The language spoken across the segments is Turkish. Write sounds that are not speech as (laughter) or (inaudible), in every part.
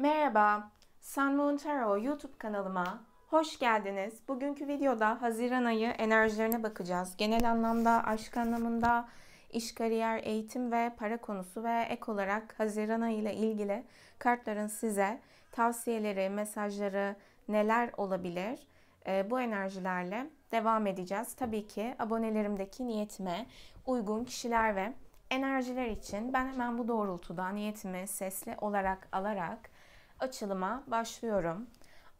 Merhaba, San Montero YouTube kanalıma hoş geldiniz. Bugünkü videoda Haziran ayı enerjilerine bakacağız. Genel anlamda, aşk anlamında, iş, kariyer, eğitim ve para konusu ve ek olarak Haziran ayı ile ilgili kartların size tavsiyeleri, mesajları neler olabilir ee, bu enerjilerle devam edeceğiz. Tabii ki abonelerimdeki niyetime uygun kişiler ve enerjiler için ben hemen bu doğrultuda niyetimi sesli olarak alarak açılıma başlıyorum.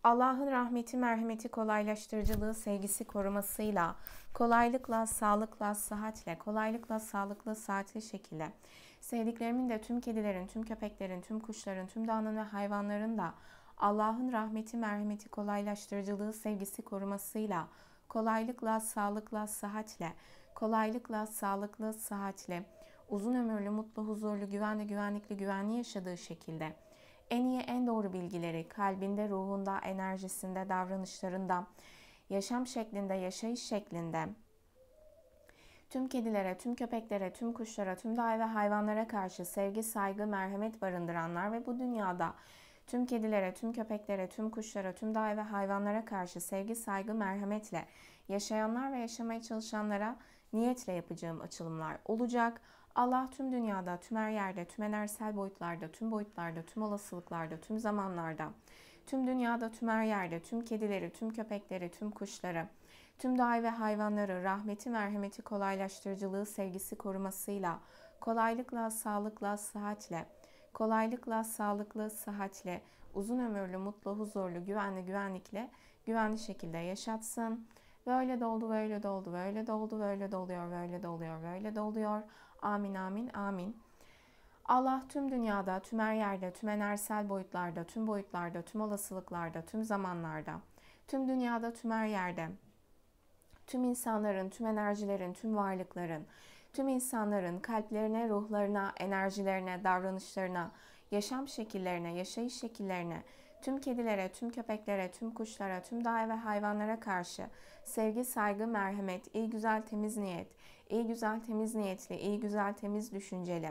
Allah'ın rahmeti, merhameti, kolaylaştırıcılığı, sevgisi korumasıyla, kolaylıkla, sağlıkla, sıhhatle, kolaylıkla, sağlıklı, sıhhatli şekilde, sevdiklerimin de tüm kedilerin, tüm köpeklerin, tüm kuşların, tüm dağının ve hayvanların da Allah'ın rahmeti, merhameti, kolaylaştırıcılığı, sevgisi korumasıyla, kolaylıkla, sağlıkla, sıhhatle, kolaylıkla, sağlıklı, sıhhatle, uzun ömürlü, mutlu, huzurlu, güvenli, güvenlikli, güvenli yaşadığı şekilde.'' en iyi, en doğru bilgileri kalbinde, ruhunda, enerjisinde, davranışlarında, yaşam şeklinde, yaşayış şeklinde tüm kedilere, tüm köpeklere, tüm kuşlara, tüm dağ ve hayvanlara karşı sevgi, saygı, merhamet barındıranlar ve bu dünyada tüm kedilere, tüm köpeklere, tüm kuşlara, tüm dağ ve hayvanlara karşı sevgi, saygı, merhametle yaşayanlar ve yaşamaya çalışanlara niyetle yapacağım açılımlar olacak. Allah tüm dünyada, tüm her yerde, tüm enerjisel boyutlarda, tüm boyutlarda, tüm olasılıklarda, tüm zamanlarda, tüm dünyada, tüm her yerde, tüm kedileri, tüm köpekleri, tüm kuşları, tüm dahi ve hayvanları rahmeti, merhameti, kolaylaştırıcılığı, sevgisi korumasıyla, kolaylıkla, sağlıkla, sıhhatle, kolaylıkla, sağlıklı, sıhhatle, uzun ömürlü, mutlu, huzurlu, güvenli, güvenlikle, güvenli şekilde yaşatsın. Böyle doldu, böyle doldu, böyle doldu, böyle doluyor, böyle doluyor, böyle doluyor. Amin amin amin. Allah tüm dünyada, tüm her yerde, tüm enerjisel boyutlarda, tüm boyutlarda, tüm olasılıklarda, tüm zamanlarda, tüm dünyada, tüm her yerde, tüm insanların, tüm enerjilerin, tüm varlıkların, tüm insanların kalplerine, ruhlarına, enerjilerine, davranışlarına, yaşam şekillerine, yaşayış şekillerine, tüm kedilere, tüm köpeklere, tüm kuşlara, tüm dağ ve hayvanlara karşı sevgi, saygı, merhamet, iyi güzel temiz niyet, iyi güzel temiz niyetli, iyi güzel temiz düşünceli,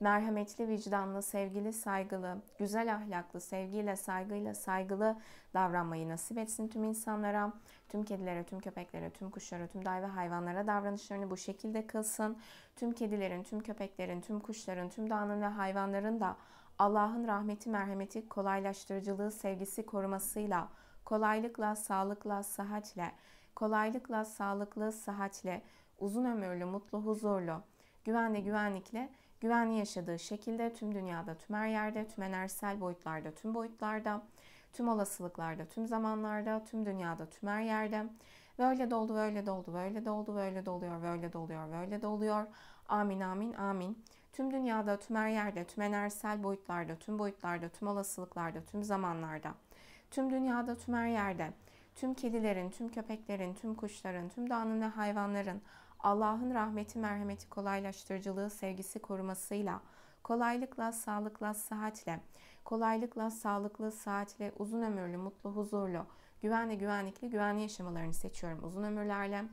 merhametli vicdanlı, sevgili saygılı, güzel ahlaklı, sevgiyle, saygıyla, saygılı davranmayı nasip etsin tüm insanlara, tüm kedilere, tüm köpeklere, tüm kuşlara, tüm dayı ve hayvanlara davranışlarını bu şekilde kılsın. Tüm kedilerin, tüm köpeklerin, tüm kuşların, tüm dağının ve hayvanların da Allah'ın rahmeti, merhameti, kolaylaştırıcılığı, sevgisi, korumasıyla, kolaylıkla, sağlıkla, sıhhatle, kolaylıkla, sağlıklı, sıhhatle, uzun ömürlü, mutlu, huzurlu, güvenli, güvenlikle, güvenli yaşadığı şekilde tüm dünyada, tüm her yerde, tüm enerjisel boyutlarda, tüm boyutlarda, tüm olasılıklarda, tüm zamanlarda, tüm dünyada, tüm her yerde. Ve öyle doldu, ve öyle doldu, ve öyle doldu, ve öyle doluyor, ve öyle doluyor, ve öyle doluyor. Amin, amin, amin. Tüm dünyada, tüm her yerde, tüm enerjisel boyutlarda, tüm boyutlarda, tüm olasılıklarda, tüm zamanlarda, tüm dünyada, tüm her yerde, tüm kedilerin, tüm köpeklerin, tüm kuşların, tüm dağının ve hayvanların, Allah'ın rahmeti, merhameti, kolaylaştırıcılığı, sevgisi korumasıyla, kolaylıkla, sağlıkla, sıhhatle, kolaylıkla, sağlıklı, sıhhatle, uzun ömürlü, mutlu, huzurlu, güvenli, güvenlikli, güvenli yaşamalarını seçiyorum uzun ömürlerle.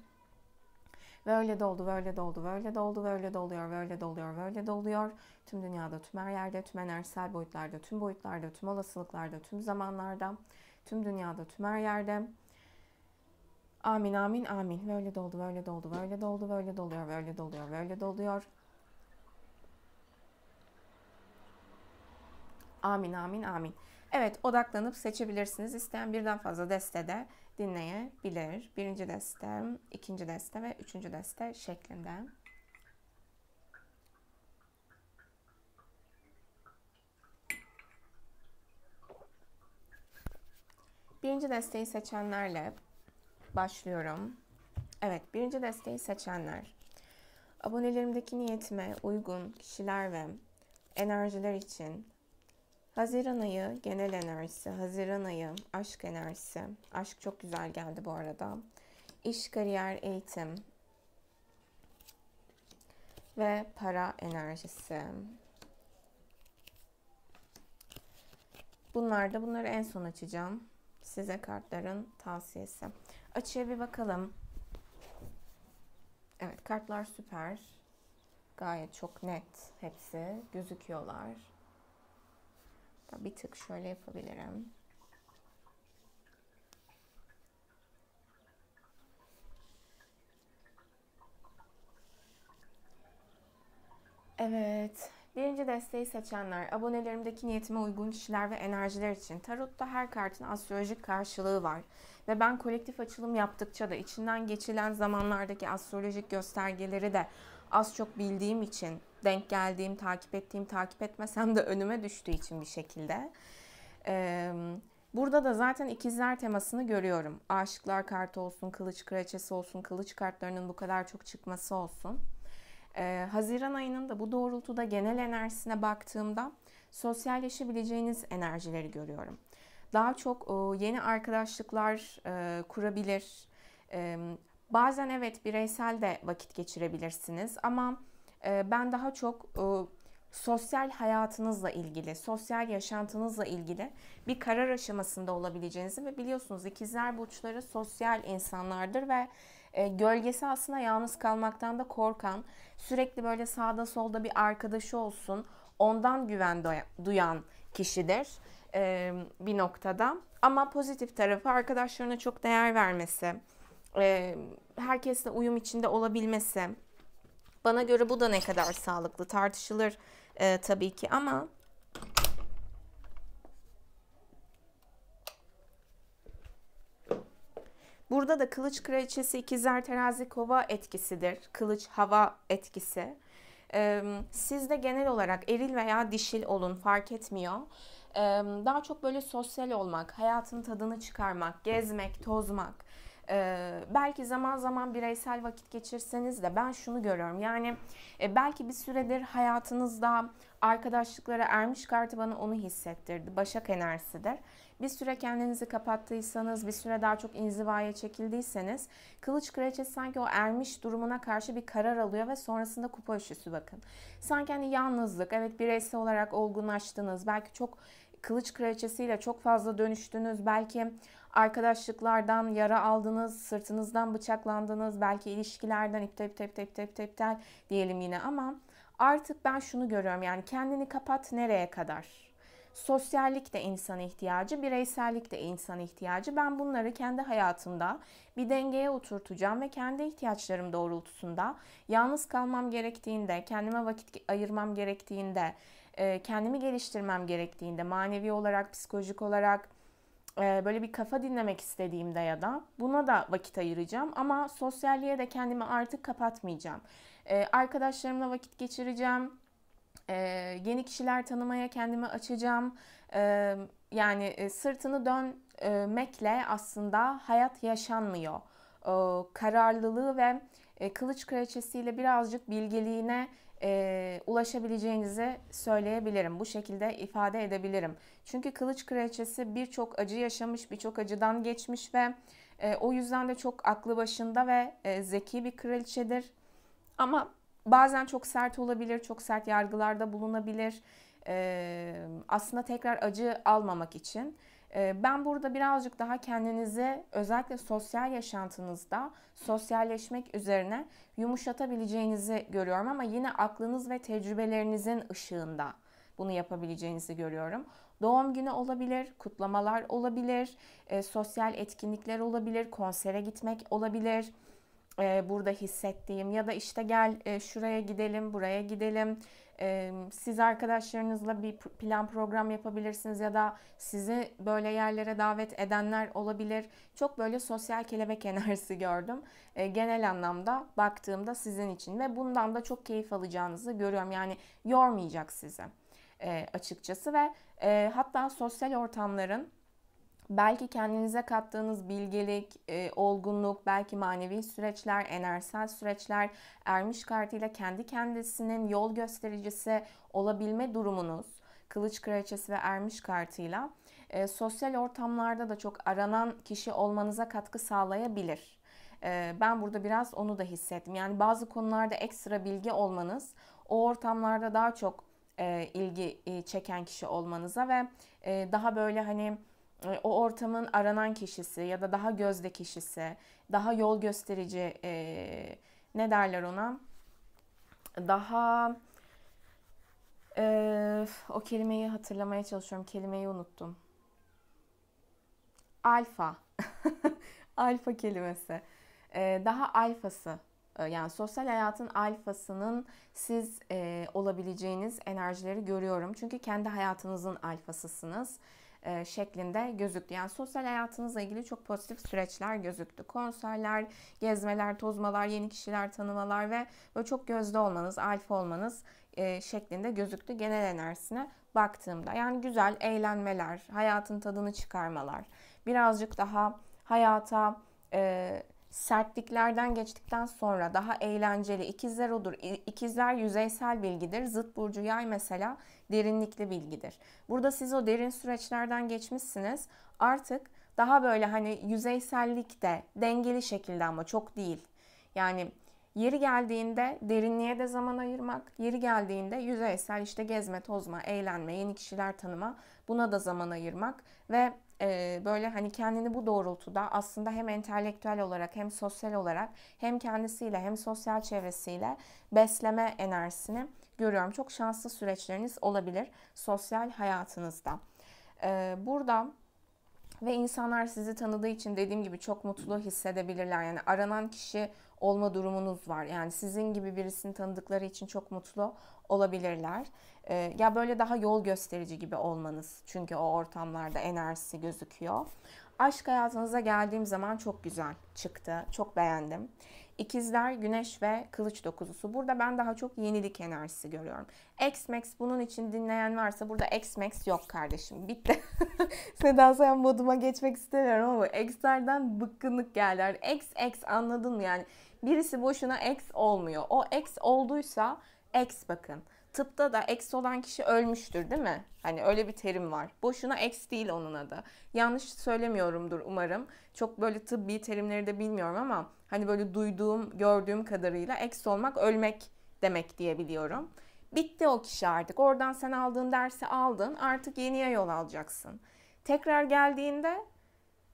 Ve öyle doldu, böyle doldu, böyle doldu, böyle doluyor, böyle doluyor, böyle doluyor. Tüm dünyada, tüm her yerde, tüm enerjisel boyutlarda, tüm boyutlarda, tüm olasılıklarda, tüm zamanlarda, tüm dünyada, tüm her yerde. Amin amin amin. Böyle doldu, böyle doldu, böyle doldu, böyle doluyor, böyle doluyor, böyle doluyor. Amin amin amin. Evet odaklanıp seçebilirsiniz. İsteyen birden fazla destede dinleyebilir. Birinci deste, ikinci deste ve üçüncü deste şeklinde. Birinci desteği seçenlerle Başlıyorum. Evet, birinci desteği seçenler. Abonelerimdeki niyetime uygun kişiler ve enerjiler için Haziran ayı genel enerjisi, Haziran ayı aşk enerjisi. Aşk çok güzel geldi bu arada. İş, kariyer, eğitim ve para enerjisi. Bunlar da bunları en son açacağım. Size kartların tavsiyesi. Açıya bir bakalım. Evet kartlar süper. Gayet çok net hepsi gözüküyorlar. Bir tık şöyle yapabilirim. Evet, Birinci desteği seçenler, abonelerimdeki niyetime uygun kişiler ve enerjiler için tarotta her kartın astrolojik karşılığı var. Ve ben kolektif açılım yaptıkça da içinden geçilen zamanlardaki astrolojik göstergeleri de az çok bildiğim için, denk geldiğim, takip ettiğim, takip etmesem de önüme düştüğü için bir şekilde. Ee, Burada da zaten ikizler temasını görüyorum. Aşıklar kartı olsun, kılıç kraliçesi olsun, kılıç kartlarının bu kadar çok çıkması olsun. Ee, Haziran ayının da bu doğrultuda genel enerjisine baktığımda sosyalleşebileceğiniz enerjileri görüyorum. Daha çok o, yeni arkadaşlıklar e, kurabilir. E, bazen evet bireysel de vakit geçirebilirsiniz ama e, ben daha çok e, sosyal hayatınızla ilgili, sosyal yaşantınızla ilgili bir karar aşamasında olabileceğinizi ve biliyorsunuz ikizler burçları sosyal insanlardır ve e, gölgesi aslında yalnız kalmaktan da korkan, sürekli böyle sağda solda bir arkadaşı olsun, ondan güven duyan kişidir e, bir noktada. Ama pozitif tarafı arkadaşlarına çok değer vermesi, e, herkesle uyum içinde olabilmesi. Bana göre bu da ne kadar sağlıklı tartışılır tabii ki ama Burada da kılıç kraliçesi ikizler terazi kova etkisidir. Kılıç hava etkisi. Ee, siz de genel olarak eril veya dişil olun fark etmiyor. daha çok böyle sosyal olmak, hayatın tadını çıkarmak, gezmek, tozmak. belki zaman zaman bireysel vakit geçirseniz de ben şunu görüyorum. Yani e, belki bir süredir hayatınızda arkadaşlıklara ermiş kartı bana onu hissettirdi. Başak enerjisidir bir süre kendinizi kapattıysanız, bir süre daha çok inzivaya çekildiyseniz kılıç kraliçesi sanki o ermiş durumuna karşı bir karar alıyor ve sonrasında kupa üçlüsü bakın. Sanki hani yalnızlık, evet bireysel olarak olgunlaştınız, belki çok kılıç kraliçesiyle çok fazla dönüştünüz. Belki arkadaşlıklardan yara aldınız, sırtınızdan bıçaklandınız. Belki ilişkilerden iptal iptal iptal iptal iptal iptal diyelim yine ama artık ben şunu görüyorum yani kendini kapat nereye kadar? Sosyallik de insana ihtiyacı, bireysellik de insana ihtiyacı. Ben bunları kendi hayatımda bir dengeye oturtacağım ve kendi ihtiyaçlarım doğrultusunda yalnız kalmam gerektiğinde, kendime vakit ayırmam gerektiğinde, e, kendimi geliştirmem gerektiğinde, manevi olarak, psikolojik olarak e, böyle bir kafa dinlemek istediğimde ya da buna da vakit ayıracağım ama sosyalliğe de kendimi artık kapatmayacağım. E, arkadaşlarımla vakit geçireceğim e, yeni kişiler tanımaya kendimi açacağım. Ee, e, yani sırtını dönmekle aslında hayat yaşanmıyor. E, kararlılığı ve e, kılıç kraliçesiyle birazcık bilgeliğine e, ulaşabileceğinizi söyleyebilirim. Bu şekilde ifade edebilirim. Çünkü kılıç kraliçesi birçok acı yaşamış, birçok acıdan geçmiş ve e, o yüzden de çok aklı başında ve e, zeki bir kraliçedir. Ama bazen çok sert olabilir, çok sert yargılarda bulunabilir. Ee, aslında tekrar acı almamak için. Ee, ben burada birazcık daha kendinizi özellikle sosyal yaşantınızda sosyalleşmek üzerine yumuşatabileceğinizi görüyorum ama yine aklınız ve tecrübelerinizin ışığında bunu yapabileceğinizi görüyorum. Doğum günü olabilir, kutlamalar olabilir, e, sosyal etkinlikler olabilir, konsere gitmek olabilir e, burada hissettiğim ya da işte gel e, şuraya gidelim, buraya gidelim. E, siz arkadaşlarınızla bir plan program yapabilirsiniz ya da sizi böyle yerlere davet edenler olabilir. Çok böyle sosyal kelebek (laughs) enerjisi gördüm. E, genel anlamda baktığımda sizin için ve bundan da çok keyif alacağınızı görüyorum. Yani yormayacak sizi e, açıkçası ve e, hatta sosyal ortamların belki kendinize kattığınız bilgelik, e, olgunluk, belki manevi süreçler, enerjisel süreçler, ermiş kartıyla kendi kendisinin yol göstericisi olabilme durumunuz, kılıç kraliçesi ve ermiş kartıyla e, sosyal ortamlarda da çok aranan kişi olmanıza katkı sağlayabilir. E, ben burada biraz onu da hissettim. Yani bazı konularda ekstra bilgi olmanız, o ortamlarda daha çok e, ilgi e, çeken kişi olmanıza ve e, daha böyle hani ee, o ortamın aranan kişisi ya da daha gözde kişisi, daha yol gösterici e, ne derler ona? Daha e, o kelimeyi hatırlamaya çalışıyorum. Kelimeyi unuttum. Alfa. (laughs) alfa kelimesi. E, daha alfası. E, yani sosyal hayatın alfasının siz e, olabileceğiniz enerjileri görüyorum. Çünkü kendi hayatınızın alfasısınız. E, şeklinde gözüktü. Yani sosyal hayatınızla ilgili çok pozitif süreçler gözüktü. Konserler, gezmeler, tozmalar, yeni kişiler tanımalar ve böyle çok gözde olmanız, alfa olmanız e, şeklinde gözüktü genel enerjisine baktığımda. Yani güzel eğlenmeler, hayatın tadını çıkarmalar, birazcık daha hayata e, sertliklerden geçtikten sonra daha eğlenceli. ikizler odur. İkizler yüzeysel bilgidir. Zıt burcu yay mesela derinlikli bilgidir. Burada siz o derin süreçlerden geçmişsiniz. Artık daha böyle hani yüzeysellikte dengeli şekilde ama çok değil. Yani yeri geldiğinde derinliğe de zaman ayırmak, yeri geldiğinde yüzeysel işte gezme, tozma, eğlenme, yeni kişiler tanıma buna da zaman ayırmak ve böyle hani kendini bu doğrultuda aslında hem entelektüel olarak hem sosyal olarak hem kendisiyle hem sosyal çevresiyle besleme enerjisini görüyorum. Çok şanslı süreçleriniz olabilir sosyal hayatınızda. burada ve insanlar sizi tanıdığı için dediğim gibi çok mutlu hissedebilirler. Yani aranan kişi olma durumunuz var. Yani sizin gibi birisini tanıdıkları için çok mutlu olabilirler. E, ya böyle daha yol gösterici gibi olmanız çünkü o ortamlarda enerjisi gözüküyor. Aşk hayatınıza geldiğim zaman çok güzel çıktı. Çok beğendim. İkizler, Güneş ve Kılıç dokuzusu. Burada ben daha çok yenilik enerjisi görüyorum. X-Max bunun için dinleyen varsa burada X-Max yok kardeşim. Bitti. (laughs) Seda Sayan moduma geçmek istemiyorum ama X'lerden bıkkınlık geldi. X X anladın mı yani? Birisi boşuna X olmuyor. O X olduysa Ex bakın. Tıpta da ex olan kişi ölmüştür değil mi? Hani öyle bir terim var. Boşuna ex değil onun adı. Yanlış söylemiyorumdur umarım. Çok böyle tıbbi terimleri de bilmiyorum ama hani böyle duyduğum, gördüğüm kadarıyla ex olmak ölmek demek diyebiliyorum. biliyorum. Bitti o kişi artık. Oradan sen aldığın dersi aldın. Artık yeniye yol alacaksın. Tekrar geldiğinde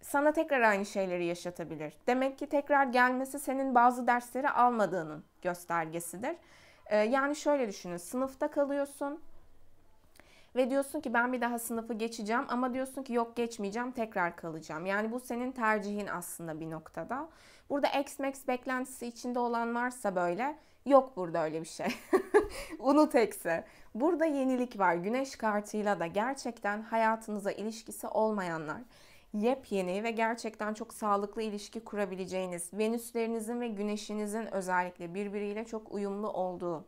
sana tekrar aynı şeyleri yaşatabilir. Demek ki tekrar gelmesi senin bazı dersleri almadığının göstergesidir. Ee, yani şöyle düşünün sınıfta kalıyorsun ve diyorsun ki ben bir daha sınıfı geçeceğim ama diyorsun ki yok geçmeyeceğim tekrar kalacağım. Yani bu senin tercihin aslında bir noktada. Burada X max beklentisi içinde olan varsa böyle yok burada öyle bir şey. (laughs) Unut X'i. Burada yenilik var. Güneş kartıyla da gerçekten hayatınıza ilişkisi olmayanlar yepyeni ve gerçekten çok sağlıklı ilişki kurabileceğiniz, venüslerinizin ve güneşinizin özellikle birbiriyle çok uyumlu olduğu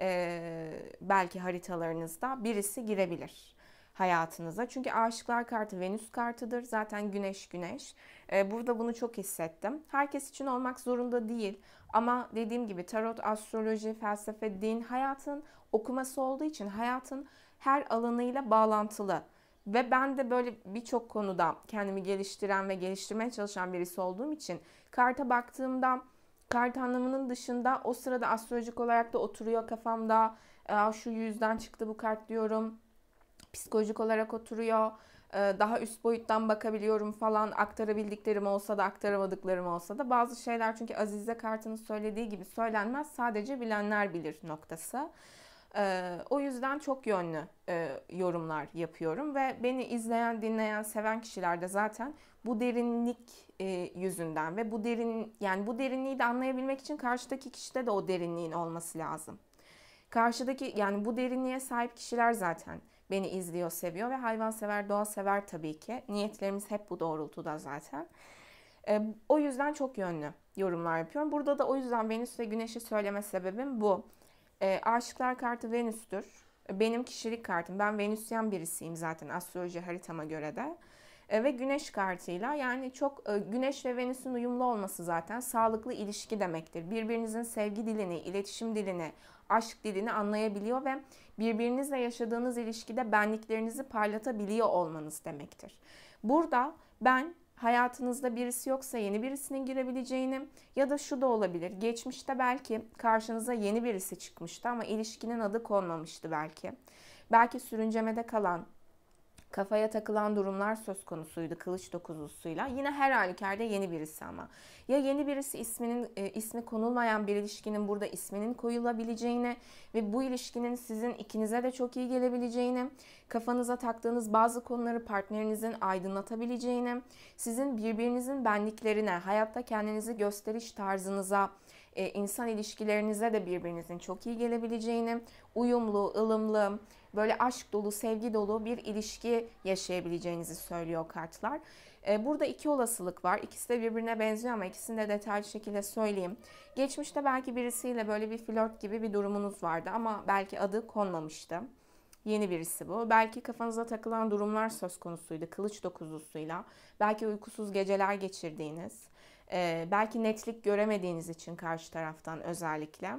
e, belki haritalarınızda birisi girebilir hayatınıza. Çünkü aşıklar kartı Venüs kartıdır. Zaten güneş güneş. Ee, burada bunu çok hissettim. Herkes için olmak zorunda değil. Ama dediğim gibi tarot, astroloji, felsefe, din hayatın okuması olduğu için hayatın her alanıyla bağlantılı. Ve ben de böyle birçok konuda kendimi geliştiren ve geliştirmeye çalışan birisi olduğum için karta baktığımda kart anlamının dışında o sırada astrolojik olarak da oturuyor kafamda. E, şu yüzden çıktı bu kart diyorum. Psikolojik olarak oturuyor. E, daha üst boyuttan bakabiliyorum falan. Aktarabildiklerim olsa da aktaramadıklarım olsa da bazı şeyler çünkü Azize kartının söylediği gibi söylenmez. Sadece bilenler bilir noktası. E, o yüzden çok yönlü e, yorumlar yapıyorum ve beni izleyen, dinleyen, seven kişiler de zaten bu derinlik e, yüzünden ve bu derin yani bu derinliği de anlayabilmek için karşıdaki kişide de o derinliğin olması lazım. Karşıdaki yani bu derinliğe sahip kişiler zaten beni izliyor, seviyor ve hayvan sever doğa sever tabii ki. Niyetlerimiz hep bu doğrultuda zaten. E, o yüzden çok yönlü yorumlar yapıyorum. Burada da o yüzden Venüs ve Güneş'i söyleme sebebim bu. E, aşıklar kartı Venüs'tür. Benim kişilik kartım. Ben Venüsyen birisiyim zaten astroloji haritama göre de. E, ve güneş kartıyla yani çok e, güneş ve Venüs'ün uyumlu olması zaten sağlıklı ilişki demektir. Birbirinizin sevgi dilini, iletişim dilini, aşk dilini anlayabiliyor ve birbirinizle yaşadığınız ilişkide benliklerinizi parlatabiliyor olmanız demektir. Burada ben hayatınızda birisi yoksa yeni birisinin girebileceğini ya da şu da olabilir. Geçmişte belki karşınıza yeni birisi çıkmıştı ama ilişkinin adı konmamıştı belki. Belki sürüncemede kalan kafaya takılan durumlar söz konusuydu kılıç dokuzlusuyla. Yine her halükarda yeni birisi ama. Ya yeni birisi isminin e, ismi konulmayan bir ilişkinin burada isminin koyulabileceğini ve bu ilişkinin sizin ikinize de çok iyi gelebileceğini, kafanıza taktığınız bazı konuları partnerinizin aydınlatabileceğini, sizin birbirinizin benliklerine, hayatta kendinizi gösteriş tarzınıza, e, insan ilişkilerinize de birbirinizin çok iyi gelebileceğini, uyumlu, ılımlı, böyle aşk dolu, sevgi dolu bir ilişki yaşayabileceğinizi söylüyor kartlar. E, burada iki olasılık var. İkisi de birbirine benziyor ama ikisini de detaylı şekilde söyleyeyim. Geçmişte belki birisiyle böyle bir flört gibi bir durumunuz vardı ama belki adı konmamıştı. Yeni birisi bu. Belki kafanıza takılan durumlar söz konusuydu. Kılıç dokuzlusuyla. Belki uykusuz geceler geçirdiğiniz. E, belki netlik göremediğiniz için karşı taraftan özellikle.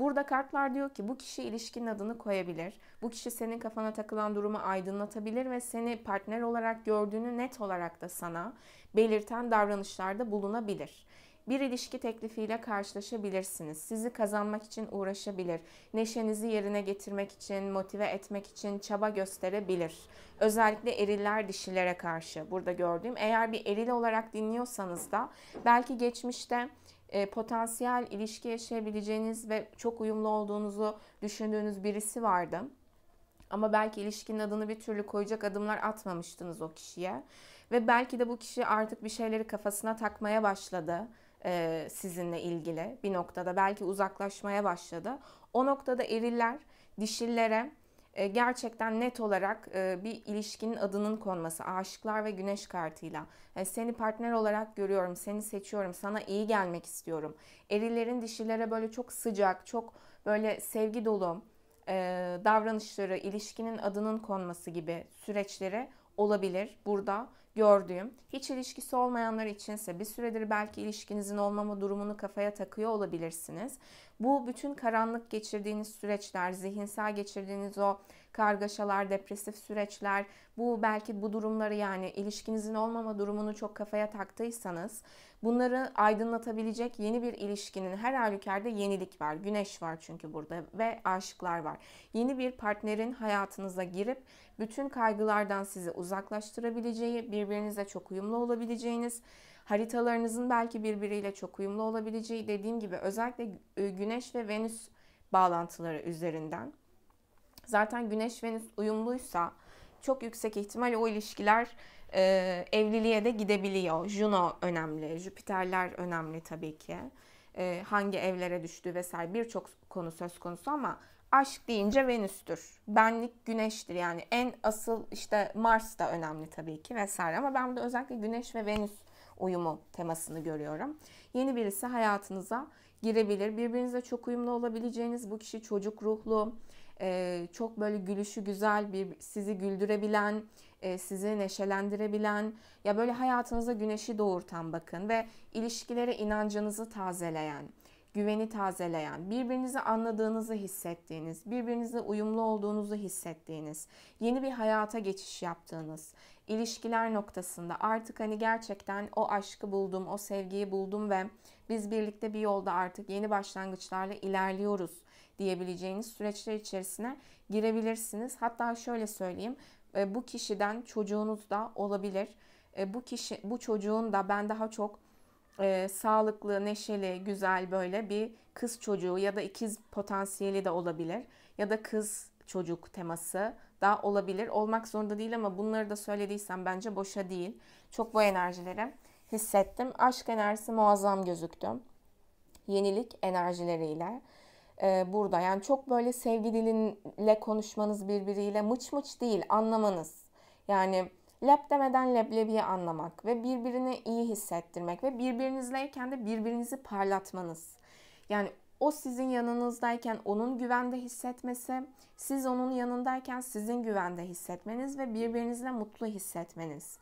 Burada kartlar diyor ki bu kişi ilişkinin adını koyabilir. Bu kişi senin kafana takılan durumu aydınlatabilir ve seni partner olarak gördüğünü net olarak da sana belirten davranışlarda bulunabilir. Bir ilişki teklifiyle karşılaşabilirsiniz. Sizi kazanmak için uğraşabilir. Neşenizi yerine getirmek için, motive etmek için çaba gösterebilir. Özellikle eriller dişilere karşı burada gördüğüm. Eğer bir eril olarak dinliyorsanız da belki geçmişte e, potansiyel ilişki yaşayabileceğiniz ve çok uyumlu olduğunuzu düşündüğünüz birisi vardı. Ama belki ilişkinin adını bir türlü koyacak adımlar atmamıştınız o kişiye. Ve belki de bu kişi artık bir şeyleri kafasına takmaya başladı e, sizinle ilgili bir noktada. Belki uzaklaşmaya başladı. O noktada eriller dişillere e, gerçekten net olarak e, bir ilişkinin adının konması aşıklar ve güneş kartıyla e, seni partner olarak görüyorum seni seçiyorum sana iyi gelmek istiyorum erilerin dişilere böyle çok sıcak çok böyle sevgi dolu davranışları ilişkinin adının konması gibi süreçleri olabilir burada gördüğüm, hiç ilişkisi olmayanlar içinse bir süredir belki ilişkinizin olmama durumunu kafaya takıyor olabilirsiniz. Bu bütün karanlık geçirdiğiniz süreçler, zihinsel geçirdiğiniz o kargaşalar, depresif süreçler, bu belki bu durumları yani ilişkinizin olmama durumunu çok kafaya taktıysanız bunları aydınlatabilecek yeni bir ilişkinin her halükarda yenilik var. Güneş var çünkü burada ve aşıklar var. Yeni bir partnerin hayatınıza girip bütün kaygılardan sizi uzaklaştırabileceği, birbirinize çok uyumlu olabileceğiniz, haritalarınızın belki birbiriyle çok uyumlu olabileceği dediğim gibi özellikle Güneş ve Venüs bağlantıları üzerinden zaten Güneş Venüs uyumluysa çok yüksek ihtimal o ilişkiler e, evliliğe de gidebiliyor. Juno önemli, Jüpiterler önemli tabii ki. E, hangi evlere düştü vesaire birçok konu söz konusu ama aşk deyince Venüs'tür. Benlik Güneş'tir. Yani en asıl işte Mars da önemli tabii ki vesaire ama ben burada özellikle Güneş ve Venüs uyumu temasını görüyorum. Yeni birisi hayatınıza girebilir. Birbirinize çok uyumlu olabileceğiniz bu kişi çocuk ruhlu, çok böyle gülüşü güzel bir sizi güldürebilen, sizi neşelendirebilen ya böyle hayatınıza güneşi doğurtan bakın ve ilişkilere inancınızı tazeleyen güveni tazeleyen, birbirinizi anladığınızı hissettiğiniz, birbirinize uyumlu olduğunuzu hissettiğiniz, yeni bir hayata geçiş yaptığınız, ilişkiler noktasında artık hani gerçekten o aşkı buldum, o sevgiyi buldum ve biz birlikte bir yolda artık yeni başlangıçlarla ilerliyoruz diyebileceğiniz süreçler içerisine girebilirsiniz. Hatta şöyle söyleyeyim, e, bu kişiden çocuğunuz da olabilir. E, bu kişi, bu çocuğun da ben daha çok e, sağlıklı, neşeli, güzel böyle bir kız çocuğu ya da ikiz potansiyeli de olabilir ya da kız çocuk teması da olabilir. Olmak zorunda değil ama bunları da söylediysem bence boşa değil. Çok bu enerjileri hissettim. Aşk enerjisi muazzam gözüktü. Yenilik enerjileriyle. E, burada. Yani çok böyle sevgi dilinle konuşmanız birbiriyle mıç mıç değil anlamanız. Yani lep demeden leblebiyi anlamak ve birbirini iyi hissettirmek ve birbirinizdeyken de birbirinizi parlatmanız. Yani o sizin yanınızdayken onun güvende hissetmesi, siz onun yanındayken sizin güvende hissetmeniz ve birbirinizle mutlu hissetmeniz.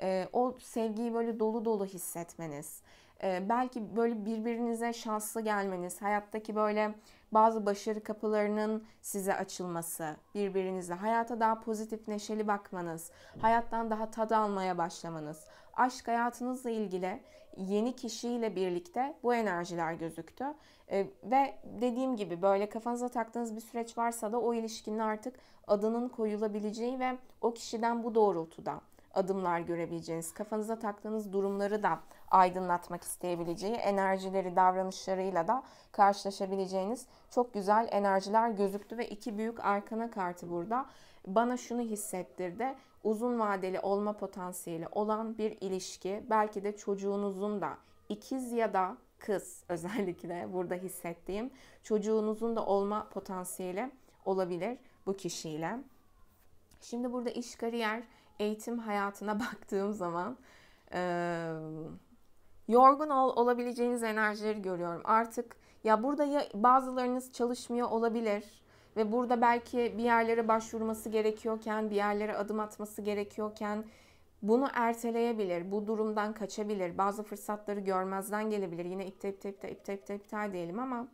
E, o sevgiyi böyle dolu dolu hissetmeniz ee, belki böyle birbirinize şanslı gelmeniz, hayattaki böyle bazı başarı kapılarının size açılması, birbirinize hayata daha pozitif, neşeli bakmanız, hayattan daha tad almaya başlamanız, aşk hayatınızla ilgili yeni kişiyle birlikte bu enerjiler gözüktü. Ee, ve dediğim gibi böyle kafanıza taktığınız bir süreç varsa da o ilişkinin artık adının koyulabileceği ve o kişiden bu doğrultuda adımlar görebileceğiniz, kafanıza taktığınız durumları da aydınlatmak isteyebileceği, enerjileri, davranışlarıyla da karşılaşabileceğiniz çok güzel enerjiler gözüktü ve iki büyük arkana kartı burada. Bana şunu hissettirdi. Uzun vadeli olma potansiyeli olan bir ilişki, belki de çocuğunuzun da ikiz ya da kız (laughs) özellikle burada hissettiğim çocuğunuzun da olma potansiyeli olabilir bu kişiyle. Şimdi burada iş kariyer eğitim hayatına (laughs) baktığım zaman e, yorgun ol, olabileceğiniz enerjileri görüyorum. Artık ya burada ya bazılarınız çalışmıyor olabilir ve burada belki bir yerlere başvurması gerekiyorken, bir yerlere adım atması gerekiyorken bunu erteleyebilir, bu durumdan kaçabilir, bazı fırsatları görmezden gelebilir. Yine iptal iptal ipte ipte iptal diyelim ama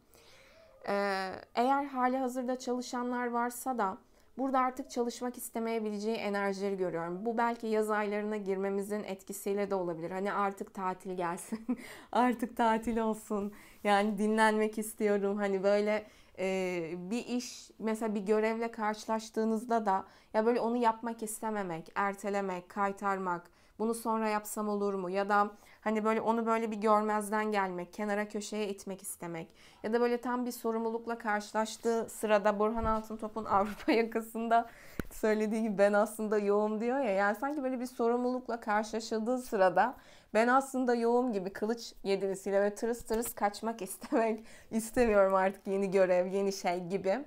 eğer hali hazırda çalışanlar varsa da Burada artık çalışmak istemeyebileceği enerjileri görüyorum. Bu belki yaz aylarına girmemizin etkisiyle de olabilir. Hani artık tatil gelsin, (laughs) artık tatil olsun. Yani dinlenmek istiyorum. Hani böyle e, bir iş, mesela bir görevle karşılaştığınızda da ya böyle onu yapmak istememek, ertelemek, kaytarmak bunu sonra yapsam olur mu? Ya da hani böyle onu böyle bir görmezden gelmek, kenara köşeye itmek istemek. Ya da böyle tam bir sorumlulukla karşılaştığı sırada Burhan Altıntop'un (laughs) Avrupa yakasında söylediği gibi ben aslında yoğum diyor ya. Yani sanki böyle bir sorumlulukla karşılaşıldığı sırada ben aslında yoğum gibi kılıç yedilisiyle ve tırıs tırıs kaçmak (laughs) istemek istemiyorum artık yeni görev, yeni şey gibi.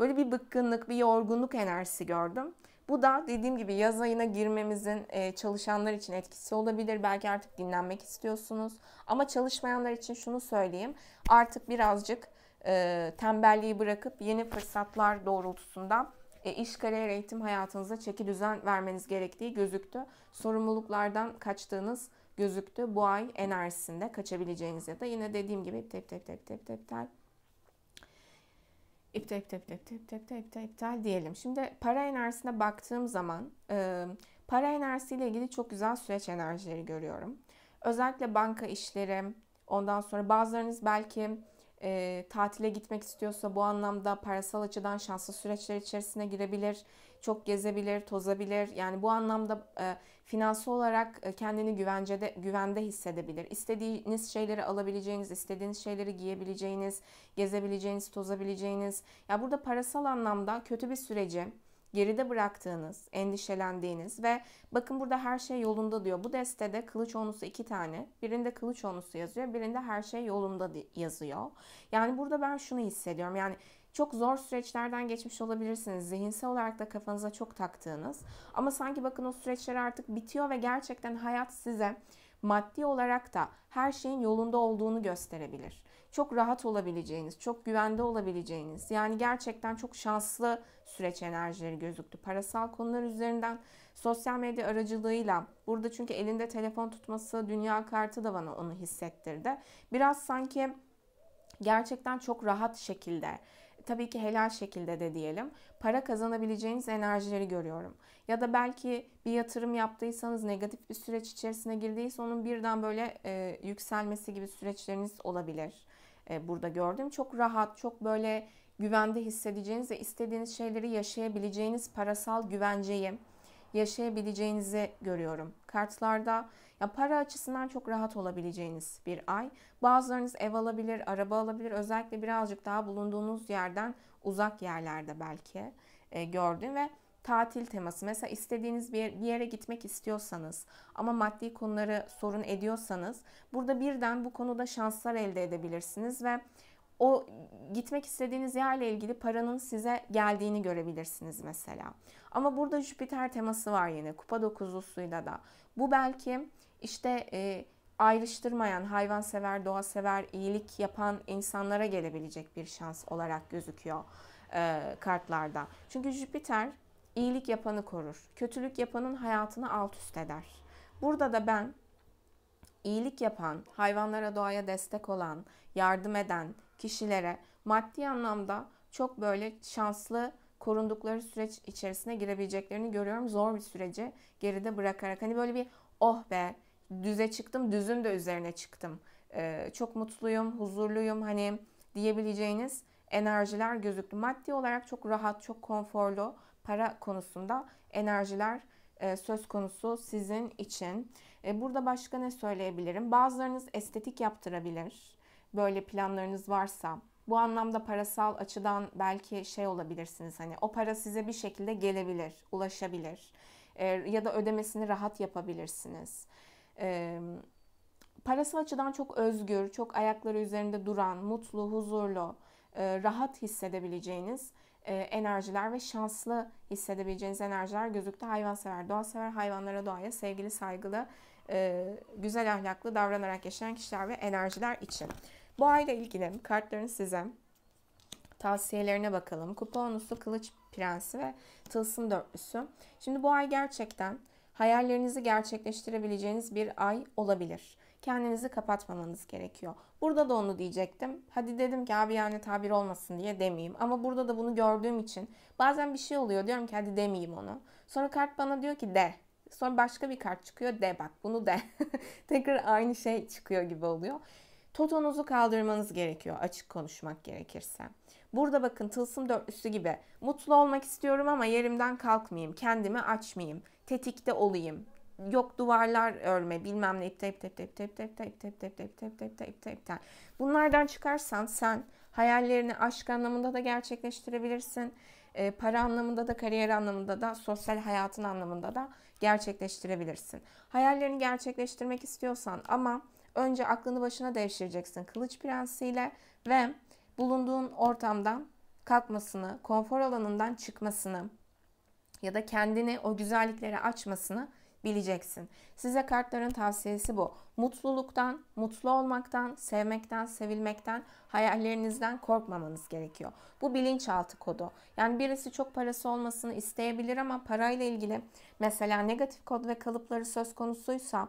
Böyle bir bıkkınlık, bir yorgunluk enerjisi gördüm. Bu da dediğim gibi yaz ayına girmemizin e, çalışanlar için etkisi olabilir. Belki artık dinlenmek istiyorsunuz. Ama çalışmayanlar için şunu söyleyeyim. Artık birazcık e, tembelliği bırakıp yeni fırsatlar doğrultusunda e, iş kariyer eğitim hayatınıza çeki düzen vermeniz gerektiği gözüktü. Sorumluluklardan kaçtığınız gözüktü. Bu ay enerjisinde kaçabileceğiniz ya da yine dediğim gibi tep tep tep tep tep tep İptal, iptal, iptal, iptal, iptal, iptal, iptal, iptal diyelim. Şimdi para enerjisine baktığım zaman e, para enerjisiyle ilgili çok güzel süreç enerjileri görüyorum. Özellikle banka işleri, ondan sonra bazılarınız belki e, tatile gitmek istiyorsa bu anlamda parasal açıdan şanslı süreçler içerisine girebilir, çok gezebilir, tozabilir. Yani bu anlamda e, finansı olarak e, kendini güvencede güvende hissedebilir. İstediğiniz şeyleri alabileceğiniz, istediğiniz şeyleri giyebileceğiniz, gezebileceğiniz, tozabileceğiniz. Ya burada parasal anlamda kötü bir süreci geride bıraktığınız, endişelendiğiniz ve bakın burada her şey yolunda diyor. Bu destede kılıç onusu iki tane. Birinde kılıç onusu yazıyor, birinde her şey yolunda yazıyor. Yani burada ben şunu hissediyorum. Yani çok zor süreçlerden geçmiş olabilirsiniz. Zihinsel olarak da kafanıza çok taktığınız. Ama sanki bakın o süreçler artık bitiyor ve gerçekten hayat size maddi olarak da her şeyin yolunda olduğunu gösterebilir. Çok rahat olabileceğiniz, çok güvende olabileceğiniz, yani gerçekten çok şanslı süreç enerjileri gözüktü. Parasal konular üzerinden sosyal medya aracılığıyla burada çünkü elinde telefon tutması, dünya kartı da bana onu hissettirdi. Biraz sanki gerçekten çok rahat şekilde tabii ki helal şekilde de diyelim para kazanabileceğiniz enerjileri görüyorum. Ya da belki bir yatırım yaptıysanız negatif bir süreç içerisine girdiyse onun birden böyle e, yükselmesi gibi süreçleriniz olabilir. E, burada gördüm çok rahat, çok böyle güvende hissedeceğiniz ve istediğiniz şeyleri yaşayabileceğiniz parasal güvenceyi yaşayabileceğinizi görüyorum. Kartlarda ya para açısından çok rahat olabileceğiniz bir ay. Bazılarınız ev alabilir, araba alabilir. Özellikle birazcık daha bulunduğunuz yerden uzak yerlerde belki e, gördüm ve tatil teması. Mesela istediğiniz bir, yere, bir yere gitmek istiyorsanız ama maddi konuları sorun ediyorsanız burada birden bu konuda şanslar elde edebilirsiniz ve o gitmek istediğiniz yerle ilgili paranın size geldiğini görebilirsiniz mesela. Ama burada Jüpiter teması var yine kupa dokuzlusuyla da. Bu belki işte e, ayrıştırmayan, hayvansever, doğasever, iyilik yapan insanlara gelebilecek bir şans olarak gözüküyor e, kartlarda. Çünkü Jüpiter iyilik yapanı korur. Kötülük yapanın hayatını alt üst eder. Burada da ben iyilik yapan, hayvanlara doğaya destek olan, yardım eden, kişilere maddi anlamda çok böyle şanslı korundukları süreç içerisine girebileceklerini görüyorum. Zor bir süreci geride bırakarak. Hani böyle bir oh be düze çıktım, düzün de üzerine çıktım. Ee, çok mutluyum, huzurluyum hani diyebileceğiniz enerjiler gözüktü. Maddi olarak çok rahat, çok konforlu para konusunda enerjiler e, söz konusu sizin için. E, burada başka ne söyleyebilirim? Bazılarınız estetik yaptırabilir böyle planlarınız varsa bu anlamda parasal açıdan belki şey olabilirsiniz hani o para size bir şekilde gelebilir, ulaşabilir e, ya da ödemesini rahat yapabilirsiniz. E, parasal açıdan çok özgür, çok ayakları üzerinde duran, mutlu, huzurlu, e, rahat hissedebileceğiniz e, enerjiler ve şanslı hissedebileceğiniz enerjiler gözüktü. Hayvansever, doğasever, hayvanlara doğaya sevgili, saygılı, e, güzel ahlaklı davranarak yaşayan kişiler ve enerjiler için. Bu ayla ilgili kartların size tavsiyelerine bakalım. Kuponlusu, Kılıç Prensi ve Tılsım Dörtlüsü. Şimdi bu ay gerçekten hayallerinizi gerçekleştirebileceğiniz bir ay olabilir. Kendinizi kapatmamanız gerekiyor. Burada da onu diyecektim. Hadi dedim ki abi yani tabir olmasın diye demeyeyim. Ama burada da bunu gördüğüm için bazen bir şey oluyor. Diyorum ki hadi demeyeyim onu. Sonra kart bana diyor ki de. Sonra başka bir kart çıkıyor de bak bunu de. (laughs) Tekrar aynı şey çıkıyor gibi oluyor. Totonuzu kaldırmanız gerekiyor açık konuşmak gerekirse. Burada bakın tılsım dörtlüsü gibi mutlu olmak istiyorum ama yerimden kalkmayayım, kendimi açmayayım, tetikte olayım. Yok duvarlar örme, bilmem ne tep tep tep tep tep tep tep tep tep tep tep tep tep tep. Bunlardan çıkarsan sen hayallerini aşk anlamında da gerçekleştirebilirsin. para anlamında da, kariyer anlamında da, sosyal hayatın anlamında da gerçekleştirebilirsin. Hayallerini gerçekleştirmek istiyorsan ama Önce aklını başına devşireceksin kılıç prensiyle ve bulunduğun ortamdan kalkmasını, konfor alanından çıkmasını ya da kendini o güzelliklere açmasını bileceksin. Size kartların tavsiyesi bu. Mutluluktan, mutlu olmaktan, sevmekten, sevilmekten, hayallerinizden korkmamanız gerekiyor. Bu bilinçaltı kodu. Yani birisi çok parası olmasını isteyebilir ama parayla ilgili mesela negatif kod ve kalıpları söz konusuysa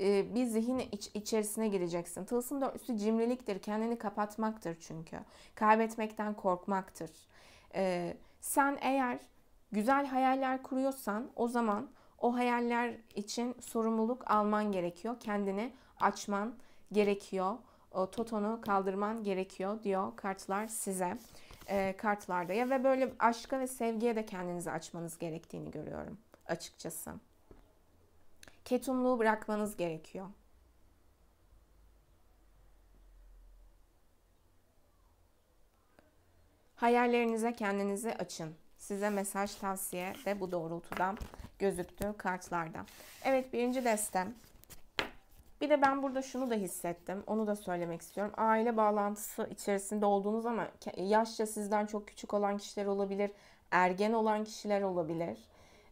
e, bir zihin iç, içerisine gireceksin. Tılsım dörtlüsü cimriliktir. Kendini kapatmaktır çünkü. Kaybetmekten korkmaktır. E, sen eğer güzel hayaller kuruyorsan o zaman o hayaller için sorumluluk alman gerekiyor. Kendini açman gerekiyor. O totonu kaldırman gerekiyor diyor kartlar size. E, kartlarda ya ve böyle aşka ve sevgiye de kendinizi açmanız gerektiğini görüyorum açıkçası ketumluğu bırakmanız gerekiyor. Hayallerinize kendinizi açın. Size mesaj tavsiye de bu doğrultudan gözüktü kartlarda. Evet birinci destem. Bir de ben burada şunu da hissettim. Onu da söylemek istiyorum. Aile bağlantısı içerisinde olduğunuz ama yaşça sizden çok küçük olan kişiler olabilir. Ergen olan kişiler olabilir.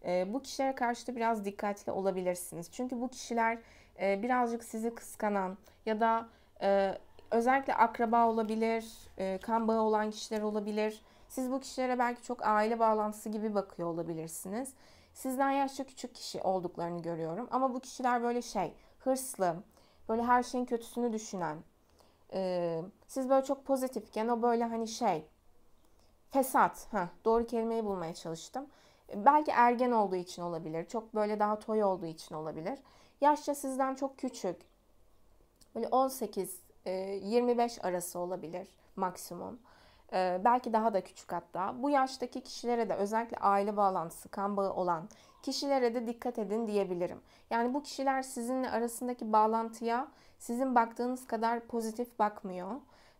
Ee, bu kişilere karşı da biraz dikkatli olabilirsiniz. Çünkü bu kişiler e, birazcık sizi kıskanan ya da e, özellikle akraba olabilir, e, kan bağı olan kişiler olabilir. Siz bu kişilere belki çok aile bağlantısı gibi bakıyor olabilirsiniz. Sizden yaşça küçük kişi olduklarını görüyorum. Ama bu kişiler böyle şey, hırslı, böyle her şeyin kötüsünü düşünen. siz böyle çok pozitifken o böyle hani şey, fesat. Heh, doğru kelimeyi bulmaya çalıştım Belki ergen olduğu için olabilir. Çok böyle daha toy olduğu için olabilir. Yaşça sizden çok küçük. Böyle 18-25 e, arası olabilir maksimum. E, belki daha da küçük hatta. Bu yaştaki kişilere de özellikle aile bağlantısı, kan bağı olan kişilere de dikkat edin diyebilirim. Yani bu kişiler sizinle arasındaki bağlantıya sizin baktığınız kadar pozitif bakmıyor.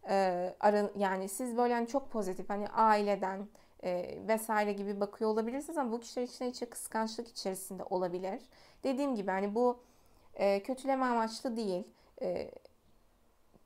E, yani siz böyle hani çok pozitif hani aileden, e, vesaire gibi bakıyor olabilirsiniz ama bu kişiler için içe kıskançlık içerisinde olabilir. Dediğim gibi hani bu e, kötüleme amaçlı değil. E,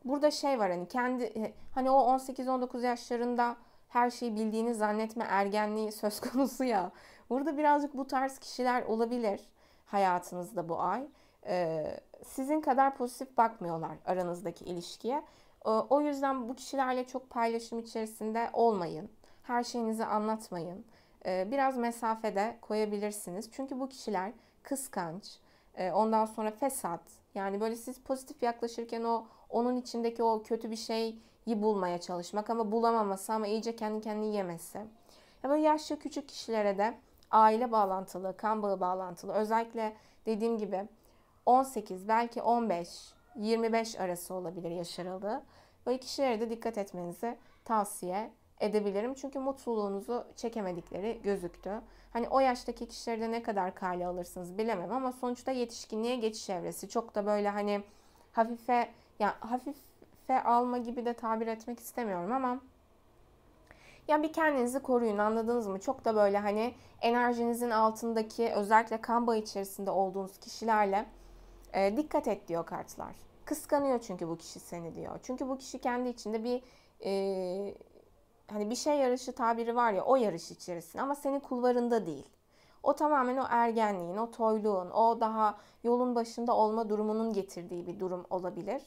burada şey var hani kendi e, hani o 18-19 yaşlarında her şeyi bildiğini zannetme ergenliği (laughs) söz konusu ya. Burada birazcık bu tarz kişiler olabilir hayatınızda bu ay. Ee, sizin kadar pozitif bakmıyorlar aranızdaki ilişkiye. o yüzden bu kişilerle çok paylaşım içerisinde olmayın her şeyinizi anlatmayın. Ee, biraz mesafede koyabilirsiniz. Çünkü bu kişiler kıskanç, e, ondan sonra fesat. Yani böyle siz pozitif yaklaşırken o onun içindeki o kötü bir şeyi bulmaya çalışmak ama bulamaması ama iyice kendi kendini yemesi. Ya böyle yaşlı küçük kişilere de aile bağlantılı, kan bağı bağlantılı. Özellikle dediğim gibi 18 belki 15 25 arası olabilir yaş aralığı. Böyle kişilere de dikkat etmenizi tavsiye edebilirim. Çünkü mutluluğunuzu çekemedikleri gözüktü. Hani o yaştaki kişilerde ne kadar kale alırsınız bilemem ama sonuçta yetişkinliğe geçiş evresi. Çok da böyle hani hafife ya hafife alma gibi de tabir etmek istemiyorum ama ya bir kendinizi koruyun anladınız mı? Çok da böyle hani enerjinizin altındaki özellikle kan bağı içerisinde olduğunuz kişilerle e, dikkat et diyor kartlar. Kıskanıyor çünkü bu kişi seni diyor. Çünkü bu kişi kendi içinde bir e, hani bir şey yarışı tabiri var ya o yarış içerisinde ama senin kulvarında değil. O tamamen o ergenliğin, o toyluğun, o daha yolun başında olma durumunun getirdiği bir durum olabilir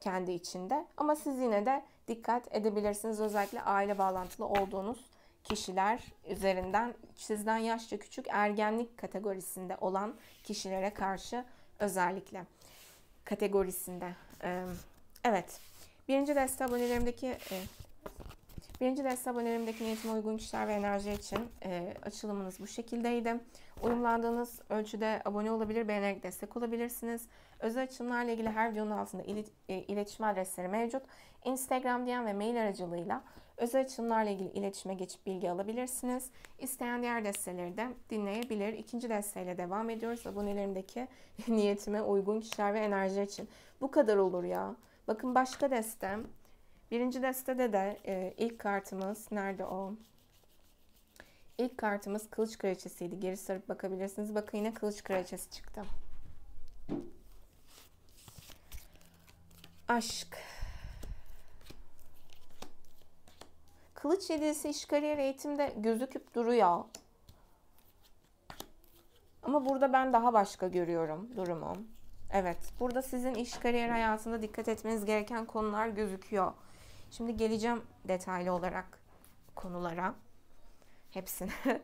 kendi içinde. Ama siz yine de dikkat edebilirsiniz özellikle aile bağlantılı olduğunuz kişiler üzerinden sizden yaşça küçük ergenlik kategorisinde olan kişilere karşı özellikle kategorisinde. Evet. Birinci deste abonelerimdeki Birinci deste abonelerimdeki niyetime uygun kişiler ve enerji için e, açılımınız bu şekildeydi. Uyumlandığınız ölçüde abone olabilir, beğenerek destek olabilirsiniz. Özel açılımlarla ilgili her videonun altında ilet, e, iletişim adresleri mevcut. Instagram DM ve mail aracılığıyla özel açılımlarla ilgili iletişime geçip bilgi alabilirsiniz. İsteyen diğer desteleri de dinleyebilir. İkinci desteyle devam ediyoruz. Abonelerimdeki (laughs) niyetime uygun kişiler ve enerji için. Bu kadar olur ya. Bakın başka destem Birinci destede de e, ilk kartımız nerede o? İlk kartımız kılıç kraliçesiydi. Geri sarıp bakabilirsiniz. Bakın yine kılıç kraliçesi çıktı. Aşk. Kılıç yedisi iş kariyer eğitimde gözüküp duruyor. Ama burada ben daha başka görüyorum durumu. Evet, burada sizin iş kariyer hayatında dikkat etmeniz gereken konular gözüküyor. Şimdi geleceğim detaylı olarak konulara. Hepsine. (laughs)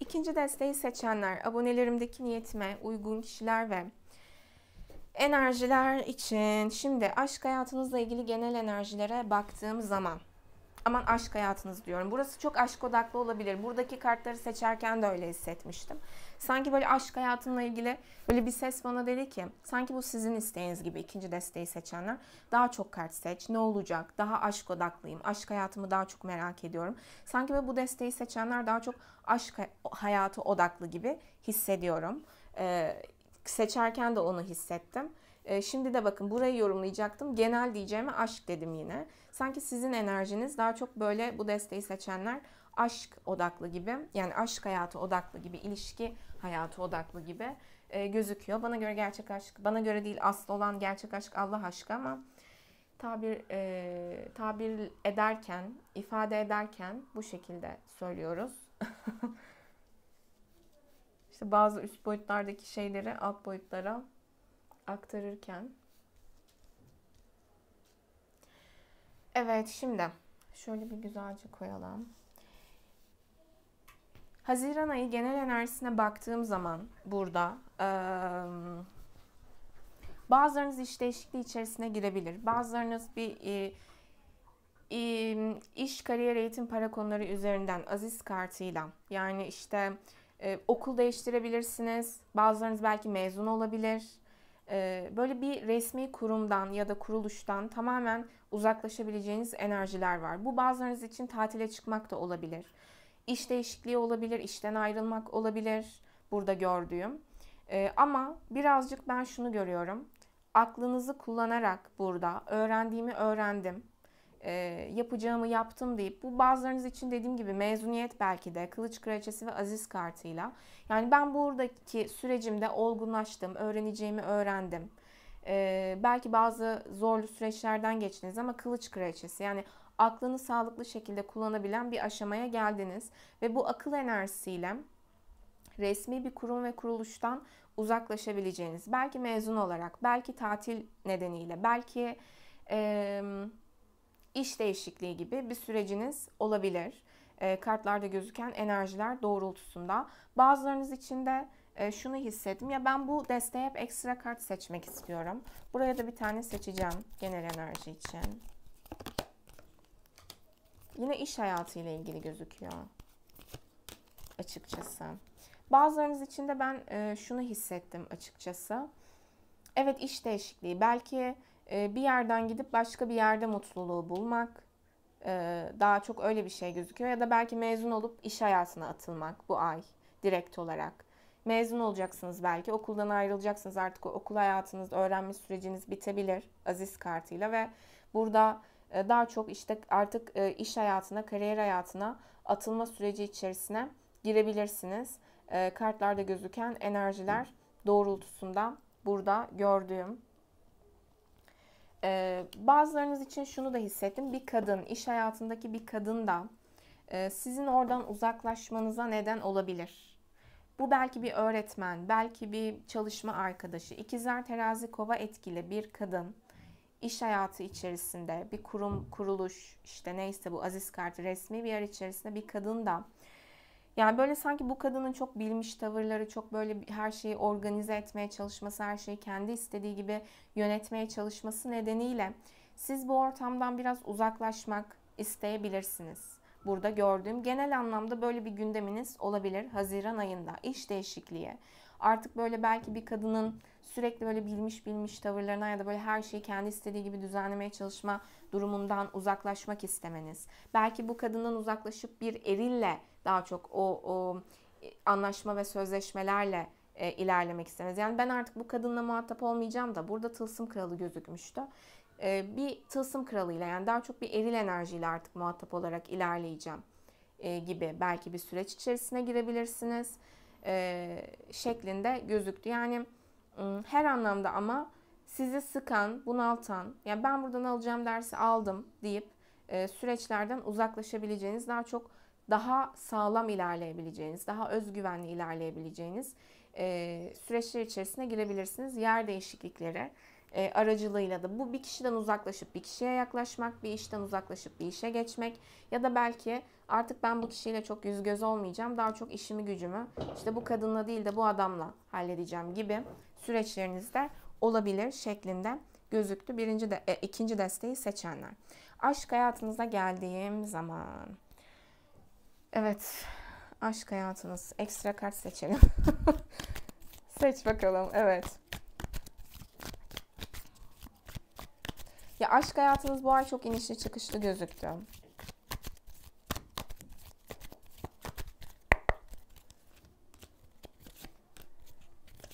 İkinci desteği seçenler, abonelerimdeki niyetime uygun kişiler ve enerjiler için şimdi aşk hayatınızla ilgili genel enerjilere baktığım zaman aman aşk hayatınız diyorum. Burası çok aşk odaklı olabilir. Buradaki kartları seçerken de öyle hissetmiştim. Sanki böyle aşk hayatımla ilgili böyle bir ses bana dedi ki sanki bu sizin isteğiniz gibi ikinci desteği seçenler daha çok kart seç. Ne olacak? Daha aşk odaklıyım. Aşk hayatımı daha çok merak ediyorum. Sanki böyle bu desteği seçenler daha çok aşk hayatı odaklı gibi hissediyorum. Ee, seçerken de onu hissettim. Ee, şimdi de bakın burayı yorumlayacaktım. Genel diyeceğime aşk dedim yine. Sanki sizin enerjiniz daha çok böyle bu desteği seçenler aşk odaklı gibi yani aşk hayatı odaklı gibi ilişki hayatı odaklı gibi e, gözüküyor. Bana göre gerçek aşk bana göre değil aslı olan gerçek aşk Allah aşkı ama tabir e, tabir ederken ifade ederken bu şekilde söylüyoruz. (laughs) işte bazı üst boyutlardaki şeyleri alt boyutlara aktarırken. Evet şimdi şöyle bir güzelce koyalım. Haziran ayı genel enerjisine baktığım zaman burada e, bazılarınız iş değişikliği içerisine girebilir. Bazılarınız bir e, e, iş, kariyer, eğitim, para konuları üzerinden aziz kartıyla yani işte e, okul değiştirebilirsiniz. Bazılarınız belki mezun olabilir. E, böyle bir resmi kurumdan ya da kuruluştan tamamen uzaklaşabileceğiniz enerjiler var. Bu bazılarınız için tatile çıkmak da olabilir iş değişikliği olabilir, işten ayrılmak olabilir burada gördüğüm. Ee, ama birazcık ben şunu görüyorum. Aklınızı kullanarak burada öğrendiğimi öğrendim, e, yapacağımı yaptım deyip bu bazılarınız için dediğim gibi mezuniyet belki de kılıç kraliçesi ve aziz kartıyla. Yani ben buradaki sürecimde olgunlaştım, öğreneceğimi öğrendim. Ee, belki bazı zorlu süreçlerden geçtiniz ama kılıç kraliçesi yani aklını sağlıklı şekilde kullanabilen bir aşamaya geldiniz ve bu akıl enerjisiyle resmi bir kurum ve kuruluştan uzaklaşabileceğiniz, belki mezun olarak, belki tatil nedeniyle, belki e, iş değişikliği gibi bir süreciniz olabilir. E, kartlarda gözüken enerjiler doğrultusunda. Bazılarınız için de e, şunu hissettim. Ya ben bu desteğe hep ekstra kart seçmek istiyorum. Buraya da bir tane seçeceğim genel enerji için. Yine iş hayatı ile ilgili gözüküyor açıkçası. Bazılarınız için de ben e, şunu hissettim açıkçası. Evet iş değişikliği. Belki e, bir yerden gidip başka bir yerde mutluluğu bulmak. E, daha çok öyle bir şey gözüküyor. Ya da belki mezun olup iş hayatına atılmak bu ay direkt olarak. Mezun olacaksınız belki. Okuldan ayrılacaksınız artık. Okul hayatınız, öğrenme süreciniz bitebilir aziz kartıyla ve burada e, daha çok işte artık e, iş hayatına, kariyer hayatına atılma süreci içerisine girebilirsiniz. E, kartlarda gözüken enerjiler doğrultusunda burada gördüğüm. Bazılarınız için şunu da hissettim. Bir kadın, iş hayatındaki bir kadın da sizin oradan uzaklaşmanıza neden olabilir. Bu belki bir öğretmen, belki bir çalışma arkadaşı, ikizler terazi kova etkili bir kadın iş hayatı içerisinde bir kurum, kuruluş işte neyse bu aziz kartı resmi bir yer içerisinde bir kadın da yani böyle sanki bu kadının çok bilmiş tavırları, çok böyle her şeyi organize etmeye çalışması, her şeyi kendi istediği gibi yönetmeye çalışması nedeniyle siz bu ortamdan biraz uzaklaşmak isteyebilirsiniz. Burada gördüğüm genel anlamda böyle bir gündeminiz olabilir Haziran ayında iş değişikliği. Artık böyle belki bir kadının sürekli böyle bilmiş bilmiş tavırlarına ya da böyle her şeyi kendi istediği gibi düzenlemeye çalışma durumundan uzaklaşmak istemeniz. Belki bu kadından uzaklaşıp bir erille daha çok o, o e, anlaşma ve sözleşmelerle e, ilerlemek istemeniz. Yani ben artık bu kadınla muhatap olmayacağım da burada tılsım kralı gözükmüştü. E, bir tılsım kralıyla yani daha çok bir eril enerjiyle artık muhatap olarak ilerleyeceğim e, gibi belki bir süreç içerisine girebilirsiniz e, şeklinde gözüktü. Yani ee, her anlamda ama sizi sıkan, bunaltan, yani ben buradan alacağım dersi aldım deyip e, süreçlerden uzaklaşabileceğiniz, daha çok daha sağlam ilerleyebileceğiniz, daha özgüvenli ilerleyebileceğiniz e, süreçler içerisine girebilirsiniz. Yer değişiklikleri e, aracılığıyla da bu bir kişiden uzaklaşıp bir kişiye yaklaşmak, bir işten uzaklaşıp bir işe geçmek ya da belki artık ben bu kişiyle çok yüz göz olmayacağım, daha çok işimi gücümü işte bu kadınla değil de bu adamla halledeceğim gibi süreçlerinizde olabilir şeklinde gözüktü. Birinci de e, ikinci desteği seçenler. Aşk hayatınıza geldiğim zaman. Evet. Aşk hayatınız. Ekstra kart seçelim. (laughs) Seç bakalım. Evet. Ya aşk hayatınız bu ay çok inişli çıkışlı gözüktü.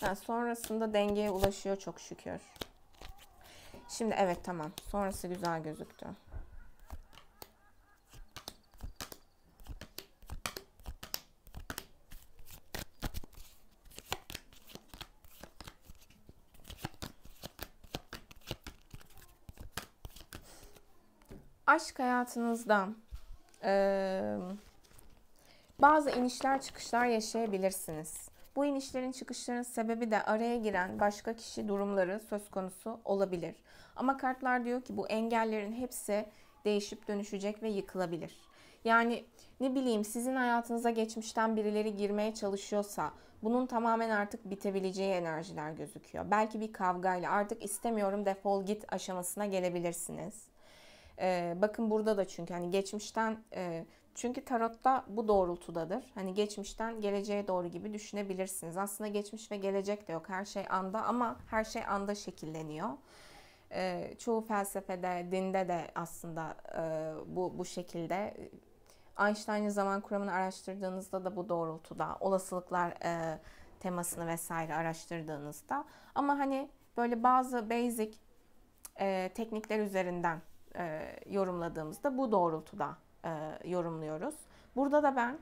zaten sonrasında dengeye ulaşıyor çok şükür. Şimdi evet tamam. Sonrası güzel gözüktü. aşk hayatınızda e, bazı inişler çıkışlar yaşayabilirsiniz. Bu inişlerin çıkışların sebebi de araya giren başka kişi durumları söz konusu olabilir. Ama kartlar diyor ki bu engellerin hepsi değişip dönüşecek ve yıkılabilir. Yani ne bileyim sizin hayatınıza geçmişten birileri girmeye çalışıyorsa bunun tamamen artık bitebileceği enerjiler gözüküyor. Belki bir kavgayla artık istemiyorum defol git aşamasına gelebilirsiniz. Ee, bakın burada da çünkü hani geçmişten e, çünkü tarotta bu doğrultudadır. Hani geçmişten geleceğe doğru gibi düşünebilirsiniz. Aslında geçmiş ve gelecek de yok. Her şey anda ama her şey anda şekilleniyor. E, çoğu felsefede, dinde de aslında e, bu bu şekilde. Einstein'ın zaman kuramını araştırdığınızda da bu doğrultuda olasılıklar e, temasını vesaire araştırdığınızda ama hani böyle bazı basic e, teknikler üzerinden e, yorumladığımızda bu doğrultuda e, yorumluyoruz. Burada da ben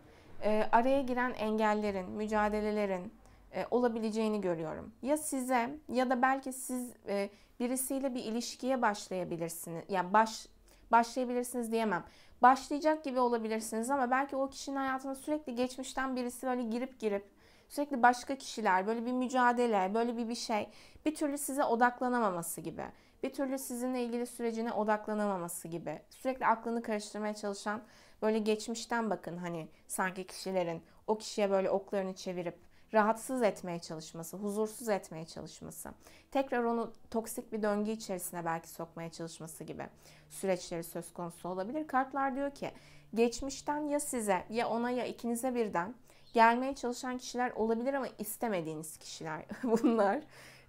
e, araya giren engellerin, mücadelelerin e, olabileceğini görüyorum. Ya size ya da belki siz e, birisiyle bir ilişkiye başlayabilirsiniz. Ya baş başlayabilirsiniz diyemem. Başlayacak gibi olabilirsiniz ama belki o kişinin hayatına sürekli geçmişten birisi böyle girip girip sürekli başka kişiler böyle bir mücadele, böyle bir bir şey bir türlü size odaklanamaması gibi bir türlü sizinle ilgili sürecine odaklanamaması gibi. Sürekli aklını karıştırmaya çalışan böyle geçmişten bakın hani sanki kişilerin o kişiye böyle oklarını çevirip rahatsız etmeye çalışması, huzursuz etmeye çalışması, tekrar onu toksik bir döngü içerisine belki sokmaya çalışması gibi süreçleri söz konusu olabilir. Kartlar diyor ki geçmişten ya size ya ona ya ikinize birden gelmeye çalışan kişiler olabilir ama istemediğiniz kişiler (laughs) bunlar.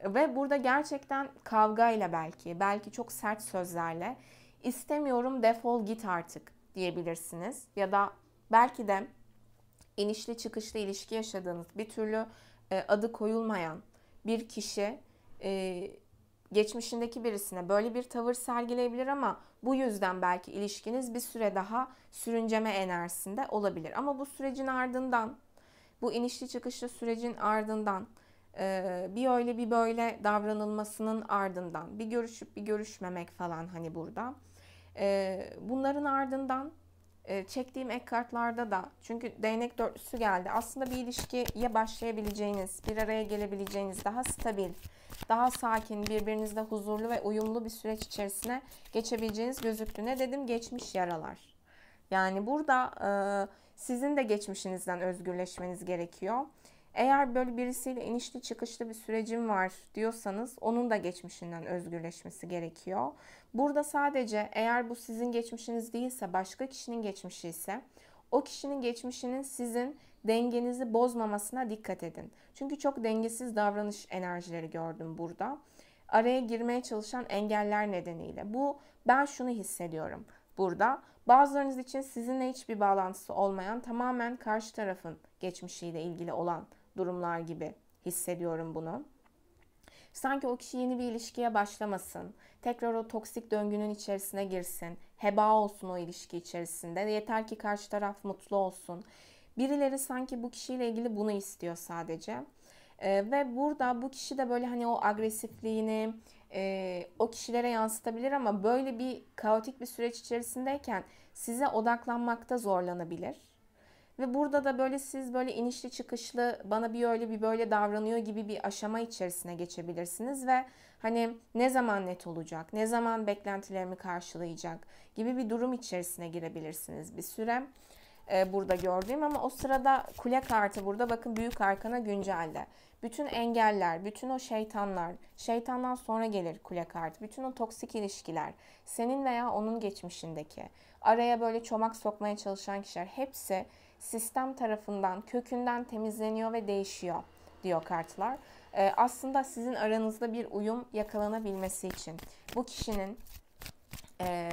Ve burada gerçekten kavgayla belki, belki çok sert sözlerle istemiyorum defol git artık diyebilirsiniz. Ya da belki de inişli çıkışlı ilişki yaşadığınız bir türlü e, adı koyulmayan bir kişi e, geçmişindeki birisine böyle bir tavır sergileyebilir ama bu yüzden belki ilişkiniz bir süre daha sürünceme enerjisinde olabilir. Ama bu sürecin ardından, bu inişli çıkışlı sürecin ardından ee, bir öyle bir böyle davranılmasının ardından bir görüşüp bir görüşmemek falan hani burada. Ee, bunların ardından e, çektiğim ek kartlarda da çünkü değnek dörtlüsü geldi. Aslında bir ilişkiye başlayabileceğiniz, bir araya gelebileceğiniz, daha stabil, daha sakin, birbirinizle huzurlu ve uyumlu bir süreç içerisine geçebileceğiniz gözüktü. Ne dedim? Geçmiş yaralar. Yani burada e, sizin de geçmişinizden özgürleşmeniz gerekiyor. Eğer böyle birisiyle inişli çıkışlı bir sürecim var diyorsanız onun da geçmişinden özgürleşmesi gerekiyor. Burada sadece eğer bu sizin geçmişiniz değilse başka kişinin geçmişi ise o kişinin geçmişinin sizin dengenizi bozmamasına dikkat edin. Çünkü çok dengesiz davranış enerjileri gördüm burada. Araya girmeye çalışan engeller nedeniyle. Bu ben şunu hissediyorum burada. Bazılarınız için sizinle hiçbir bağlantısı olmayan, tamamen karşı tarafın geçmişiyle ilgili olan durumlar gibi hissediyorum bunu. Sanki o kişi yeni bir ilişkiye başlamasın. Tekrar o toksik döngünün içerisine girsin. Heba olsun o ilişki içerisinde. Yeter ki karşı taraf mutlu olsun. Birileri sanki bu kişiyle ilgili bunu istiyor sadece. Ee, ve burada bu kişi de böyle hani o agresifliğini e, o kişilere yansıtabilir ama böyle bir kaotik bir süreç içerisindeyken size odaklanmakta zorlanabilir ve burada da böyle siz böyle inişli çıkışlı bana bir öyle bir böyle davranıyor gibi bir aşama içerisine geçebilirsiniz ve hani ne zaman net olacak, ne zaman beklentilerimi karşılayacak gibi bir durum içerisine girebilirsiniz bir süre. Ee, burada gördüğüm ama o sırada kule kartı burada bakın büyük arkana güncelde. Bütün engeller, bütün o şeytanlar, şeytandan sonra gelir kule kartı, bütün o toksik ilişkiler, senin veya onun geçmişindeki, araya böyle çomak sokmaya çalışan kişiler hepsi sistem tarafından kökünden temizleniyor ve değişiyor diyor kartlar. Ee, aslında sizin aranızda bir uyum yakalanabilmesi için bu kişinin e,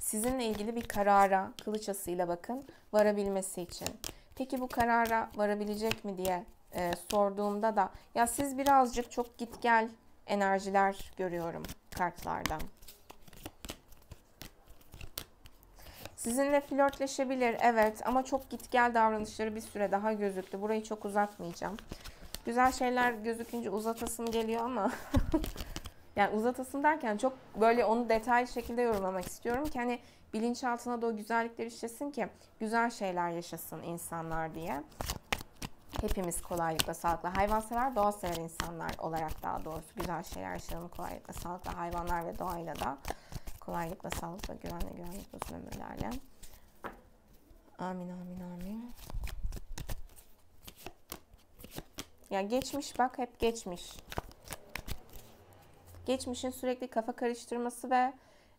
sizinle ilgili bir karara kılıçasıyla bakın varabilmesi için. Peki bu karara varabilecek mi diye e, sorduğumda da ya siz birazcık çok git gel enerjiler görüyorum kartlardan. Sizinle flörtleşebilir evet ama çok git gel davranışları bir süre daha gözüktü. Burayı çok uzatmayacağım. Güzel şeyler gözükünce uzatasım geliyor ama (laughs) yani uzatasım derken çok böyle onu detaylı şekilde yorumlamak istiyorum ki hani bilinçaltına da o güzellikler işlesin ki güzel şeyler yaşasın insanlar diye. Hepimiz kolaylıkla, sağlıkla, hayvansever, doğa sever insanlar olarak daha doğrusu güzel şeyler yaşayalım kolaylıkla, sağlıkla, hayvanlar ve doğayla da Kolaylıkla, sağlıkla, güvenle, güvenlikle uzun ömürlerle. Amin, amin, amin. Ya geçmiş bak hep geçmiş. Geçmişin sürekli kafa karıştırması ve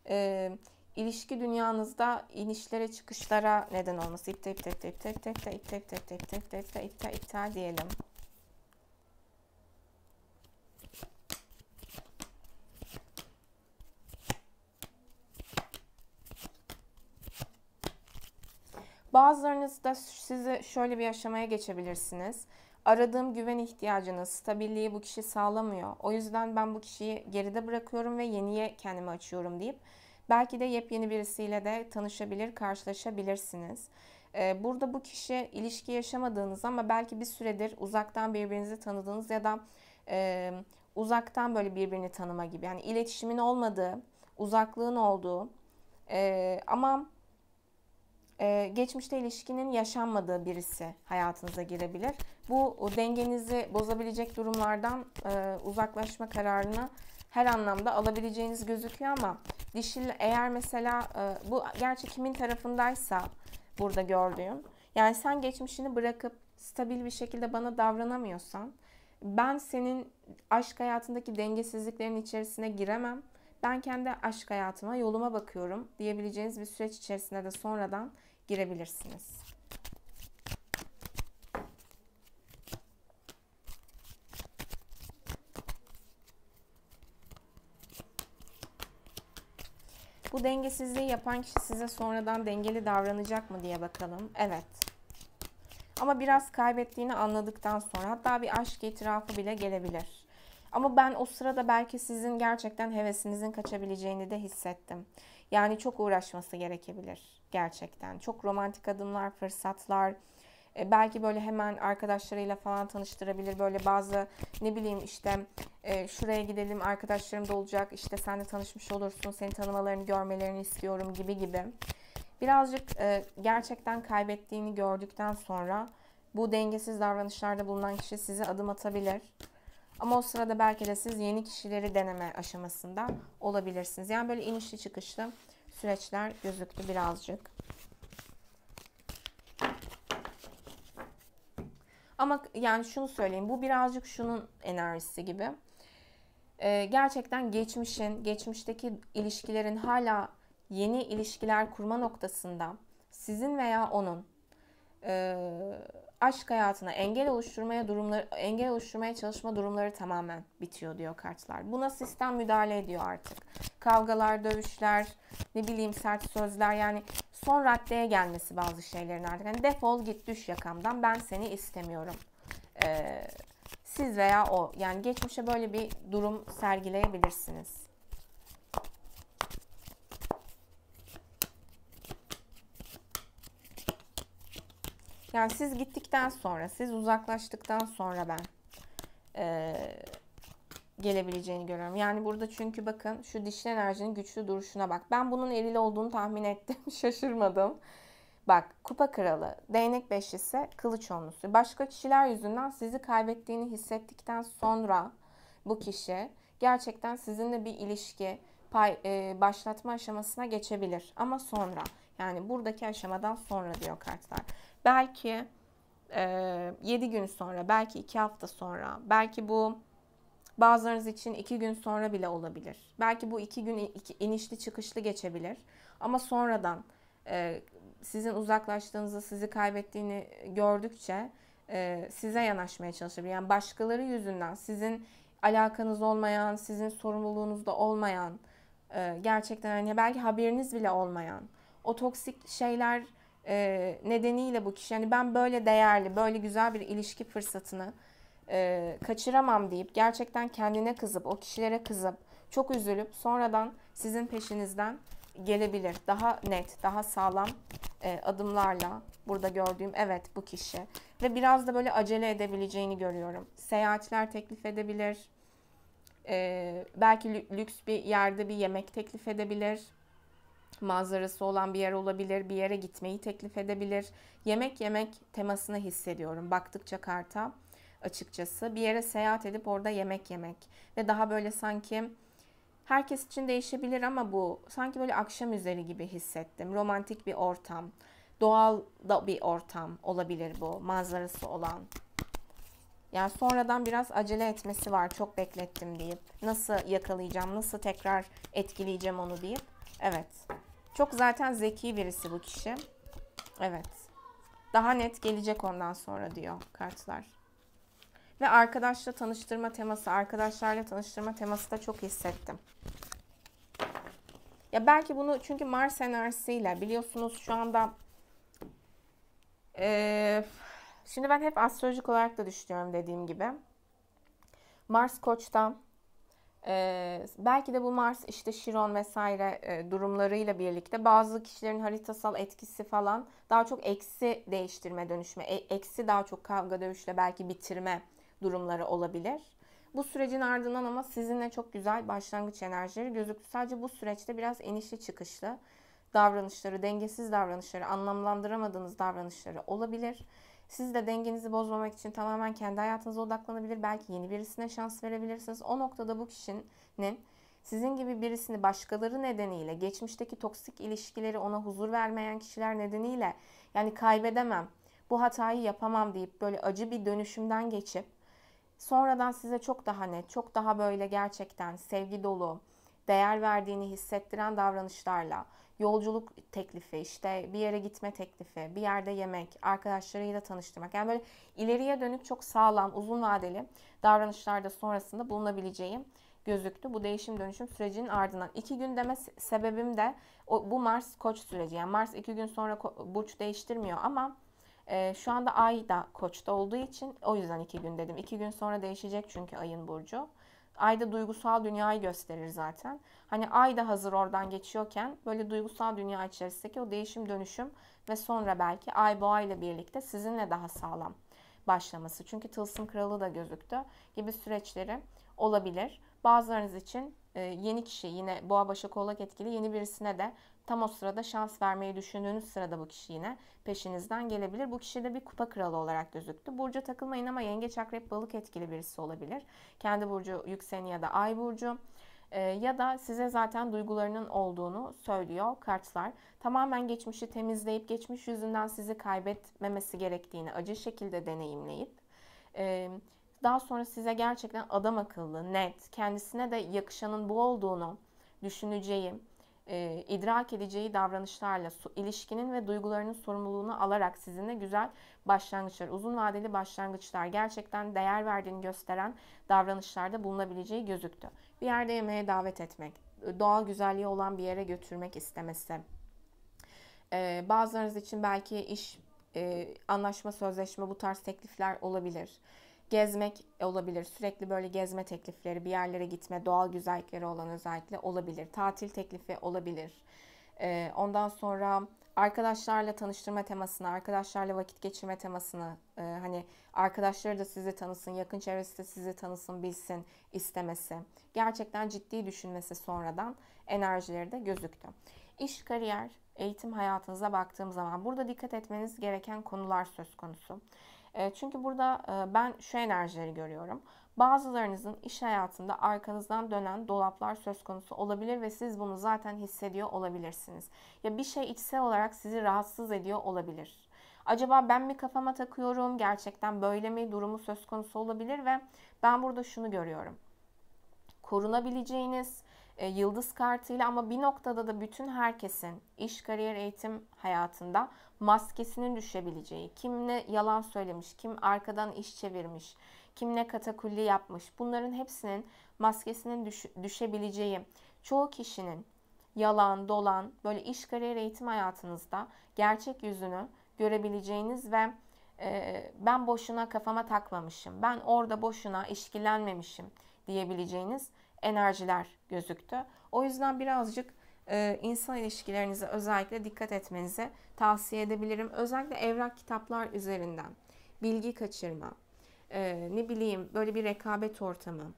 e, ilişki dünyanızda inişlere çıkışlara neden olması. İpte ipte ipte ipte ipte ipte ipte ipte ipte ipte ipte ipte ipte ipte diyelim. Bazılarınız da sizi şöyle bir aşamaya geçebilirsiniz. Aradığım güven ihtiyacını, stabilliği bu kişi sağlamıyor. O yüzden ben bu kişiyi geride bırakıyorum ve yeniye kendimi açıyorum deyip belki de yepyeni birisiyle de tanışabilir, karşılaşabilirsiniz. Ee, burada bu kişi ilişki yaşamadığınız ama belki bir süredir uzaktan birbirinizi tanıdığınız ya da uzaktan böyle birbirini tanıma gibi. Yani iletişimin olmadığı, uzaklığın olduğu e, ama e, geçmişte ilişkinin yaşanmadığı birisi hayatınıza girebilir. Bu dengenizi bozabilecek durumlardan e, uzaklaşma kararını her anlamda alabileceğiniz gözüküyor ama dişil eğer mesela e, bu gerçi kimin tarafındaysa burada gördüğüm. Yani sen geçmişini bırakıp stabil bir şekilde bana davranamıyorsan ben senin aşk hayatındaki dengesizliklerin içerisine giremem. Ben kendi aşk hayatıma, yoluma bakıyorum diyebileceğiniz bir süreç içerisinde de sonradan girebilirsiniz. Bu dengesizliği yapan kişi size sonradan dengeli davranacak mı diye bakalım. Evet. Ama biraz kaybettiğini anladıktan sonra hatta bir aşk itirafı bile gelebilir. Ama ben o sırada belki sizin gerçekten hevesinizin kaçabileceğini de hissettim. Yani çok uğraşması gerekebilir gerçekten. Çok romantik adımlar, fırsatlar, e, belki böyle hemen arkadaşlarıyla falan tanıştırabilir. Böyle bazı ne bileyim işte e, şuraya gidelim arkadaşlarım da olacak. İşte sen de tanışmış olursun. Seni tanımalarını görmelerini istiyorum gibi gibi. Birazcık e, gerçekten kaybettiğini gördükten sonra bu dengesiz davranışlarda bulunan kişi size adım atabilir. Ama o sırada belki de siz yeni kişileri deneme aşamasında olabilirsiniz. Yani böyle inişli çıkışlı süreçler gözüktü birazcık. Ama yani şunu söyleyeyim. Bu birazcık şunun enerjisi gibi. Ee, gerçekten geçmişin, geçmişteki ilişkilerin hala yeni ilişkiler kurma noktasında sizin veya onun e, aşk hayatına engel oluşturmaya durumları engel oluşturmaya çalışma durumları tamamen bitiyor diyor kartlar. Buna sistem müdahale ediyor artık. Kavgalar, dövüşler, ne bileyim sert sözler yani son raddeye gelmesi bazı şeylerin artık. Yani defol git düş yakamdan ben seni istemiyorum. Ee, siz veya o yani geçmişe böyle bir durum sergileyebilirsiniz. Yani siz gittikten sonra, siz uzaklaştıktan sonra ben e, gelebileceğini görüyorum. Yani burada çünkü bakın şu dişli enerjinin güçlü duruşuna bak. Ben bunun eril olduğunu tahmin ettim. (laughs) Şaşırmadım. Bak kupa kralı, değnek beşlisi, kılıç onlusu. Başka kişiler yüzünden sizi kaybettiğini hissettikten sonra bu kişi gerçekten sizinle bir ilişki pay, e, başlatma aşamasına geçebilir. Ama sonra yani buradaki aşamadan sonra diyor kartlar belki e, 7 gün sonra, belki 2 hafta sonra, belki bu bazılarınız için 2 gün sonra bile olabilir. Belki bu 2 gün inişli çıkışlı geçebilir. Ama sonradan e, sizin uzaklaştığınızı, sizi kaybettiğini gördükçe e, size yanaşmaya çalışabilir. Yani başkaları yüzünden sizin alakanız olmayan, sizin sorumluluğunuzda olmayan, e, gerçekten hani belki haberiniz bile olmayan o toksik şeyler e, nedeniyle bu kişi yani ben böyle değerli, böyle güzel bir ilişki fırsatını e, kaçıramam deyip gerçekten kendine kızıp, o kişilere kızıp çok üzülüp sonradan sizin peşinizden gelebilir. Daha net, daha sağlam e, adımlarla burada gördüğüm evet bu kişi ve biraz da böyle acele edebileceğini görüyorum. Seyahatler teklif edebilir. E, belki lüks bir yerde bir yemek teklif edebilir manzarası olan bir yer olabilir, bir yere gitmeyi teklif edebilir. Yemek yemek temasını hissediyorum baktıkça karta açıkçası. Bir yere seyahat edip orada yemek yemek ve daha böyle sanki herkes için değişebilir ama bu sanki böyle akşam üzeri gibi hissettim. Romantik bir ortam, doğal da bir ortam olabilir bu manzarası olan. Yani sonradan biraz acele etmesi var çok beklettim deyip nasıl yakalayacağım, nasıl tekrar etkileyeceğim onu deyip. Evet. Çok zaten zeki birisi bu kişi. Evet. Daha net gelecek ondan sonra diyor kartlar. Ve arkadaşla tanıştırma teması, arkadaşlarla tanıştırma teması da çok hissettim. Ya belki bunu çünkü Mars enerjisiyle biliyorsunuz şu anda e, şimdi ben hep astrolojik olarak da düşünüyorum dediğim gibi. Mars Koç'ta ee, belki de bu Mars işte Şiron vesaire e, durumlarıyla birlikte bazı kişilerin haritasal etkisi falan daha çok eksi değiştirme dönüşme, e, eksi daha çok kavga dövüşle belki bitirme durumları olabilir. Bu sürecin ardından ama sizinle çok güzel başlangıç enerjileri gözüktü. Sadece bu süreçte biraz inişli çıkışlı davranışları, dengesiz davranışları, anlamlandıramadığınız davranışları olabilir. Siz de dengenizi bozmamak için tamamen kendi hayatınıza odaklanabilir. Belki yeni birisine şans verebilirsiniz. O noktada bu kişinin sizin gibi birisini başkaları nedeniyle, geçmişteki toksik ilişkileri ona huzur vermeyen kişiler nedeniyle yani kaybedemem, bu hatayı yapamam deyip böyle acı bir dönüşümden geçip sonradan size çok daha net, çok daha böyle gerçekten sevgi dolu, değer verdiğini hissettiren davranışlarla yolculuk teklifi, işte bir yere gitme teklifi, bir yerde yemek, arkadaşlarıyla tanıştırmak. Yani böyle ileriye dönük çok sağlam, uzun vadeli davranışlarda sonrasında bulunabileceğim gözüktü. Bu değişim dönüşüm sürecinin ardından. iki gün deme sebebim de o, bu Mars koç süreci. Yani Mars iki gün sonra burç değiştirmiyor ama e, şu anda ay da koçta olduğu için o yüzden iki gün dedim. İki gün sonra değişecek çünkü ayın burcu. Ayda duygusal dünyayı gösterir zaten. Hani ay da hazır oradan geçiyorken böyle duygusal dünya içerisindeki o değişim dönüşüm ve sonra belki ay boğa ile birlikte sizinle daha sağlam başlaması. Çünkü tılsım kralı da gözüktü gibi süreçleri olabilir. Bazılarınız için e, yeni kişi yine boğa başak oğlak etkili yeni birisine de Tam o sırada şans vermeyi düşündüğünüz sırada bu kişi yine peşinizden gelebilir. Bu kişi de bir kupa kralı olarak gözüktü. Burcu takılmayın ama yengeç akrep balık etkili birisi olabilir. Kendi burcu yükseni ya da ay burcu ee, ya da size zaten duygularının olduğunu söylüyor kartlar. Tamamen geçmişi temizleyip geçmiş yüzünden sizi kaybetmemesi gerektiğini acı şekilde deneyimleyip e, daha sonra size gerçekten adam akıllı, net, kendisine de yakışanın bu olduğunu düşüneceğim e, idrak edeceği davranışlarla ilişkinin ve duygularının sorumluluğunu alarak sizinle güzel başlangıçlar, uzun vadeli başlangıçlar, gerçekten değer verdiğini gösteren davranışlarda bulunabileceği gözüktü. Bir yerde yemeğe davet etmek, e, doğal güzelliği olan bir yere götürmek istemesi. E, bazılarınız için belki iş, e, anlaşma, sözleşme bu tarz teklifler olabilir gezmek olabilir. Sürekli böyle gezme teklifleri, bir yerlere gitme, doğal güzellikleri olan özellikle olabilir. Tatil teklifi olabilir. Ee, ondan sonra arkadaşlarla tanıştırma temasını, arkadaşlarla vakit geçirme temasını, e, hani arkadaşları da sizi tanısın, yakın çevresi de sizi tanısın, bilsin istemesi. Gerçekten ciddi düşünmesi sonradan enerjileri de gözüktü. İş, kariyer, eğitim hayatınıza baktığım zaman burada dikkat etmeniz gereken konular söz konusu. Ee, çünkü burada e, ben şu enerjileri görüyorum. Bazılarınızın iş hayatında arkanızdan dönen dolaplar söz konusu olabilir ve siz bunu zaten hissediyor olabilirsiniz. Ya bir şey içsel olarak sizi rahatsız ediyor olabilir. Acaba ben mi kafama takıyorum? Gerçekten böyle mi durumu söz konusu olabilir ve ben burada şunu görüyorum. Korunabileceğiniz, e, yıldız kartıyla ama bir noktada da bütün herkesin iş, kariyer, eğitim hayatında maskesinin düşebileceği, kim ne yalan söylemiş, kim arkadan iş çevirmiş, kim ne katakulli yapmış bunların hepsinin maskesinin düş- düşebileceği çoğu kişinin yalan, dolan böyle iş, kariyer, eğitim hayatınızda gerçek yüzünü görebileceğiniz ve e, ben boşuna kafama takmamışım, ben orada boşuna işkilenmemişim diyebileceğiniz enerjiler gözüktü. O yüzden birazcık e, insan ilişkilerinize özellikle dikkat etmenizi tavsiye edebilirim. Özellikle evrak kitaplar üzerinden bilgi kaçırma, e, ne bileyim böyle bir rekabet ortamı,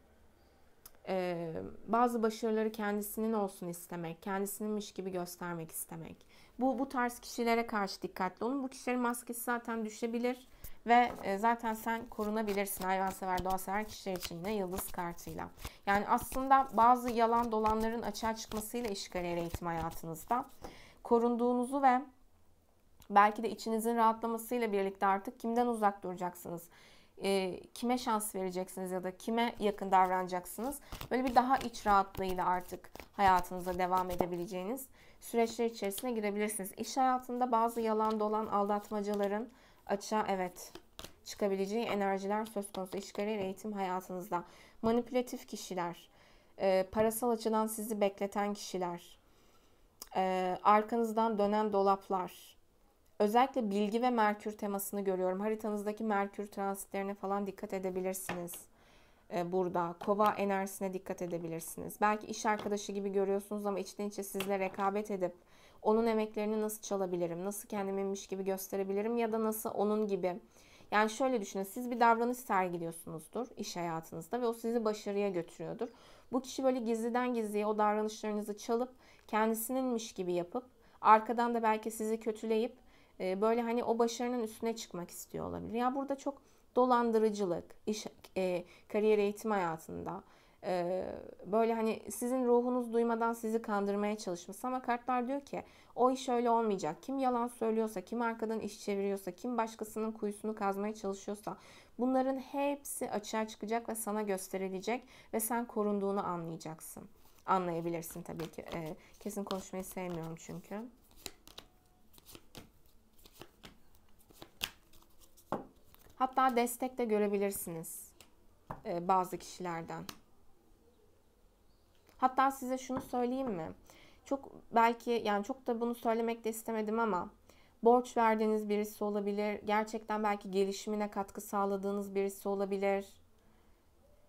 e, bazı başarıları kendisinin olsun istemek, kendisininmiş gibi göstermek istemek. Bu bu tarz kişilere karşı dikkatli olun. Bu kişilerin maskesi zaten düşebilir ve e, zaten sen korunabilirsin hayvansever, doğasever kişiler için yine yıldız kartıyla. Yani aslında bazı yalan dolanların açığa çıkmasıyla işgal eğitim hayatınızda. Korunduğunuzu ve belki de içinizin rahatlamasıyla birlikte artık kimden uzak duracaksınız? E, kime şans vereceksiniz ya da kime yakın davranacaksınız. Böyle bir daha iç rahatlığıyla artık hayatınıza devam edebileceğiniz süreçler içerisine girebilirsiniz. İş hayatında bazı yalan dolan aldatmacaların açığa evet çıkabileceği enerjiler söz konusu iş kariyer eğitim hayatınızda. Manipülatif kişiler, e, parasal açıdan sizi bekleten kişiler, e, arkanızdan dönen dolaplar, özellikle bilgi ve Merkür temasını görüyorum. Haritanızdaki Merkür transitlerine falan dikkat edebilirsiniz. E, burada kova enerjisine dikkat edebilirsiniz. Belki iş arkadaşı gibi görüyorsunuz ama içten içe sizle rekabet edip onun emeklerini nasıl çalabilirim? Nasıl kendiminmiş gibi gösterebilirim ya da nasıl onun gibi? Yani şöyle düşünün siz bir davranış sergiliyorsunuzdur iş hayatınızda ve o sizi başarıya götürüyordur. Bu kişi böyle gizliden gizliye o davranışlarınızı çalıp kendisininmiş gibi yapıp arkadan da belki sizi kötüleyip e, böyle hani o başarının üstüne çıkmak istiyor olabilir. Ya burada çok dolandırıcılık, iş, e, kariyer eğitim hayatında, ee, böyle hani sizin ruhunuz duymadan sizi kandırmaya çalışması ama kartlar diyor ki o iş öyle olmayacak. Kim yalan söylüyorsa, kim arkadan iş çeviriyorsa, kim başkasının kuyusunu kazmaya çalışıyorsa bunların hepsi açığa çıkacak ve sana gösterilecek ve sen korunduğunu anlayacaksın. Anlayabilirsin tabii ki. Ee, kesin konuşmayı sevmiyorum çünkü. Hatta destek de görebilirsiniz e, bazı kişilerden. Hatta size şunu söyleyeyim mi? Çok belki yani çok da bunu söylemek de istemedim ama borç verdiğiniz birisi olabilir. Gerçekten belki gelişimine katkı sağladığınız birisi olabilir.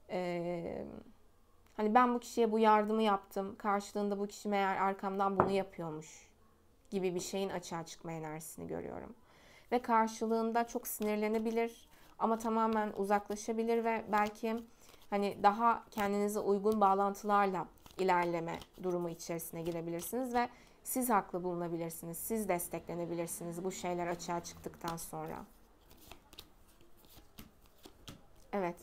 Ee, hani ben bu kişiye bu yardımı yaptım. Karşılığında bu kişi meğer arkamdan bunu yapıyormuş gibi bir şeyin açığa çıkma enerjisini görüyorum. Ve karşılığında çok sinirlenebilir ama tamamen uzaklaşabilir ve belki hani daha kendinize uygun bağlantılarla ilerleme durumu içerisine girebilirsiniz ve siz haklı bulunabilirsiniz. Siz desteklenebilirsiniz bu şeyler açığa çıktıktan sonra. Evet.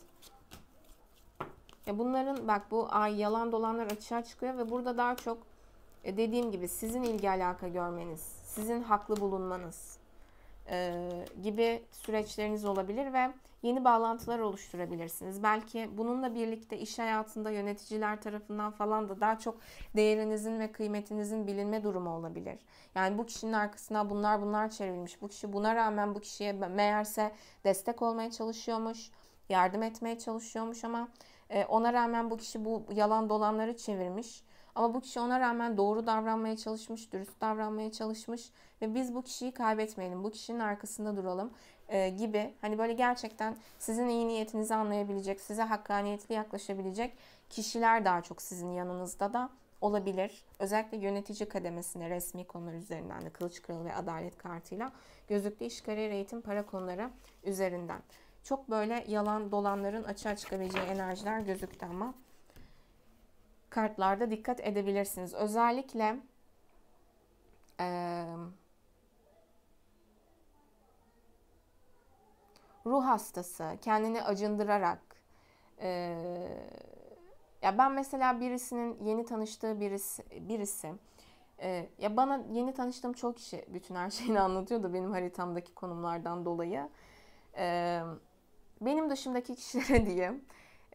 Ya Bunların bak bu ay yalan dolanlar açığa çıkıyor ve burada daha çok e, dediğim gibi sizin ilgi alaka görmeniz, sizin haklı bulunmanız, e, gibi süreçleriniz olabilir ve yeni bağlantılar oluşturabilirsiniz. Belki bununla birlikte iş hayatında yöneticiler tarafından falan da daha çok değerinizin ve kıymetinizin bilinme durumu olabilir. Yani bu kişinin arkasına bunlar bunlar çevrilmiş. Bu kişi buna rağmen bu kişiye meğerse destek olmaya çalışıyormuş, yardım etmeye çalışıyormuş ama e, ona rağmen bu kişi bu yalan dolanları çevirmiş ama bu kişi ona rağmen doğru davranmaya çalışmış, dürüst davranmaya çalışmış ve biz bu kişiyi kaybetmeyelim, bu kişinin arkasında duralım e, gibi. Hani böyle gerçekten sizin iyi niyetinizi anlayabilecek, size hakkaniyetli yaklaşabilecek kişiler daha çok sizin yanınızda da olabilir. Özellikle yönetici kademesinde resmi konular üzerinden de kılıç kralı ve adalet kartıyla gözüklü iş kariyer eğitim para konuları üzerinden. Çok böyle yalan dolanların açığa çıkabileceği enerjiler gözüktü ama kartlarda dikkat edebilirsiniz. Özellikle e, ruh hastası, kendini acındırarak e, ya ben mesela birisinin yeni tanıştığı birisi birisi e, ya bana yeni tanıştığım çok kişi bütün her şeyini (laughs) anlatıyordu benim haritamdaki konumlardan dolayı. E, benim dışımdaki kişilere (laughs) diyeyim.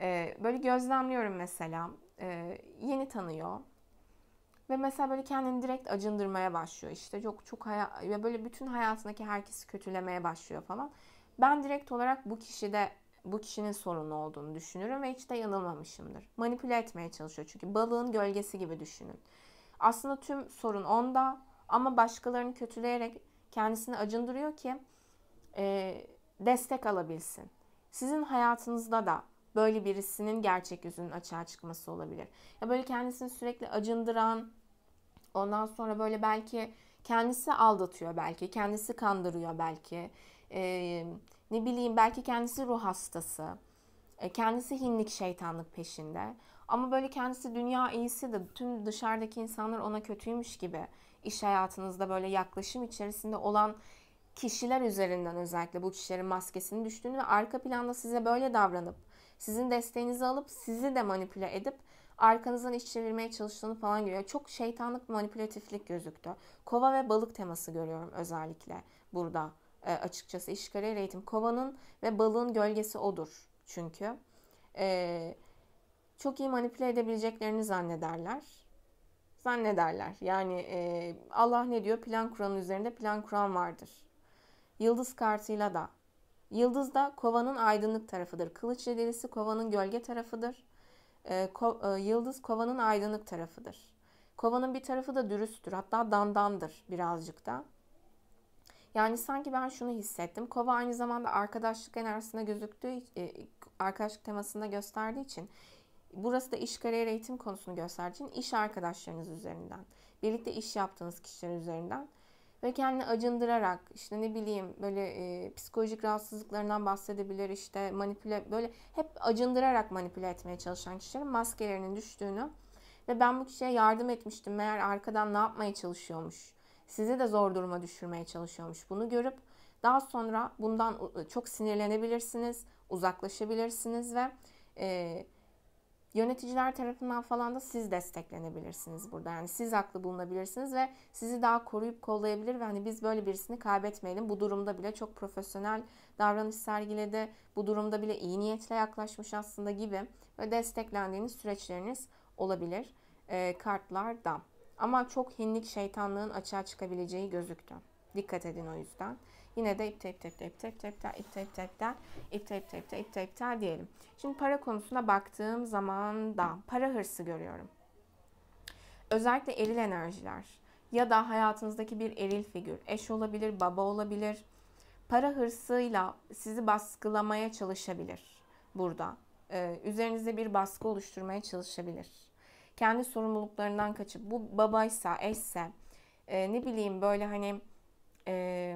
E, böyle gözlemliyorum mesela e, yeni tanıyor. Ve mesela böyle kendini direkt acındırmaya başlıyor İşte çok çok hayat ve böyle bütün hayatındaki herkesi kötülemeye başlıyor falan. Ben direkt olarak bu kişide bu kişinin sorunu olduğunu düşünürüm ve hiç de yanılmamışımdır. Manipüle etmeye çalışıyor çünkü balığın gölgesi gibi düşünün. Aslında tüm sorun onda ama başkalarını kötüleyerek kendisini acındırıyor ki e, destek alabilsin. Sizin hayatınızda da böyle birisinin gerçek yüzünün açığa çıkması olabilir. Ya böyle kendisini sürekli acındıran, ondan sonra böyle belki kendisi aldatıyor belki, kendisi kandırıyor belki. Ee, ne bileyim belki kendisi ruh hastası. E, kendisi hinlik şeytanlık peşinde. Ama böyle kendisi dünya iyisi de tüm dışarıdaki insanlar ona kötüymüş gibi iş hayatınızda böyle yaklaşım içerisinde olan kişiler üzerinden özellikle bu kişilerin maskesinin düştüğünü ve arka planda size böyle davranıp sizin desteğinizi alıp sizi de manipüle edip arkanızdan iş çevirmeye çalıştığını falan görüyor. Çok şeytanlık manipülatiflik gözüktü. Kova ve balık teması görüyorum özellikle burada e, açıkçası iş kariyer eğitim. Kovanın ve balığın gölgesi odur çünkü. E, çok iyi manipüle edebileceklerini zannederler. Zannederler. Yani e, Allah ne diyor? Plan kuranın üzerinde plan kuran vardır. Yıldız kartıyla da Yıldız da kovanın aydınlık tarafıdır. Kılıç yedirisi kovanın gölge tarafıdır. E, ko, e, yıldız kovanın aydınlık tarafıdır. Kovanın bir tarafı da dürüsttür. Hatta dandandır birazcık da. Yani sanki ben şunu hissettim. Kova aynı zamanda arkadaşlık enerjisinde gözüktüğü, e, arkadaşlık temasında gösterdiği için burası da iş kariyer eğitim konusunu gösterdiği için iş arkadaşlarınız üzerinden, birlikte iş yaptığınız kişiler üzerinden ve kendini acındırarak işte ne bileyim böyle e, psikolojik rahatsızlıklarından bahsedebilir işte manipüle böyle hep acındırarak manipüle etmeye çalışan kişilerin maskelerinin düştüğünü ve ben bu kişiye yardım etmiştim meğer arkadan ne yapmaya çalışıyormuş sizi de zor duruma düşürmeye çalışıyormuş bunu görüp daha sonra bundan çok sinirlenebilirsiniz uzaklaşabilirsiniz ve e, yöneticiler tarafından falan da siz desteklenebilirsiniz burada. Yani siz haklı bulunabilirsiniz ve sizi daha koruyup kollayabilir ve hani biz böyle birisini kaybetmeyelim. Bu durumda bile çok profesyonel davranış sergiledi. Bu durumda bile iyi niyetle yaklaşmış aslında gibi ve desteklendiğiniz süreçleriniz olabilir e, kartlarda. Ama çok hinlik şeytanlığın açığa çıkabileceği gözüktü. Dikkat edin o yüzden. Yine de ipte ipte ipte ipte ipte ipte ipte ipte ipte ipte ipte ipte ipte ipte diyelim. Şimdi para konusuna baktığım zaman da para hırsı görüyorum. Özellikle eril enerjiler ya da hayatınızdaki bir eril figür, eş olabilir, baba olabilir. Para hırsıyla sizi baskılamaya çalışabilir burada. Ee, üzerinizde bir baskı oluşturmaya çalışabilir kendi sorumluluklarından kaçıp bu babaysa, eşse e, ne bileyim böyle hani e,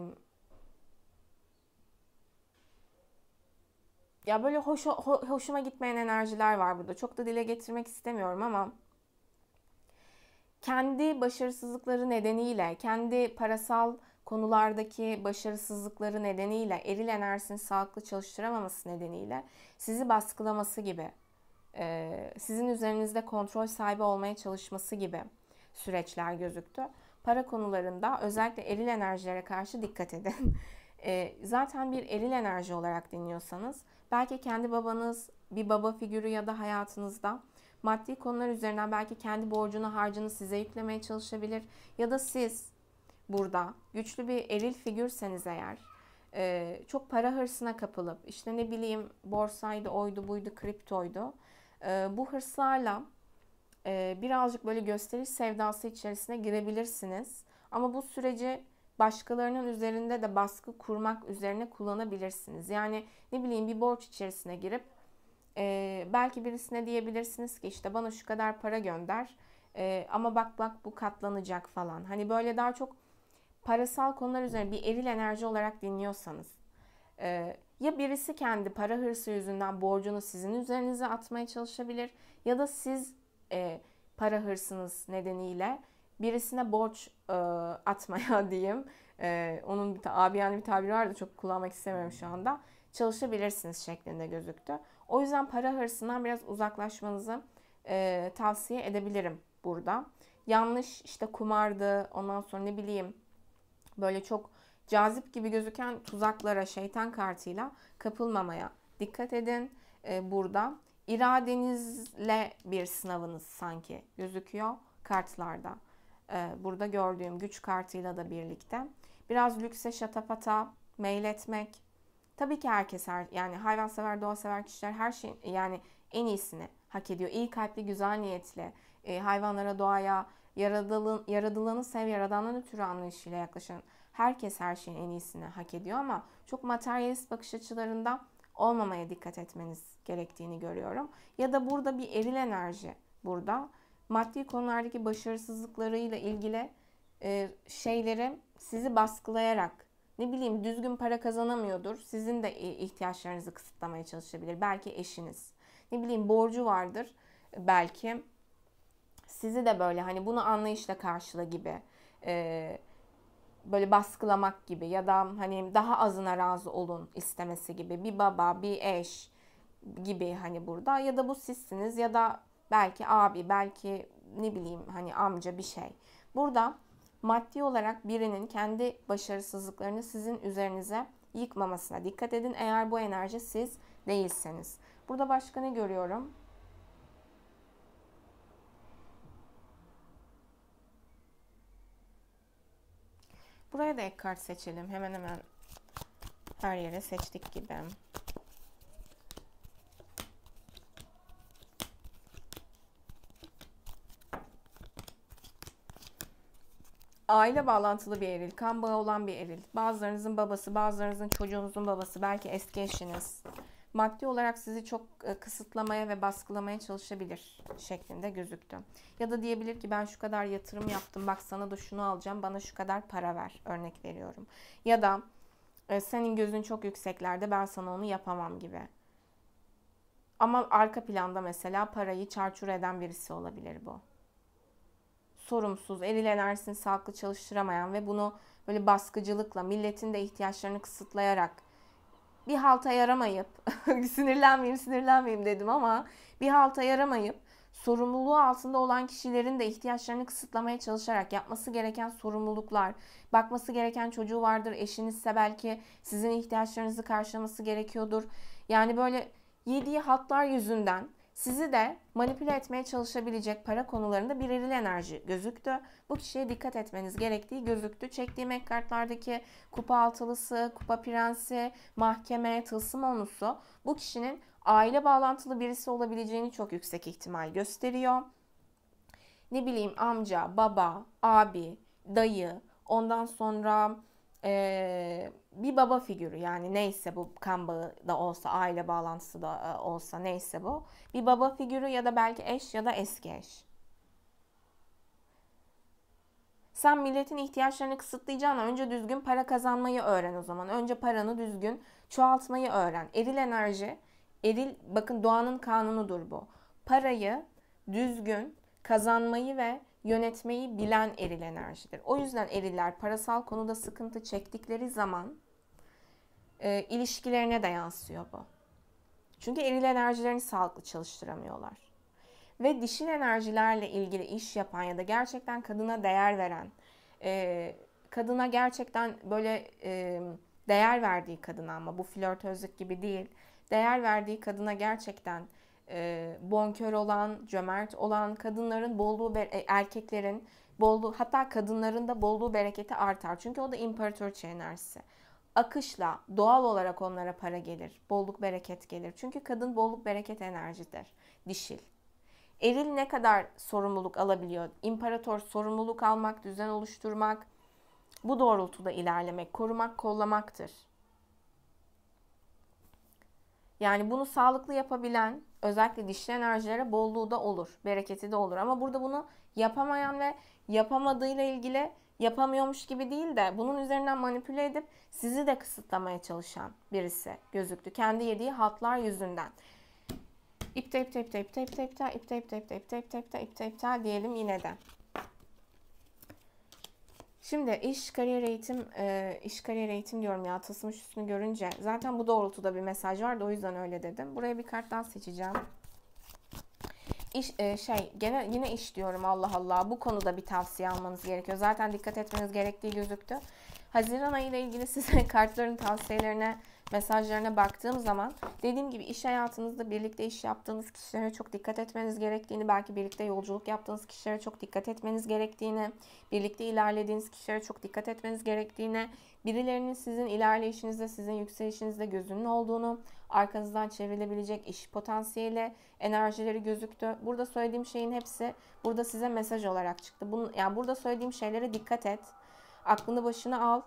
Ya böyle hoş, hoşuma gitmeyen enerjiler var burada. Çok da dile getirmek istemiyorum ama kendi başarısızlıkları nedeniyle, kendi parasal konulardaki başarısızlıkları nedeniyle, eril enerjisini sağlıklı çalıştıramaması nedeniyle sizi baskılaması gibi, sizin üzerinizde kontrol sahibi olmaya çalışması gibi süreçler gözüktü. Para konularında özellikle eril enerjilere karşı dikkat edin. (laughs) e, zaten bir eril enerji olarak dinliyorsanız belki kendi babanız bir baba figürü ya da hayatınızda maddi konular üzerinden belki kendi borcunu harcını size yüklemeye çalışabilir ya da siz burada güçlü bir eril figürseniz eğer e, çok para hırsına kapılıp işte ne bileyim borsaydı oydu buydu kriptoydu e, bu hırslarla e, birazcık böyle gösteriş sevdası içerisine girebilirsiniz ama bu süreci başkalarının üzerinde de baskı kurmak üzerine kullanabilirsiniz. Yani ne bileyim bir borç içerisine girip e, belki birisine diyebilirsiniz ki işte bana şu kadar para gönder e, ama bak bak bu katlanacak falan. Hani böyle daha çok parasal konular üzerine bir eril enerji olarak dinliyorsanız e, ya birisi kendi para hırsı yüzünden borcunu sizin üzerinize atmaya çalışabilir ya da siz e, para hırsınız nedeniyle birisine borç e, (laughs) atmaya (laughs) diyeyim. E, onun bir abi yani bir tabiri da çok kullanmak istemiyorum şu anda. Çalışabilirsiniz şeklinde gözüktü. O yüzden para hırsından biraz uzaklaşmanızı e, tavsiye edebilirim burada. Yanlış işte kumardı ondan sonra ne bileyim böyle çok cazip gibi gözüken tuzaklara, şeytan kartıyla kapılmamaya dikkat edin. E, burada İradenizle bir sınavınız sanki gözüküyor kartlarda. Ee, burada gördüğüm güç kartıyla da birlikte. Biraz lükse, şatafata, meyletmek. Tabii ki herkes her, yani hayvansever, doğa sever kişiler her şeyin yani en iyisini hak ediyor. İyi kalpli, güzel niyetli, e, hayvanlara, doğaya, yaradılın, yaradılanı sev, yaradandan ötürü anlayışıyla yaklaşan herkes her şeyin en iyisini hak ediyor ama çok materyalist bakış açılarında olmamaya dikkat etmeniz gerektiğini görüyorum. Ya da burada bir eril enerji burada maddi konulardaki başarısızlıklarıyla ilgili e, şeyleri sizi baskılayarak ne bileyim düzgün para kazanamıyordur. Sizin de e, ihtiyaçlarınızı kısıtlamaya çalışabilir. Belki eşiniz. Ne bileyim borcu vardır e, belki. Sizi de böyle hani bunu anlayışla karşıla gibi. E, böyle baskılamak gibi ya da hani daha azına razı olun istemesi gibi bir baba, bir eş gibi hani burada ya da bu sizsiniz ya da belki abi, belki ne bileyim hani amca bir şey. Burada maddi olarak birinin kendi başarısızlıklarını sizin üzerinize yıkmamasına dikkat edin eğer bu enerji siz değilseniz. Burada başka ne görüyorum? Buraya da ek kart seçelim. Hemen hemen her yere seçtik gibi. aile bağlantılı bir eril, kan bağı olan bir eril, bazılarınızın babası, bazılarınızın çocuğunuzun babası, belki eski eşiniz maddi olarak sizi çok e, kısıtlamaya ve baskılamaya çalışabilir şeklinde gözüktü. Ya da diyebilir ki ben şu kadar yatırım yaptım bak sana da şunu alacağım bana şu kadar para ver örnek veriyorum. Ya da e, senin gözün çok yükseklerde ben sana onu yapamam gibi. Ama arka planda mesela parayı çarçur eden birisi olabilir bu sorumsuz, eril enerjisini sağlıklı çalıştıramayan ve bunu böyle baskıcılıkla, milletin de ihtiyaçlarını kısıtlayarak bir halta yaramayıp, (laughs) sinirlenmeyeyim, sinirlenmeyeyim dedim ama bir halta yaramayıp sorumluluğu altında olan kişilerin de ihtiyaçlarını kısıtlamaya çalışarak yapması gereken sorumluluklar, bakması gereken çocuğu vardır, eşinizse belki sizin ihtiyaçlarınızı karşılaması gerekiyordur. Yani böyle yediği hatlar yüzünden sizi de manipüle etmeye çalışabilecek para konularında bir eril enerji gözüktü. Bu kişiye dikkat etmeniz gerektiği gözüktü. Çektiğim ek kartlardaki kupa altılısı, kupa prensi, mahkeme, tılsım onusu, bu kişinin aile bağlantılı birisi olabileceğini çok yüksek ihtimal gösteriyor. Ne bileyim amca, baba, abi, dayı, ondan sonra... Ee, bir baba figürü yani neyse bu kan bağı da olsa aile bağlantısı da e, olsa neyse bu bir baba figürü ya da belki eş ya da eski eş. Sen milletin ihtiyaçlarını kısıtlayacağına önce düzgün para kazanmayı öğren o zaman. Önce paranı düzgün çoğaltmayı öğren. Eril enerji, eril bakın doğanın kanunudur bu. Parayı düzgün kazanmayı ve yönetmeyi bilen eril enerjidir. O yüzden eriller parasal konuda sıkıntı çektikleri zaman e, ilişkilerine de yansıyor bu. Çünkü eril enerjilerini sağlıklı çalıştıramıyorlar. Ve dişil enerjilerle ilgili iş yapan ya da gerçekten kadına değer veren, e, kadına gerçekten böyle e, değer verdiği kadına ama bu flörtözlük gibi değil, değer verdiği kadına gerçekten e, bonkör olan, cömert olan, kadınların bolluğu, e, erkeklerin bolluğu, hatta kadınların da bolluğu bereketi artar. Çünkü o da imparatorça enerjisi akışla doğal olarak onlara para gelir. Bolluk bereket gelir. Çünkü kadın bolluk bereket enerjidir. Dişil. Eril ne kadar sorumluluk alabiliyor? İmparator sorumluluk almak, düzen oluşturmak, bu doğrultuda ilerlemek, korumak, kollamaktır. Yani bunu sağlıklı yapabilen özellikle dişli enerjilere bolluğu da olur, bereketi de olur. Ama burada bunu yapamayan ve yapamadığıyla ilgili yapamıyormuş gibi değil de bunun üzerinden manipüle edip sizi de kısıtlamaya çalışan birisi gözüktü. Kendi yediği hatlar yüzünden. İpte ipte ipte ipte ipte ipte ipte ipte ipte ipte ipte ipte ipte ipte diyelim yine de. Şimdi iş, kariyer, eğitim, iş, kariyer, eğitim diyorum ya tasmış üstünü görünce. Zaten bu doğrultuda bir mesaj vardı o yüzden öyle dedim. Buraya bir kart daha seçeceğim iş, e, şey gene yine iş diyorum Allah Allah. Bu konuda bir tavsiye almanız gerekiyor. Zaten dikkat etmeniz gerektiği gözüktü. Haziran ayı ile ilgili (laughs) size kartların tavsiyelerine, mesajlarına baktığım zaman dediğim gibi iş hayatınızda birlikte iş yaptığınız kişilere çok dikkat etmeniz gerektiğini, belki birlikte yolculuk yaptığınız kişilere çok dikkat etmeniz gerektiğini, birlikte ilerlediğiniz kişilere çok dikkat etmeniz gerektiğini, birilerinin sizin ilerleyişinizde, sizin yükselişinizde gözünün olduğunu, arkanızdan çevrilebilecek iş potansiyeli, enerjileri gözüktü. Burada söylediğim şeyin hepsi burada size mesaj olarak çıktı. Bunun, yani burada söylediğim şeylere dikkat et. Aklını başına al.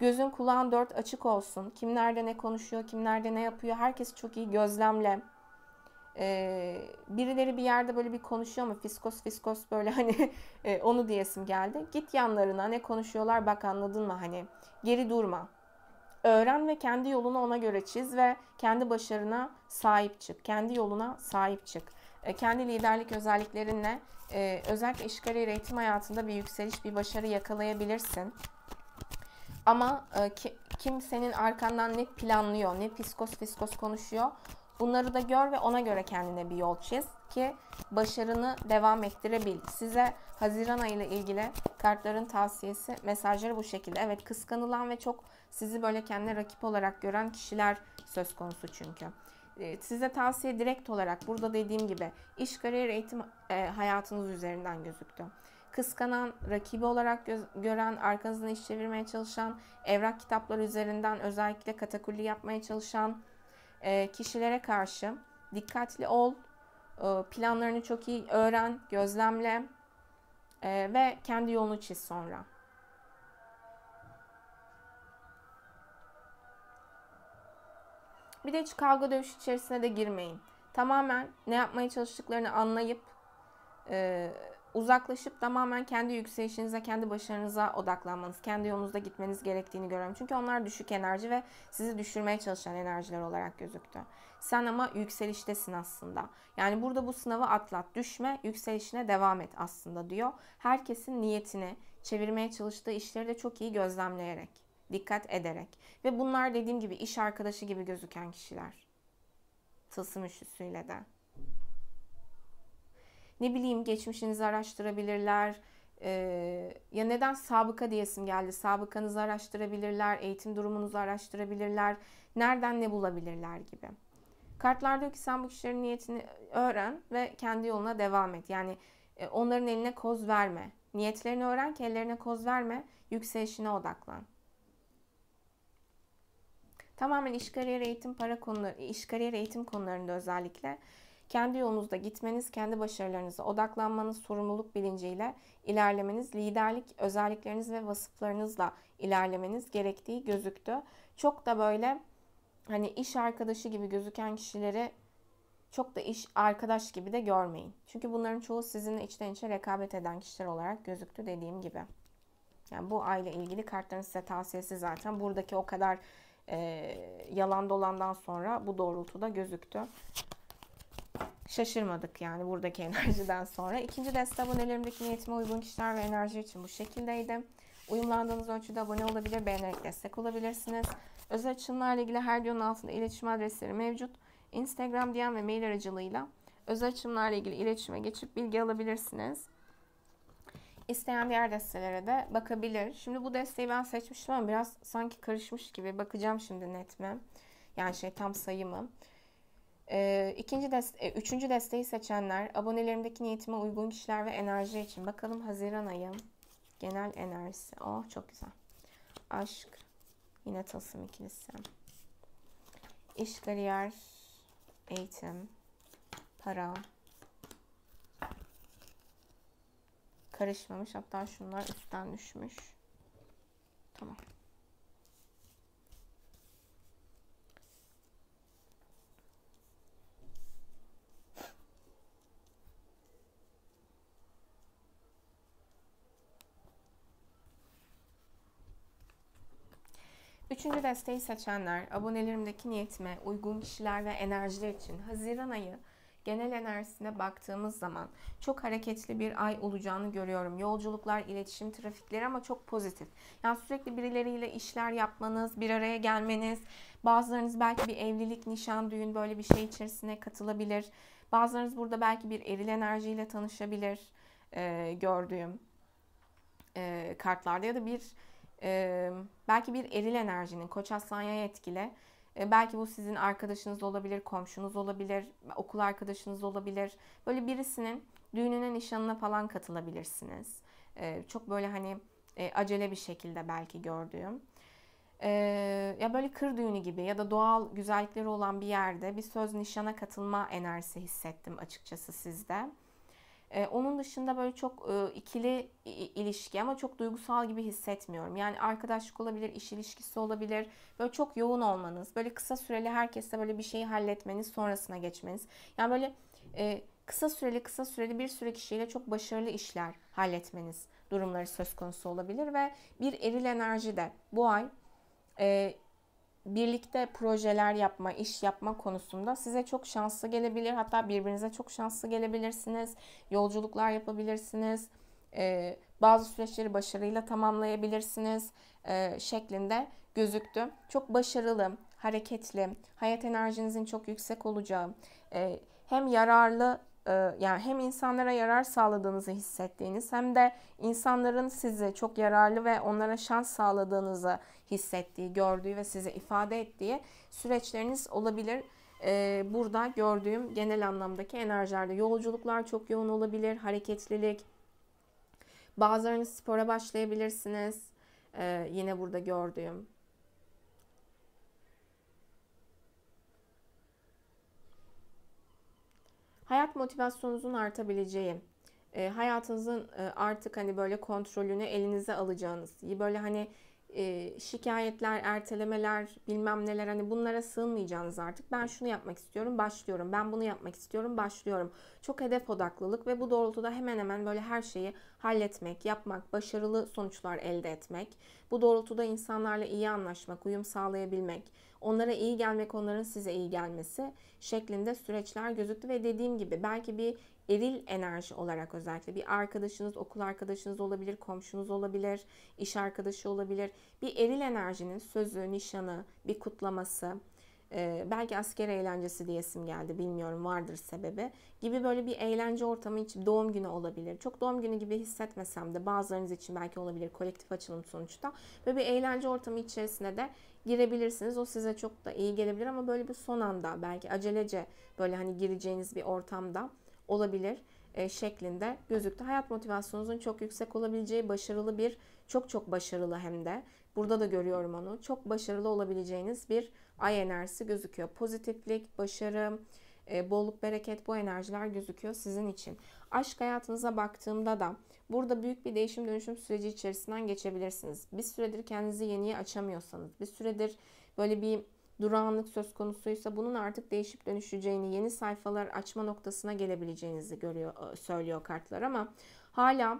Gözün kulağın dört açık olsun. Kim nerede ne konuşuyor, kim nerede ne yapıyor. Herkesi çok iyi gözlemle. Ee, birileri bir yerde böyle bir konuşuyor mu? Fiskos fiskos böyle hani (laughs) e, onu diyesim geldi. Git yanlarına ne konuşuyorlar bak anladın mı hani. Geri durma. Öğren ve kendi yolunu ona göre çiz ve kendi başarına sahip çık. Kendi yoluna sahip çık. E, kendi liderlik özelliklerinle e, özellikle iş kariyer eğitim hayatında bir yükseliş, bir başarı yakalayabilirsin. Ama e, kim senin arkandan ne planlıyor, ne fiskos fiskos konuşuyor Bunları da gör ve ona göre kendine bir yol çiz ki başarını devam ettirebil. Size Haziran ayı ile ilgili kartların tavsiyesi, mesajları bu şekilde. Evet kıskanılan ve çok sizi böyle kendine rakip olarak gören kişiler söz konusu çünkü. Ee, size tavsiye direkt olarak burada dediğim gibi iş, kariyer, eğitim e, hayatınız üzerinden gözüktü kıskanan, rakibi olarak gö- gören, arkanızdan iş çevirmeye çalışan, evrak kitapları üzerinden özellikle katakulli yapmaya çalışan e, kişilere karşı dikkatli ol, e, planlarını çok iyi öğren, gözlemle e, ve kendi yolunu çiz sonra. Bir de hiç kavga dövüş içerisine de girmeyin. Tamamen ne yapmaya çalıştıklarını anlayıp e, uzaklaşıp tamamen kendi yükselişinize, kendi başarınıza odaklanmanız, kendi yolunuzda gitmeniz gerektiğini görüyorum. Çünkü onlar düşük enerji ve sizi düşürmeye çalışan enerjiler olarak gözüktü. Sen ama yükseliştesin aslında. Yani burada bu sınavı atlat, düşme, yükselişine devam et aslında diyor. Herkesin niyetini, çevirmeye çalıştığı işleri de çok iyi gözlemleyerek dikkat ederek. Ve bunlar dediğim gibi iş arkadaşı gibi gözüken kişiler. Tılsım üçlüsüyle de. Ne bileyim geçmişinizi araştırabilirler. Ee, ya neden sabıka diyesim geldi. Sabıkanızı araştırabilirler, eğitim durumunuzu araştırabilirler. Nereden ne bulabilirler gibi. Kartlar diyor ki sen bu kişilerin niyetini öğren ve kendi yoluna devam et. Yani e, onların eline koz verme. Niyetlerini öğren ki ellerine koz verme. Yükselişine odaklan. Tamamen iş kariyer eğitim para konuları, iş kariyer eğitim konularında özellikle kendi yolunuzda gitmeniz, kendi başarılarınıza odaklanmanız, sorumluluk bilinciyle ilerlemeniz, liderlik özellikleriniz ve vasıflarınızla ilerlemeniz gerektiği gözüktü. Çok da böyle hani iş arkadaşı gibi gözüken kişileri çok da iş arkadaş gibi de görmeyin. Çünkü bunların çoğu sizinle içten içe rekabet eden kişiler olarak gözüktü dediğim gibi. Yani bu aile ilgili kartların size tavsiyesi zaten buradaki o kadar e, yalan dolandan sonra bu doğrultuda gözüktü. Şaşırmadık yani buradaki (laughs) enerjiden sonra. İkinci deste abonelerimdeki niyetime uygun kişiler ve enerji için bu şekildeydi. Uyumlandığınız ölçüde abone olabilir, beğenerek destek olabilirsiniz. Özel açılımlarla ilgili her videonun altında iletişim adresleri mevcut. Instagram DM ve mail aracılığıyla özel açılımlarla ilgili iletişime geçip bilgi alabilirsiniz isteyen diğer destelere de bakabilir. Şimdi bu desteği ben seçmiştim ama biraz sanki karışmış gibi. Bakacağım şimdi net mi? Yani şey tam sayımı. mı? Ee, ikinci deste, üçüncü desteği seçenler, abonelerimdeki niyetime uygun kişiler ve enerji için. Bakalım Haziran ayı genel enerjisi. Oh çok güzel. Aşk, yine tasım ikilisi. İş, kariyer, eğitim, para, karışmamış. Hatta şunlar üstten düşmüş. Tamam. Üçüncü desteği seçenler, abonelerimdeki niyetime, uygun kişiler ve enerjiler için Haziran ayı genel enerjisine baktığımız zaman çok hareketli bir ay olacağını görüyorum. Yolculuklar, iletişim, trafikleri ama çok pozitif. Yani sürekli birileriyle işler yapmanız, bir araya gelmeniz, bazılarınız belki bir evlilik, nişan, düğün böyle bir şey içerisine katılabilir. Bazılarınız burada belki bir eril enerjiyle tanışabilir e, gördüğüm e, kartlarda ya da bir e, belki bir eril enerjinin Koç Aslan etkile. etkili e, belki bu sizin arkadaşınız olabilir, komşunuz olabilir, okul arkadaşınız olabilir. Böyle birisinin düğününe, nişanına falan katılabilirsiniz. E, çok böyle hani e, acele bir şekilde belki gördüğüm. Ya böyle kır düğünü gibi ya da doğal güzellikleri olan bir yerde bir söz nişana katılma enerjisi hissettim açıkçası sizde. E, onun dışında böyle çok e, ikili ilişki ama çok duygusal gibi hissetmiyorum. Yani arkadaşlık olabilir, iş ilişkisi olabilir. Böyle çok yoğun olmanız, böyle kısa süreli herkesle böyle bir şeyi halletmeniz, sonrasına geçmeniz. Yani böyle e, kısa süreli kısa süreli bir sürü kişiyle çok başarılı işler halletmeniz durumları söz konusu olabilir ve bir eril enerji de bu ay e, birlikte projeler yapma, iş yapma konusunda size çok şanslı gelebilir. Hatta birbirinize çok şanslı gelebilirsiniz. Yolculuklar yapabilirsiniz. E, bazı süreçleri başarıyla tamamlayabilirsiniz e, şeklinde gözüktü. Çok başarılı, hareketli, hayat enerjinizin çok yüksek olacağı, e, hem yararlı e, yani hem insanlara yarar sağladığınızı hissettiğiniz hem de insanların sizi çok yararlı ve onlara şans sağladığınızı hissettiği, gördüğü ve size ifade ettiği süreçleriniz olabilir. E, burada gördüğüm genel anlamdaki enerjilerde yolculuklar çok yoğun olabilir, hareketlilik. Bazılarınız spora başlayabilirsiniz. E, yine burada gördüğüm hayat motivasyonunuzun artabileceği, e, hayatınızın e, artık hani böyle kontrolünü elinize alacağınız, böyle hani e, şikayetler, ertelemeler, bilmem neler hani bunlara sığmayacağınız artık. Ben şunu yapmak istiyorum, başlıyorum. Ben bunu yapmak istiyorum, başlıyorum. Çok hedef odaklılık ve bu doğrultuda hemen hemen böyle her şeyi halletmek, yapmak, başarılı sonuçlar elde etmek. Bu doğrultuda insanlarla iyi anlaşmak, uyum sağlayabilmek, onlara iyi gelmek, onların size iyi gelmesi şeklinde süreçler gözüktü ve dediğim gibi belki bir eril enerji olarak özellikle bir arkadaşınız, okul arkadaşınız olabilir, komşunuz olabilir, iş arkadaşı olabilir. Bir eril enerjinin sözü, nişanı, bir kutlaması, e, belki asker eğlencesi diyesim geldi bilmiyorum vardır sebebi gibi böyle bir eğlence ortamı için doğum günü olabilir. Çok doğum günü gibi hissetmesem de bazılarınız için belki olabilir kolektif açılım sonuçta. ve bir eğlence ortamı içerisine de girebilirsiniz. O size çok da iyi gelebilir ama böyle bir son anda belki acelece böyle hani gireceğiniz bir ortamda olabilir e, şeklinde gözüktü. Hayat motivasyonunuzun çok yüksek olabileceği başarılı bir, çok çok başarılı hem de burada da görüyorum onu. Çok başarılı olabileceğiniz bir ay enerjisi gözüküyor. Pozitiflik, başarı, e, bolluk, bereket bu enerjiler gözüküyor sizin için. Aşk hayatınıza baktığımda da burada büyük bir değişim dönüşüm süreci içerisinden geçebilirsiniz. Bir süredir kendinizi yeniye açamıyorsanız, bir süredir böyle bir durağanlık söz konusuysa bunun artık değişip dönüşeceğini, yeni sayfalar açma noktasına gelebileceğinizi görüyor, e, söylüyor kartlar ama hala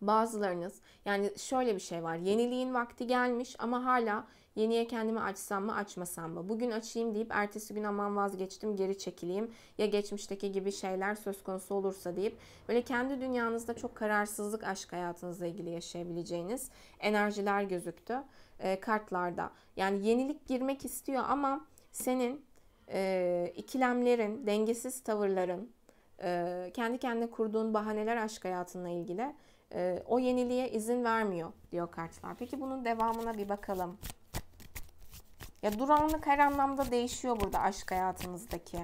bazılarınız yani şöyle bir şey var. Yeniliğin vakti gelmiş ama hala yeniye kendimi açsam mı açmasam mı? Bugün açayım deyip ertesi gün aman vazgeçtim geri çekileyim. Ya geçmişteki gibi şeyler söz konusu olursa deyip böyle kendi dünyanızda çok kararsızlık aşk hayatınızla ilgili yaşayabileceğiniz enerjiler gözüktü e, kartlarda. Yani yenilik girmek istiyor ama senin e, ikilemlerin, dengesiz tavırların, e, kendi kendine kurduğun bahaneler aşk hayatınla ilgili e, o yeniliğe izin vermiyor diyor kartlar. Peki bunun devamına bir bakalım. Ya durağanlık her anlamda değişiyor burada aşk hayatımızdaki.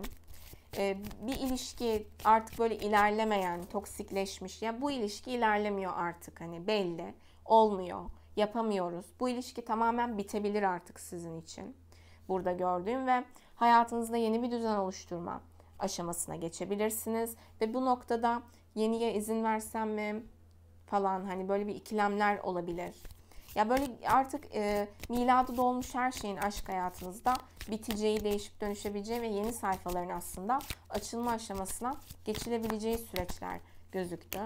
Ee, bir ilişki artık böyle ilerlemeyen, toksikleşmiş. Ya bu ilişki ilerlemiyor artık hani belli, olmuyor yapamıyoruz. Bu ilişki tamamen bitebilir artık sizin için. Burada gördüğüm ve hayatınızda yeni bir düzen oluşturma aşamasına geçebilirsiniz ve bu noktada yeniye izin versem mi falan hani böyle bir ikilemler olabilir. Ya böyle artık e, miladı dolmuş her şeyin aşk hayatınızda biteceği, değişip dönüşebileceği ve yeni sayfaların aslında açılma aşamasına geçilebileceği süreçler gözüktü.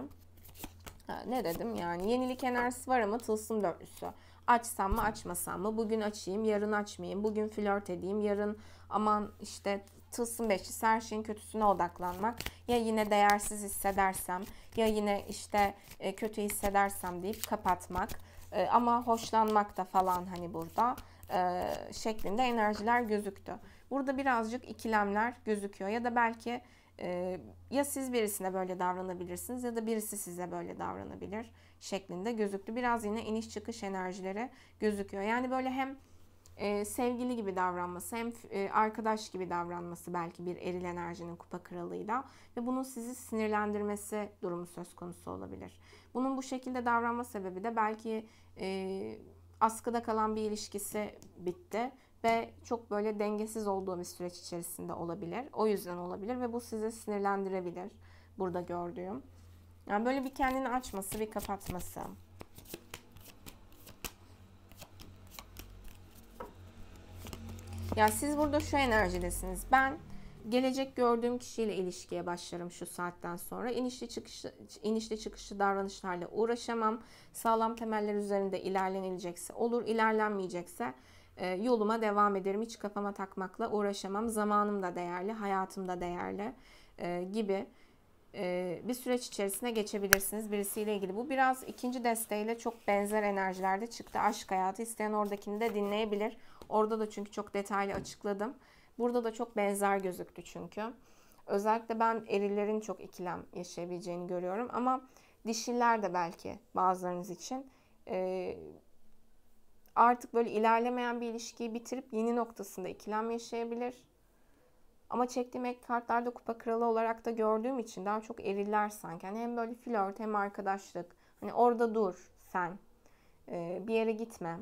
Ha, ne dedim yani yenilik enerjisi var ama tılsım dörtlüsü. Açsam mı açmasam mı? Bugün açayım, yarın açmayayım. Bugün flört edeyim, yarın aman işte tılsım beşlisi her şeyin kötüsüne odaklanmak. Ya yine değersiz hissedersem ya yine işte e, kötü hissedersem deyip kapatmak. E, ama hoşlanmak da falan hani burada e, şeklinde enerjiler gözüktü. Burada birazcık ikilemler gözüküyor ya da belki ee, ya siz birisine böyle davranabilirsiniz ya da birisi size böyle davranabilir şeklinde gözüktü. Biraz yine iniş çıkış enerjileri gözüküyor. Yani böyle hem e, sevgili gibi davranması hem e, arkadaş gibi davranması belki bir eril enerjinin kupa kralıyla ve bunun sizi sinirlendirmesi durumu söz konusu olabilir. Bunun bu şekilde davranma sebebi de belki e, askıda kalan bir ilişkisi bitti ve çok böyle dengesiz olduğu bir süreç içerisinde olabilir. O yüzden olabilir ve bu sizi sinirlendirebilir burada gördüğüm. Yani böyle bir kendini açması, bir kapatması. Ya siz burada şu enerjidesiniz. Ben gelecek gördüğüm kişiyle ilişkiye başlarım şu saatten sonra. İnişli çıkışlı, inişli çıkışlı davranışlarla uğraşamam. Sağlam temeller üzerinde ilerlenilecekse olur, ilerlenmeyecekse e, yoluma devam ederim. Hiç kafama takmakla uğraşamam. Zamanım da değerli, hayatım da değerli e, gibi e, bir süreç içerisine geçebilirsiniz birisiyle ilgili. Bu biraz ikinci desteğiyle çok benzer enerjilerde çıktı. Aşk hayatı isteyen oradakini de dinleyebilir. Orada da çünkü çok detaylı açıkladım. Burada da çok benzer gözüktü çünkü. Özellikle ben erillerin çok ikilem yaşayabileceğini görüyorum ama dişiler de belki bazılarınız için artık böyle ilerlemeyen bir ilişkiyi bitirip yeni noktasında ikilem yaşayabilir. Ama çektiğim ek kartlarda kupa kralı olarak da gördüğüm için daha çok eriller sanki. Yani hem böyle flört hem arkadaşlık. Hani orada dur sen. Ee, bir yere gitme.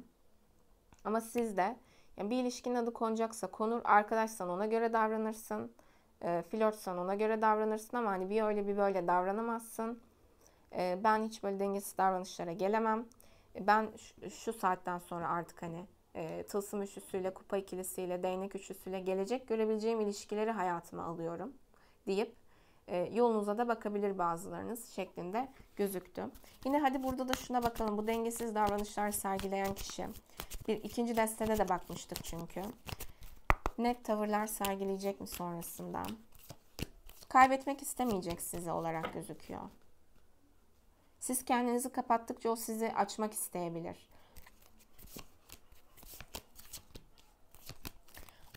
Ama siz de yani bir ilişkinin adı konacaksa konur. Arkadaşsan ona göre davranırsın. E, ee, flörtsan ona göre davranırsın ama hani bir öyle bir böyle davranamazsın. E, ben hiç böyle dengesiz davranışlara gelemem ben şu saatten sonra artık hani e, tılsım üçlüsüyle, kupa ikilisiyle, değnek üçlüsüyle gelecek görebileceğim ilişkileri hayatıma alıyorum deyip e, yolunuza da bakabilir bazılarınız şeklinde gözüktü. Yine hadi burada da şuna bakalım. Bu dengesiz davranışlar sergileyen kişi. Bir ikinci destede de bakmıştık çünkü. Net tavırlar sergileyecek mi sonrasında? Kaybetmek istemeyecek size olarak gözüküyor. Siz kendinizi kapattıkça o sizi açmak isteyebilir.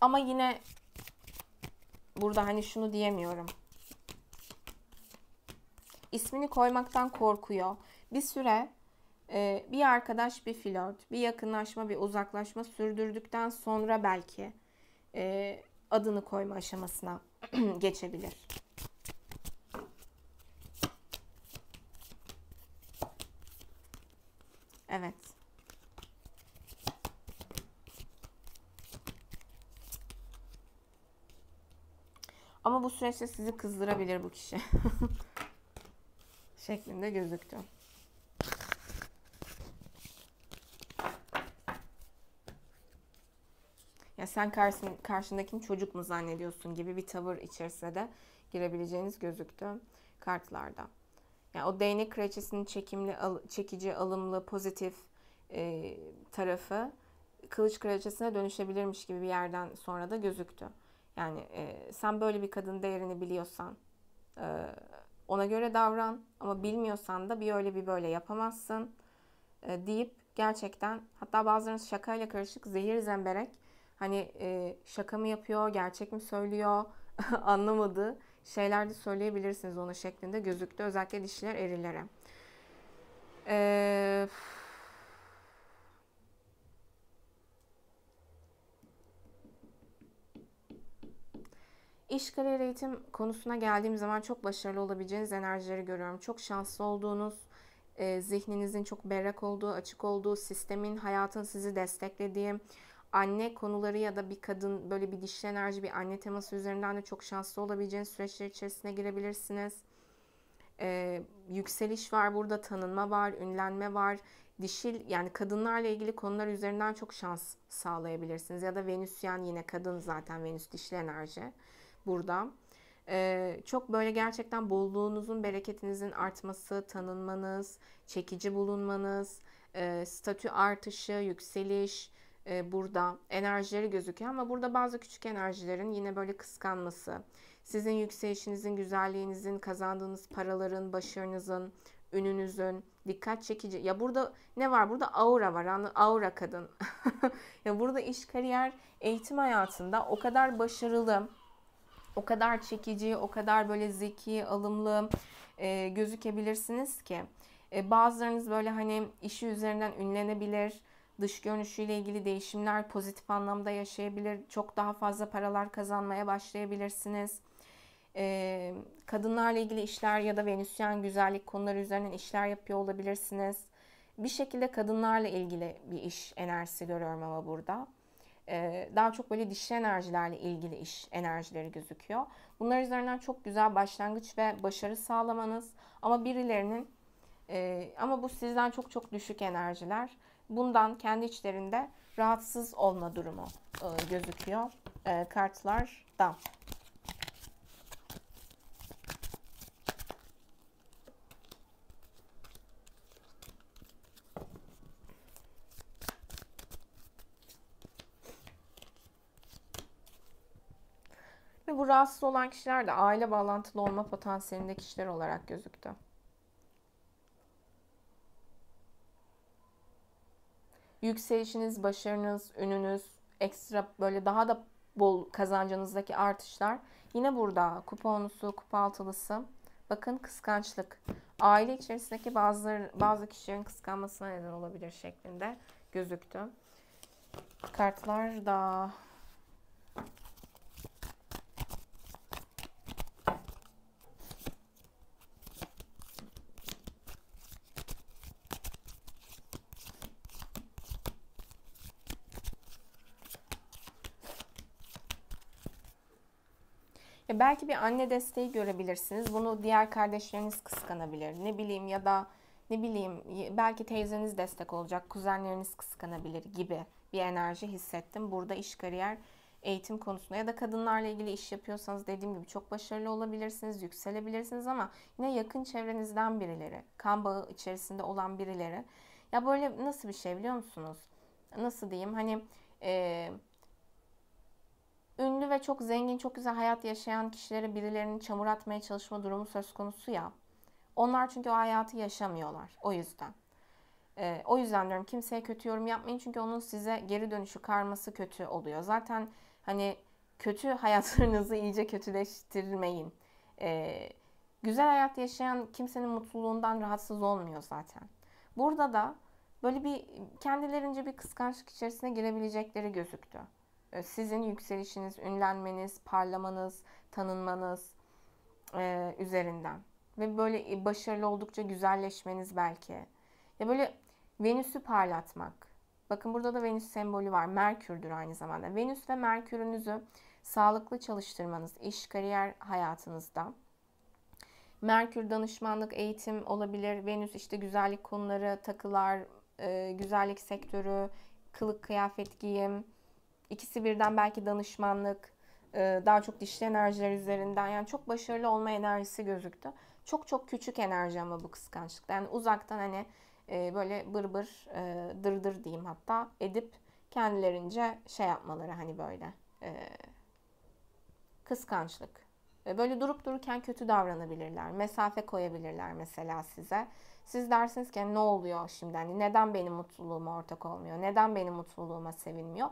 Ama yine burada hani şunu diyemiyorum. İsmini koymaktan korkuyor. Bir süre e, bir arkadaş, bir flört, bir yakınlaşma, bir uzaklaşma sürdürdükten sonra belki e, adını koyma aşamasına (clears throat) geçebilir. bu süreçte sizi kızdırabilir bu kişi. (laughs) Şeklinde gözüktü. Ya sen karşın, karşındakini çocuk mu zannediyorsun gibi bir tavır içerisinde de girebileceğiniz gözüktü kartlarda. Yani o değnek kraliçesinin çekimli, al, çekici, alımlı, pozitif e, tarafı kılıç kraliçesine dönüşebilirmiş gibi bir yerden sonra da gözüktü. Yani e, sen böyle bir kadın değerini biliyorsan e, ona göre davran ama bilmiyorsan da bir öyle bir böyle yapamazsın e, deyip gerçekten hatta bazılarınız şakayla karışık zehir zemberek hani e, şaka mı yapıyor, gerçek mi söylüyor (laughs) anlamadı şeyler de söyleyebilirsiniz ona şeklinde gözüktü özellikle dişler erilere. Eee İş kariyer eğitim konusuna geldiğim zaman çok başarılı olabileceğiniz enerjileri görüyorum. Çok şanslı olduğunuz, e, zihninizin çok berrak olduğu, açık olduğu, sistemin, hayatın sizi desteklediği, anne konuları ya da bir kadın böyle bir dişli enerji, bir anne teması üzerinden de çok şanslı olabileceğiniz süreçler içerisine girebilirsiniz. E, yükseliş var burada, tanınma var, ünlenme var. Dişil yani kadınlarla ilgili konular üzerinden çok şans sağlayabilirsiniz. Ya da Venüs yani yine kadın zaten Venüs dişli enerji burada. Ee, çok böyle gerçekten bolluğunuzun, bereketinizin artması, tanınmanız, çekici bulunmanız, e, statü artışı, yükseliş e, burada enerjileri gözüküyor. Ama burada bazı küçük enerjilerin yine böyle kıskanması, sizin yükselişinizin, güzelliğinizin, kazandığınız paraların, başarınızın, ününüzün dikkat çekici. Ya burada ne var? Burada aura var. Yani aura kadın. (laughs) ya burada iş, kariyer, eğitim hayatında o kadar başarılı, o kadar çekici, o kadar böyle zeki, alımlı e, gözükebilirsiniz ki. E, bazılarınız böyle hani işi üzerinden ünlenebilir, dış görünüşüyle ilgili değişimler pozitif anlamda yaşayabilir, çok daha fazla paralar kazanmaya başlayabilirsiniz. E, kadınlarla ilgili işler ya da venüsyen güzellik konuları üzerinden işler yapıyor olabilirsiniz. Bir şekilde kadınlarla ilgili bir iş enerjisi görüyorum ama burada. Ee, daha çok böyle dişli enerjilerle ilgili iş enerjileri gözüküyor. Bunlar üzerinden çok güzel başlangıç ve başarı sağlamanız ama birilerinin e, ama bu sizden çok çok düşük enerjiler. Bundan kendi içlerinde rahatsız olma durumu e, gözüküyor e, kartlardan. rahatsız olan kişiler de aile bağlantılı olma potansiyelinde kişiler olarak gözüktü. Yükselişiniz, başarınız, ününüz, ekstra böyle daha da bol kazancınızdaki artışlar yine burada kuponlusu, kupa altılısı. Bakın kıskançlık. Aile içerisindeki bazı bazı kişilerin kıskanmasına neden olabilir şeklinde gözüktü. Kartlar da belki bir anne desteği görebilirsiniz. Bunu diğer kardeşleriniz kıskanabilir. Ne bileyim ya da ne bileyim belki teyzeniz destek olacak, kuzenleriniz kıskanabilir gibi bir enerji hissettim. Burada iş, kariyer, eğitim konusunda ya da kadınlarla ilgili iş yapıyorsanız dediğim gibi çok başarılı olabilirsiniz, yükselebilirsiniz ama yine yakın çevrenizden birileri, kan bağı içerisinde olan birileri. Ya böyle nasıl bir şey biliyor musunuz? Nasıl diyeyim? Hani... Ee, ünlü ve çok zengin, çok güzel hayat yaşayan kişileri birilerini çamur atmaya çalışma durumu söz konusu ya. Onlar çünkü o hayatı yaşamıyorlar. O yüzden. Ee, o yüzden diyorum kimseye kötü yorum yapmayın çünkü onun size geri dönüşü karması kötü oluyor. Zaten hani kötü (laughs) hayatlarınızı iyice kötüleştirmeyin. Ee, güzel hayat yaşayan kimsenin mutluluğundan rahatsız olmuyor zaten. Burada da böyle bir kendilerince bir kıskançlık içerisine girebilecekleri gözüktü. Ee, sizin yükselişiniz, ünlenmeniz, parlamanız, tanınmanız e, üzerinden. Ve böyle e, başarılı oldukça güzelleşmeniz belki. Ya böyle Venüs'ü parlatmak. Bakın burada da Venüs sembolü var. Merkür'dür aynı zamanda. Venüs ve Merkür'ünüzü sağlıklı çalıştırmanız, iş, kariyer hayatınızda. Merkür danışmanlık, eğitim olabilir. Venüs işte güzellik konuları, takılar, e, güzellik sektörü, kılık, kıyafet, giyim, İkisi birden belki danışmanlık, e, daha çok dişli enerjiler üzerinden yani çok başarılı olma enerjisi gözüktü. Çok çok küçük enerji ama bu kıskançlık Yani uzaktan hani e, böyle bır bır dırdır e, diyeyim hatta edip kendilerince şey yapmaları hani böyle kıskançlık. Böyle durup dururken kötü davranabilirler. Mesafe koyabilirler mesela size. Siz dersiniz ki ne oluyor şimdi? Hani neden benim mutluluğuma ortak olmuyor? Neden benim mutluluğuma sevinmiyor?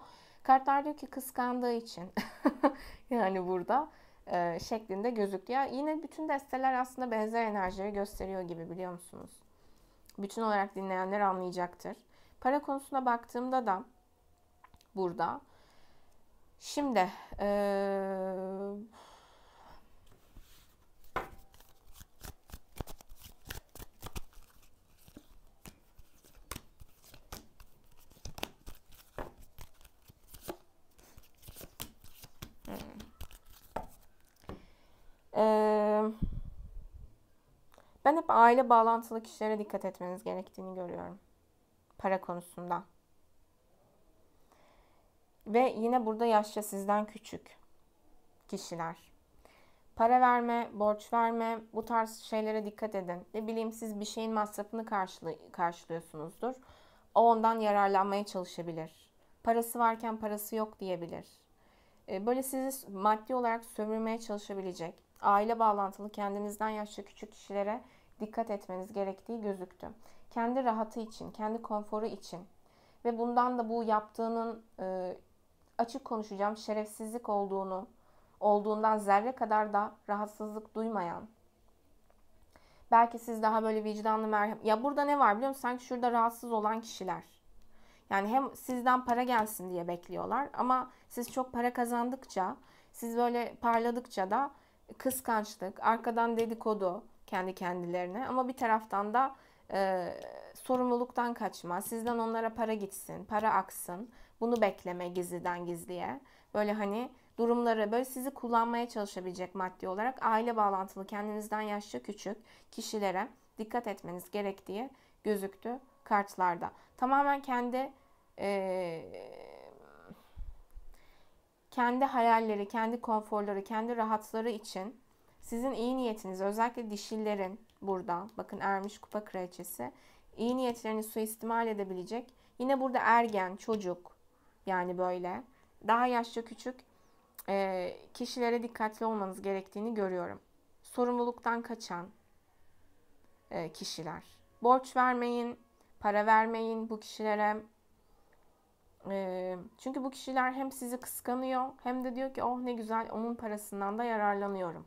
Kartlar diyor ki kıskandığı için (laughs) yani burada e, şeklinde gözüküyor. Yine bütün desteler aslında benzer enerjileri gösteriyor gibi biliyor musunuz? Bütün olarak dinleyenler anlayacaktır. Para konusuna baktığımda da burada şimdi e, aile bağlantılı kişilere dikkat etmeniz gerektiğini görüyorum. Para konusunda. Ve yine burada yaşça sizden küçük kişiler. Para verme, borç verme, bu tarz şeylere dikkat edin. Ne bileyim siz bir şeyin masrafını karşılı karşılıyorsunuzdur. O ondan yararlanmaya çalışabilir. Parası varken parası yok diyebilir. Ee, böyle sizi maddi olarak sömürmeye çalışabilecek, aile bağlantılı kendinizden yaşça küçük kişilere dikkat etmeniz gerektiği gözüktü. Kendi rahatı için, kendi konforu için ve bundan da bu yaptığının e, açık konuşacağım şerefsizlik olduğunu, olduğundan zerre kadar da rahatsızlık duymayan, belki siz daha böyle vicdanlı merhem... Ya burada ne var biliyor musun? Sanki şurada rahatsız olan kişiler. Yani hem sizden para gelsin diye bekliyorlar ama siz çok para kazandıkça, siz böyle parladıkça da kıskançlık, arkadan dedikodu, kendi kendilerine ama bir taraftan da e, sorumluluktan kaçma, sizden onlara para gitsin, para aksın, bunu bekleme gizliden gizliye. Böyle hani durumları böyle sizi kullanmaya çalışabilecek maddi olarak aile bağlantılı kendinizden yaşça küçük kişilere dikkat etmeniz gerektiği gözüktü kartlarda. Tamamen kendi e, kendi hayalleri, kendi konforları, kendi rahatları için sizin iyi niyetiniz özellikle dişillerin burada bakın ermiş kupa kraliçesi iyi niyetlerini suistimal edebilecek. Yine burada ergen, çocuk yani böyle daha yaşça küçük e, kişilere dikkatli olmanız gerektiğini görüyorum. Sorumluluktan kaçan e, kişiler. Borç vermeyin, para vermeyin bu kişilere. E, çünkü bu kişiler hem sizi kıskanıyor hem de diyor ki oh ne güzel onun parasından da yararlanıyorum.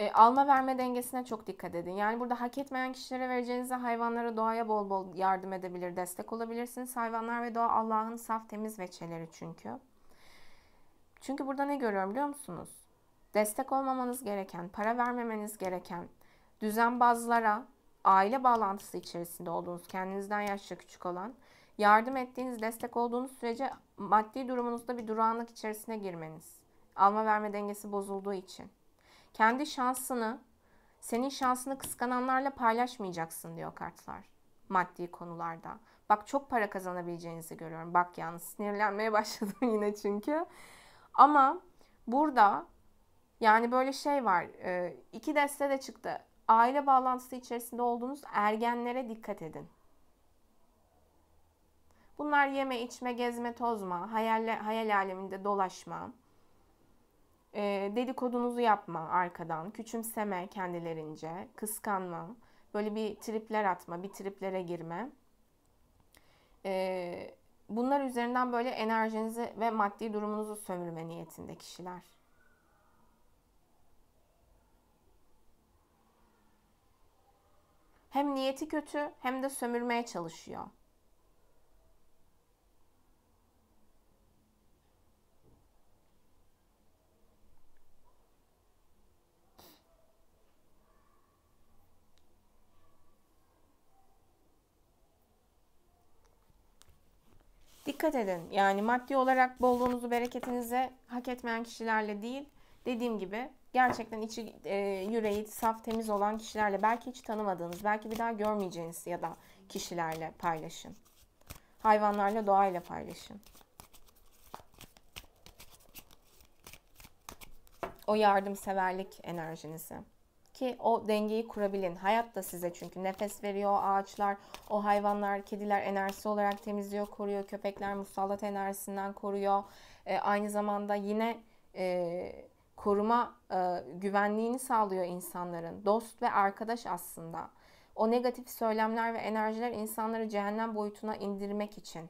e, alma verme dengesine çok dikkat edin. Yani burada hak etmeyen kişilere vereceğinizi hayvanlara, doğaya bol bol yardım edebilir, destek olabilirsiniz. Hayvanlar ve doğa Allah'ın saf temiz veçeleri çünkü. Çünkü burada ne görüyorum biliyor musunuz? Destek olmamanız gereken, para vermemeniz gereken, düzenbazlara, aile bağlantısı içerisinde olduğunuz, kendinizden yaşça küçük olan, yardım ettiğiniz, destek olduğunuz sürece maddi durumunuzda bir durağanlık içerisine girmeniz. Alma verme dengesi bozulduğu için. Kendi şansını senin şansını kıskananlarla paylaşmayacaksın diyor kartlar maddi konularda. Bak çok para kazanabileceğinizi görüyorum. Bak yalnız sinirlenmeye (laughs) başladım yine çünkü. Ama burada yani böyle şey var. E, iki deste de çıktı. Aile bağlantısı içerisinde olduğunuz ergenlere dikkat edin. Bunlar yeme, içme, gezme, tozma, hayal, hayal aleminde dolaşma. E, dedikodunuzu yapma arkadan, küçümseme kendilerince, kıskanma, böyle bir tripler atma, bir triplere girme. E, bunlar üzerinden böyle enerjinizi ve maddi durumunuzu sömürme niyetinde kişiler. Hem niyeti kötü hem de sömürmeye çalışıyor. dikkat edin. Yani maddi olarak bolluğunuzu, bereketinizi hak etmeyen kişilerle değil, dediğim gibi gerçekten içi e, yüreği saf, temiz olan kişilerle, belki hiç tanımadığınız, belki bir daha görmeyeceğiniz ya da kişilerle paylaşın. Hayvanlarla, doğayla paylaşın. O yardımseverlik enerjinizi ki o dengeyi kurabilin. Hayat da size çünkü nefes veriyor ağaçlar, o hayvanlar, kediler enerji olarak temizliyor, koruyor. Köpekler musallat enerjisinden koruyor. E, aynı zamanda yine e, koruma e, güvenliğini sağlıyor insanların. Dost ve arkadaş aslında. O negatif söylemler ve enerjiler insanları cehennem boyutuna indirmek için.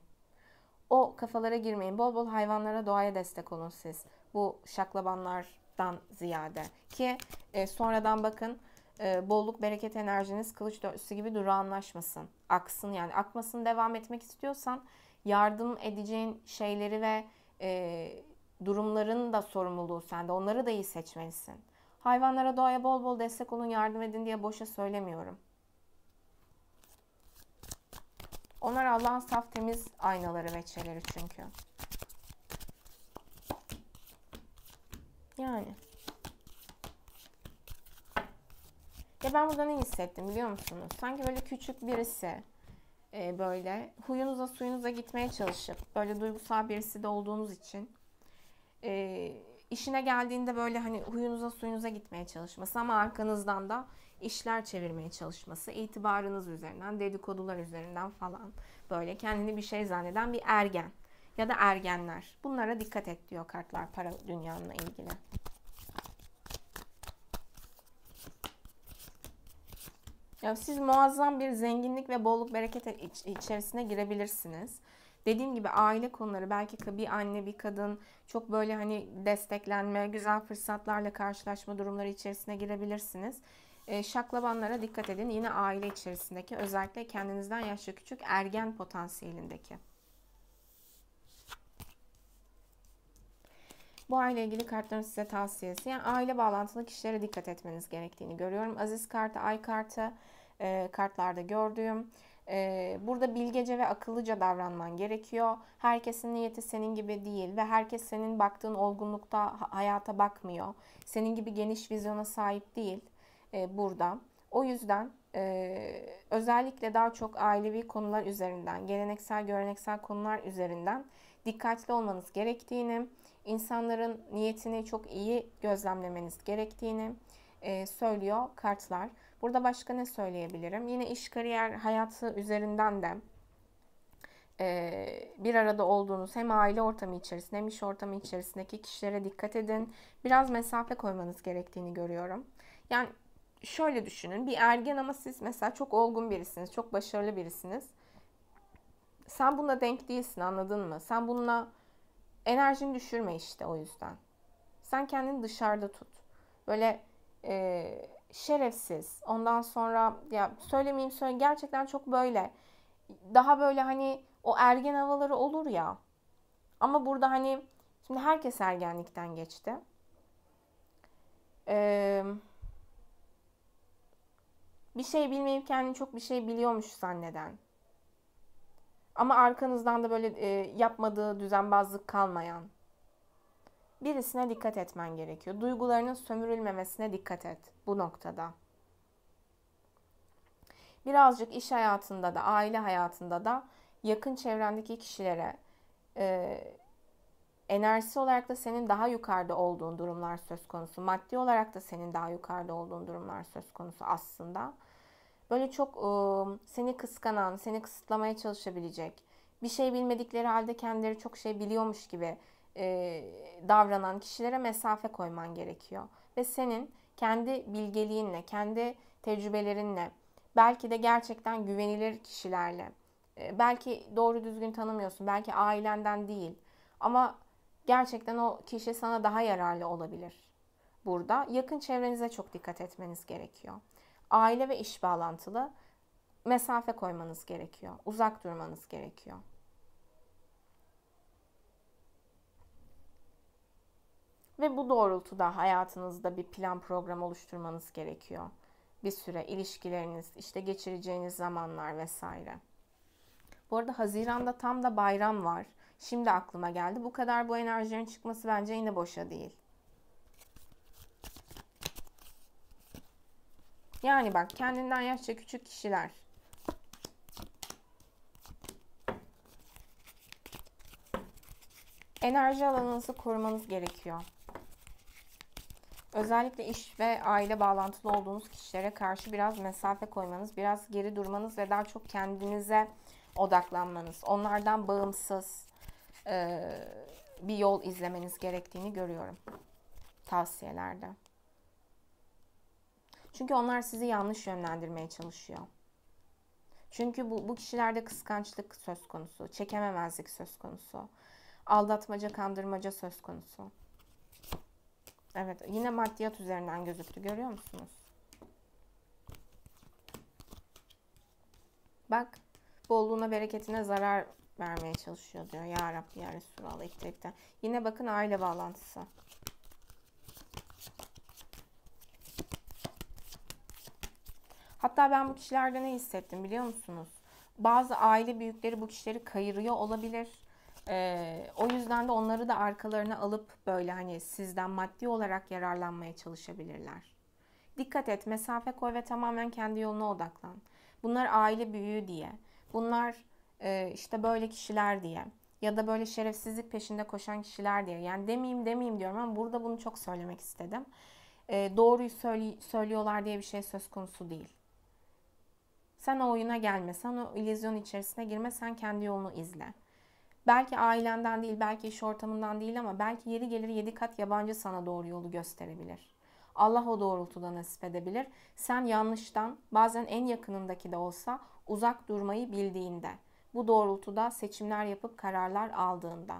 O kafalara girmeyin. Bol bol hayvanlara, doğaya destek olun siz. Bu şaklabanlar, dan ziyade ki e, sonradan bakın e, bolluk bereket enerjiniz kılıç dörtlüsü gibi duru anlaşmasın. Aksın yani akmasın devam etmek istiyorsan yardım edeceğin şeyleri ve e, durumların da sorumluluğu sende. Onları da iyi seçmelisin. Hayvanlara doğaya bol bol destek olun yardım edin diye boşa söylemiyorum. Onlar Allah'ın saf temiz aynaları ve çeleri çünkü. Yani. Ya ben burada ne hissettim biliyor musunuz? Sanki böyle küçük birisi e, böyle huyunuza suyunuza gitmeye çalışıp böyle duygusal birisi de olduğunuz için e, işine geldiğinde böyle hani huyunuza suyunuza gitmeye çalışması ama arkanızdan da işler çevirmeye çalışması, itibarınız üzerinden, dedikodular üzerinden falan böyle kendini bir şey zanneden bir ergen ya da ergenler. Bunlara dikkat et diyor kartlar para dünyanla ilgili. Ya siz muazzam bir zenginlik ve bolluk bereket iç içerisine girebilirsiniz. Dediğim gibi aile konuları belki bir anne bir kadın çok böyle hani desteklenme, güzel fırsatlarla karşılaşma durumları içerisine girebilirsiniz. E, şaklabanlara dikkat edin. Yine aile içerisindeki özellikle kendinizden yaşça küçük ergen potansiyelindeki. Bu aile ilgili kartların size tavsiyesi. Yani aile bağlantılı kişilere dikkat etmeniz gerektiğini görüyorum. Aziz kartı, ay kartı e, kartlarda gördüğüm. E, burada bilgece ve akıllıca davranman gerekiyor. Herkesin niyeti senin gibi değil ve herkes senin baktığın olgunlukta hayata bakmıyor. Senin gibi geniş vizyona sahip değil e, burada. O yüzden e, özellikle daha çok ailevi konular üzerinden, geleneksel, göreneksel konular üzerinden dikkatli olmanız gerektiğini, insanların niyetini çok iyi gözlemlemeniz gerektiğini e, söylüyor kartlar. Burada başka ne söyleyebilirim? Yine iş, kariyer, hayatı üzerinden de e, bir arada olduğunuz hem aile ortamı içerisinde hem iş ortamı içerisindeki kişilere dikkat edin. Biraz mesafe koymanız gerektiğini görüyorum. Yani şöyle düşünün bir ergen ama siz mesela çok olgun birisiniz, çok başarılı birisiniz. Sen bununla denk değilsin anladın mı? Sen bununla enerjini düşürme işte o yüzden. Sen kendini dışarıda tut. Böyle e, şerefsiz. Ondan sonra ya söylemeyeyim söyle gerçekten çok böyle daha böyle hani o ergen havaları olur ya. Ama burada hani şimdi herkes ergenlikten geçti. Ee, bir şey bilmeyip kendini çok bir şey biliyormuş zanneden ama arkanızdan da böyle e, yapmadığı düzenbazlık kalmayan birisine dikkat etmen gerekiyor. Duygularının sömürülmemesine dikkat et bu noktada. Birazcık iş hayatında da, aile hayatında da yakın çevrendeki kişilere e, enerjisi olarak da senin daha yukarıda olduğun durumlar söz konusu. Maddi olarak da senin daha yukarıda olduğun durumlar söz konusu aslında. Aslında Böyle çok seni kıskanan, seni kısıtlamaya çalışabilecek, bir şey bilmedikleri halde kendileri çok şey biliyormuş gibi davranan kişilere mesafe koyman gerekiyor. Ve senin kendi bilgeliğinle, kendi tecrübelerinle, belki de gerçekten güvenilir kişilerle, belki doğru düzgün tanımıyorsun, belki ailenden değil ama gerçekten o kişi sana daha yararlı olabilir burada. Yakın çevrenize çok dikkat etmeniz gerekiyor aile ve iş bağlantılı mesafe koymanız gerekiyor. Uzak durmanız gerekiyor. Ve bu doğrultuda hayatınızda bir plan program oluşturmanız gerekiyor. Bir süre ilişkileriniz, işte geçireceğiniz zamanlar vesaire. Bu arada Haziran'da tam da bayram var. Şimdi aklıma geldi. Bu kadar bu enerjinin çıkması bence yine boşa değil. Yani bak kendinden yaşça küçük kişiler. Enerji alanınızı korumanız gerekiyor. Özellikle iş ve aile bağlantılı olduğunuz kişilere karşı biraz mesafe koymanız, biraz geri durmanız ve daha çok kendinize odaklanmanız, onlardan bağımsız bir yol izlemeniz gerektiğini görüyorum tavsiyelerde. Çünkü onlar sizi yanlış yönlendirmeye çalışıyor. Çünkü bu, bu kişilerde kıskançlık söz konusu, çekememezlik söz konusu, aldatmaca, kandırmaca söz konusu. Evet, yine maddiyat üzerinden gözüktü görüyor musunuz? Bak, bolluğuna, bereketine zarar vermeye çalışıyor diyor. Ya Rabbi, Ya Resulallah, iftirikten. Yine bakın aile bağlantısı. Hatta ben bu kişilerde ne hissettim biliyor musunuz? Bazı aile büyükleri bu kişileri kayırıyor olabilir. Ee, o yüzden de onları da arkalarına alıp böyle hani sizden maddi olarak yararlanmaya çalışabilirler. Dikkat et, mesafe koy ve tamamen kendi yoluna odaklan. Bunlar aile büyüğü diye. Bunlar e, işte böyle kişiler diye. Ya da böyle şerefsizlik peşinde koşan kişiler diye. Yani demeyeyim demeyeyim diyorum ama burada bunu çok söylemek istedim. E, doğruyu söyle söylüyorlar diye bir şey söz konusu değil. Sen o oyuna gelme, sen o illüzyon içerisine girme, sen kendi yolunu izle. Belki ailenden değil, belki iş ortamından değil ama belki yeri gelir yedi kat yabancı sana doğru yolu gösterebilir. Allah o doğrultuda nasip edebilir. Sen yanlıştan bazen en yakınındaki de olsa uzak durmayı bildiğinde, bu doğrultuda seçimler yapıp kararlar aldığında,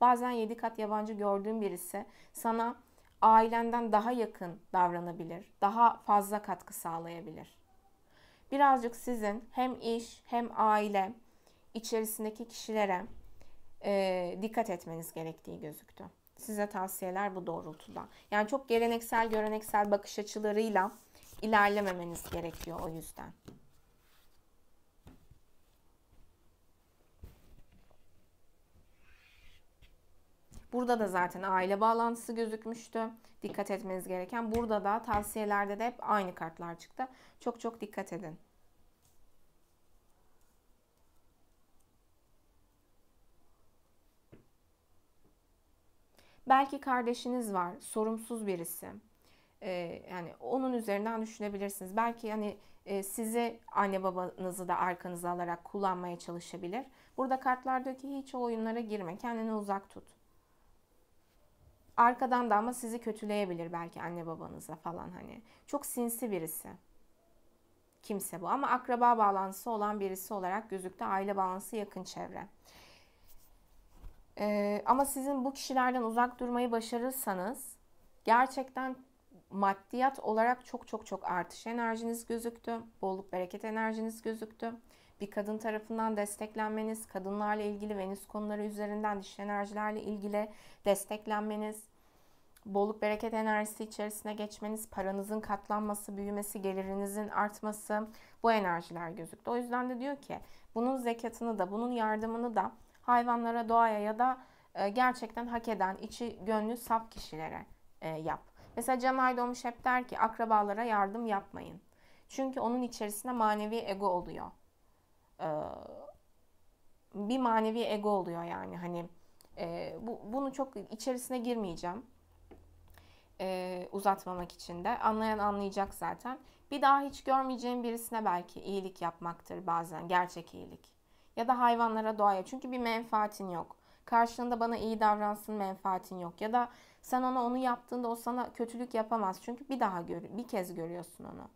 bazen yedi kat yabancı gördüğün birisi sana ailenden daha yakın davranabilir, daha fazla katkı sağlayabilir birazcık sizin hem iş hem aile içerisindeki kişilere e, dikkat etmeniz gerektiği gözüktü. Size tavsiyeler bu doğrultuda. Yani çok geleneksel, göreneksel bakış açılarıyla ilerlememeniz gerekiyor o yüzden. Burada da zaten aile bağlantısı gözükmüştü. Dikkat etmeniz gereken. Burada da tavsiyelerde de hep aynı kartlar çıktı. Çok çok dikkat edin. Belki kardeşiniz var, sorumsuz birisi. Ee, yani onun üzerinden düşünebilirsiniz. Belki hani e, sizi anne babanızı da arkanıza alarak kullanmaya çalışabilir. Burada kartlar diyor ki hiç o oyunlara girme, kendini uzak tut. Arkadan da ama sizi kötüleyebilir belki anne babanıza falan hani. Çok sinsi birisi kimse bu. Ama akraba bağlantısı olan birisi olarak gözüktü. Aile bağlantısı yakın çevre. Ee, ama sizin bu kişilerden uzak durmayı başarırsanız gerçekten maddiyat olarak çok çok çok artış enerjiniz gözüktü. Bolluk bereket enerjiniz gözüktü. Bir kadın tarafından desteklenmeniz, kadınlarla ilgili Venüs konuları üzerinden dişi enerjilerle ilgili desteklenmeniz, bolluk bereket enerjisi içerisine geçmeniz, paranızın katlanması, büyümesi, gelirinizin artması bu enerjiler gözüktü. O yüzden de diyor ki bunun zekatını da bunun yardımını da hayvanlara, doğaya ya da e, gerçekten hak eden, içi gönlü saf kişilere e, yap. Mesela Cemal Doğmuş hep der ki akrabalara yardım yapmayın. Çünkü onun içerisinde manevi ego oluyor. E, bir manevi ego oluyor yani hani bu, bunu çok içerisine girmeyeceğim uzatmamak için de anlayan anlayacak zaten. Bir daha hiç görmeyeceğim birisine belki iyilik yapmaktır bazen gerçek iyilik ya da hayvanlara doğaya. Çünkü bir menfaatin yok. Karşılığında bana iyi davransın menfaatin yok. Ya da sen ona onu yaptığında o sana kötülük yapamaz. Çünkü bir daha gör, bir kez görüyorsun onu.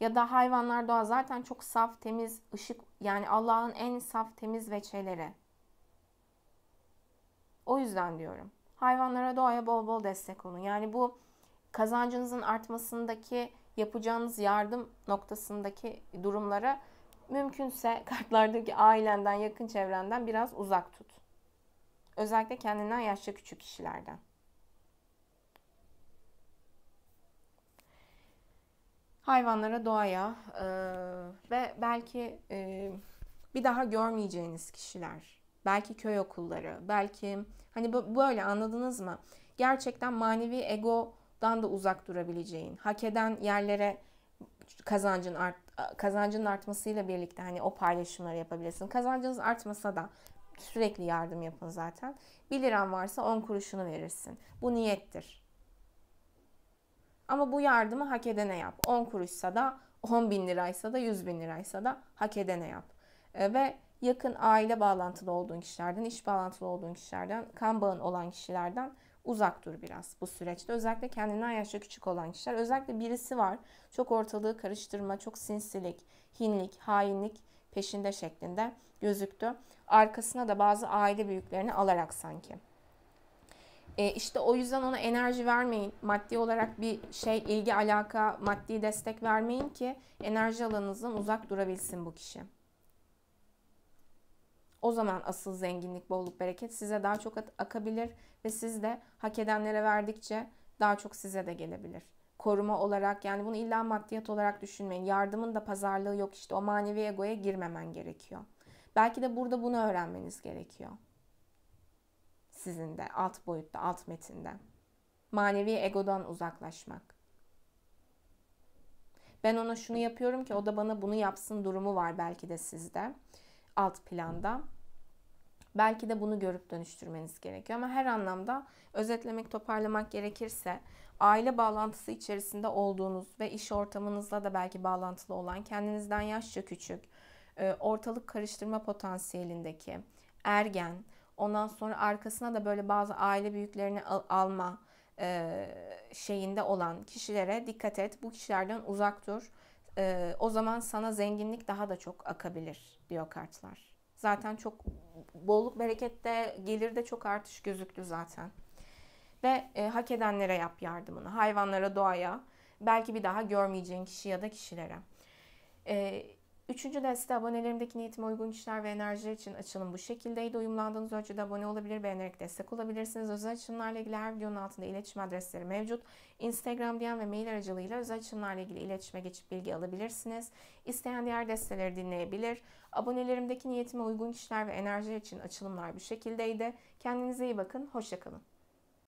Ya da hayvanlar doğa zaten çok saf, temiz, ışık yani Allah'ın en saf, temiz ve veçeleri. O yüzden diyorum. Hayvanlara doğaya bol bol destek olun. Yani bu kazancınızın artmasındaki yapacağınız yardım noktasındaki durumlara mümkünse kartlardaki ailenden, yakın çevrenden biraz uzak tut. Özellikle kendinden yaşça küçük kişilerden. Hayvanlara, doğaya e, ee, ve belki e, bir daha görmeyeceğiniz kişiler. Belki köy okulları, belki hani böyle anladınız mı? Gerçekten manevi egodan da uzak durabileceğin, hak eden yerlere kazancın art, kazancın artmasıyla birlikte hani o paylaşımları yapabilirsin. Kazancınız artmasa da sürekli yardım yapın zaten. 1 liran varsa 10 kuruşunu verirsin. Bu niyettir. Ama bu yardımı hak edene yap. 10 kuruşsa da 10 bin liraysa da 100 bin liraysa da hak edene yap. E, ve yakın aile bağlantılı olduğun kişilerden, iş bağlantılı olduğun kişilerden, kan bağın olan kişilerden uzak dur biraz bu süreçte. Özellikle kendinden yaşça küçük olan kişiler. Özellikle birisi var. Çok ortalığı karıştırma, çok sinsilik, hinlik, hainlik peşinde şeklinde gözüktü. Arkasına da bazı aile büyüklerini alarak sanki. E, işte o yüzden ona enerji vermeyin. Maddi olarak bir şey, ilgi, alaka, maddi destek vermeyin ki enerji alanınızdan uzak durabilsin bu kişi. O zaman asıl zenginlik, bolluk, bereket size daha çok akabilir ve siz de hak edenlere verdikçe daha çok size de gelebilir. Koruma olarak yani bunu illa maddiyat olarak düşünmeyin. Yardımın da pazarlığı yok işte o manevi egoya girmemen gerekiyor. Belki de burada bunu öğrenmeniz gerekiyor. Sizin de alt boyutta, alt metinde. Manevi egodan uzaklaşmak. Ben ona şunu yapıyorum ki o da bana bunu yapsın durumu var belki de sizde alt planda. Belki de bunu görüp dönüştürmeniz gerekiyor. Ama her anlamda özetlemek, toparlamak gerekirse aile bağlantısı içerisinde olduğunuz ve iş ortamınızla da belki bağlantılı olan kendinizden yaşça küçük, e, ortalık karıştırma potansiyelindeki ergen, ondan sonra arkasına da böyle bazı aile büyüklerini al- alma e, şeyinde olan kişilere dikkat et. Bu kişilerden uzak dur e, o zaman sana zenginlik daha da çok akabilir diyor kartlar. Zaten çok bolluk berekette gelirde çok artış gözüktü zaten. Ve e, hak edenlere yap yardımını. Hayvanlara, doğaya, belki bir daha görmeyeceğin kişi ya da kişilere. E, Üçüncü deste abonelerimdeki niyetime uygun kişiler ve enerjiler için açılım bu şekildeydi. Uyumlandığınız ölçüde abone olabilir, beğenerek destek olabilirsiniz. Özel açılımlarla ilgili her videonun altında iletişim adresleri mevcut. Instagram, DM ve mail aracılığıyla özel açılımlarla ilgili iletişime geçip bilgi alabilirsiniz. İsteyen diğer desteleri dinleyebilir. Abonelerimdeki niyetime uygun kişiler ve enerjiler için açılımlar bu şekildeydi. Kendinize iyi bakın, hoşçakalın.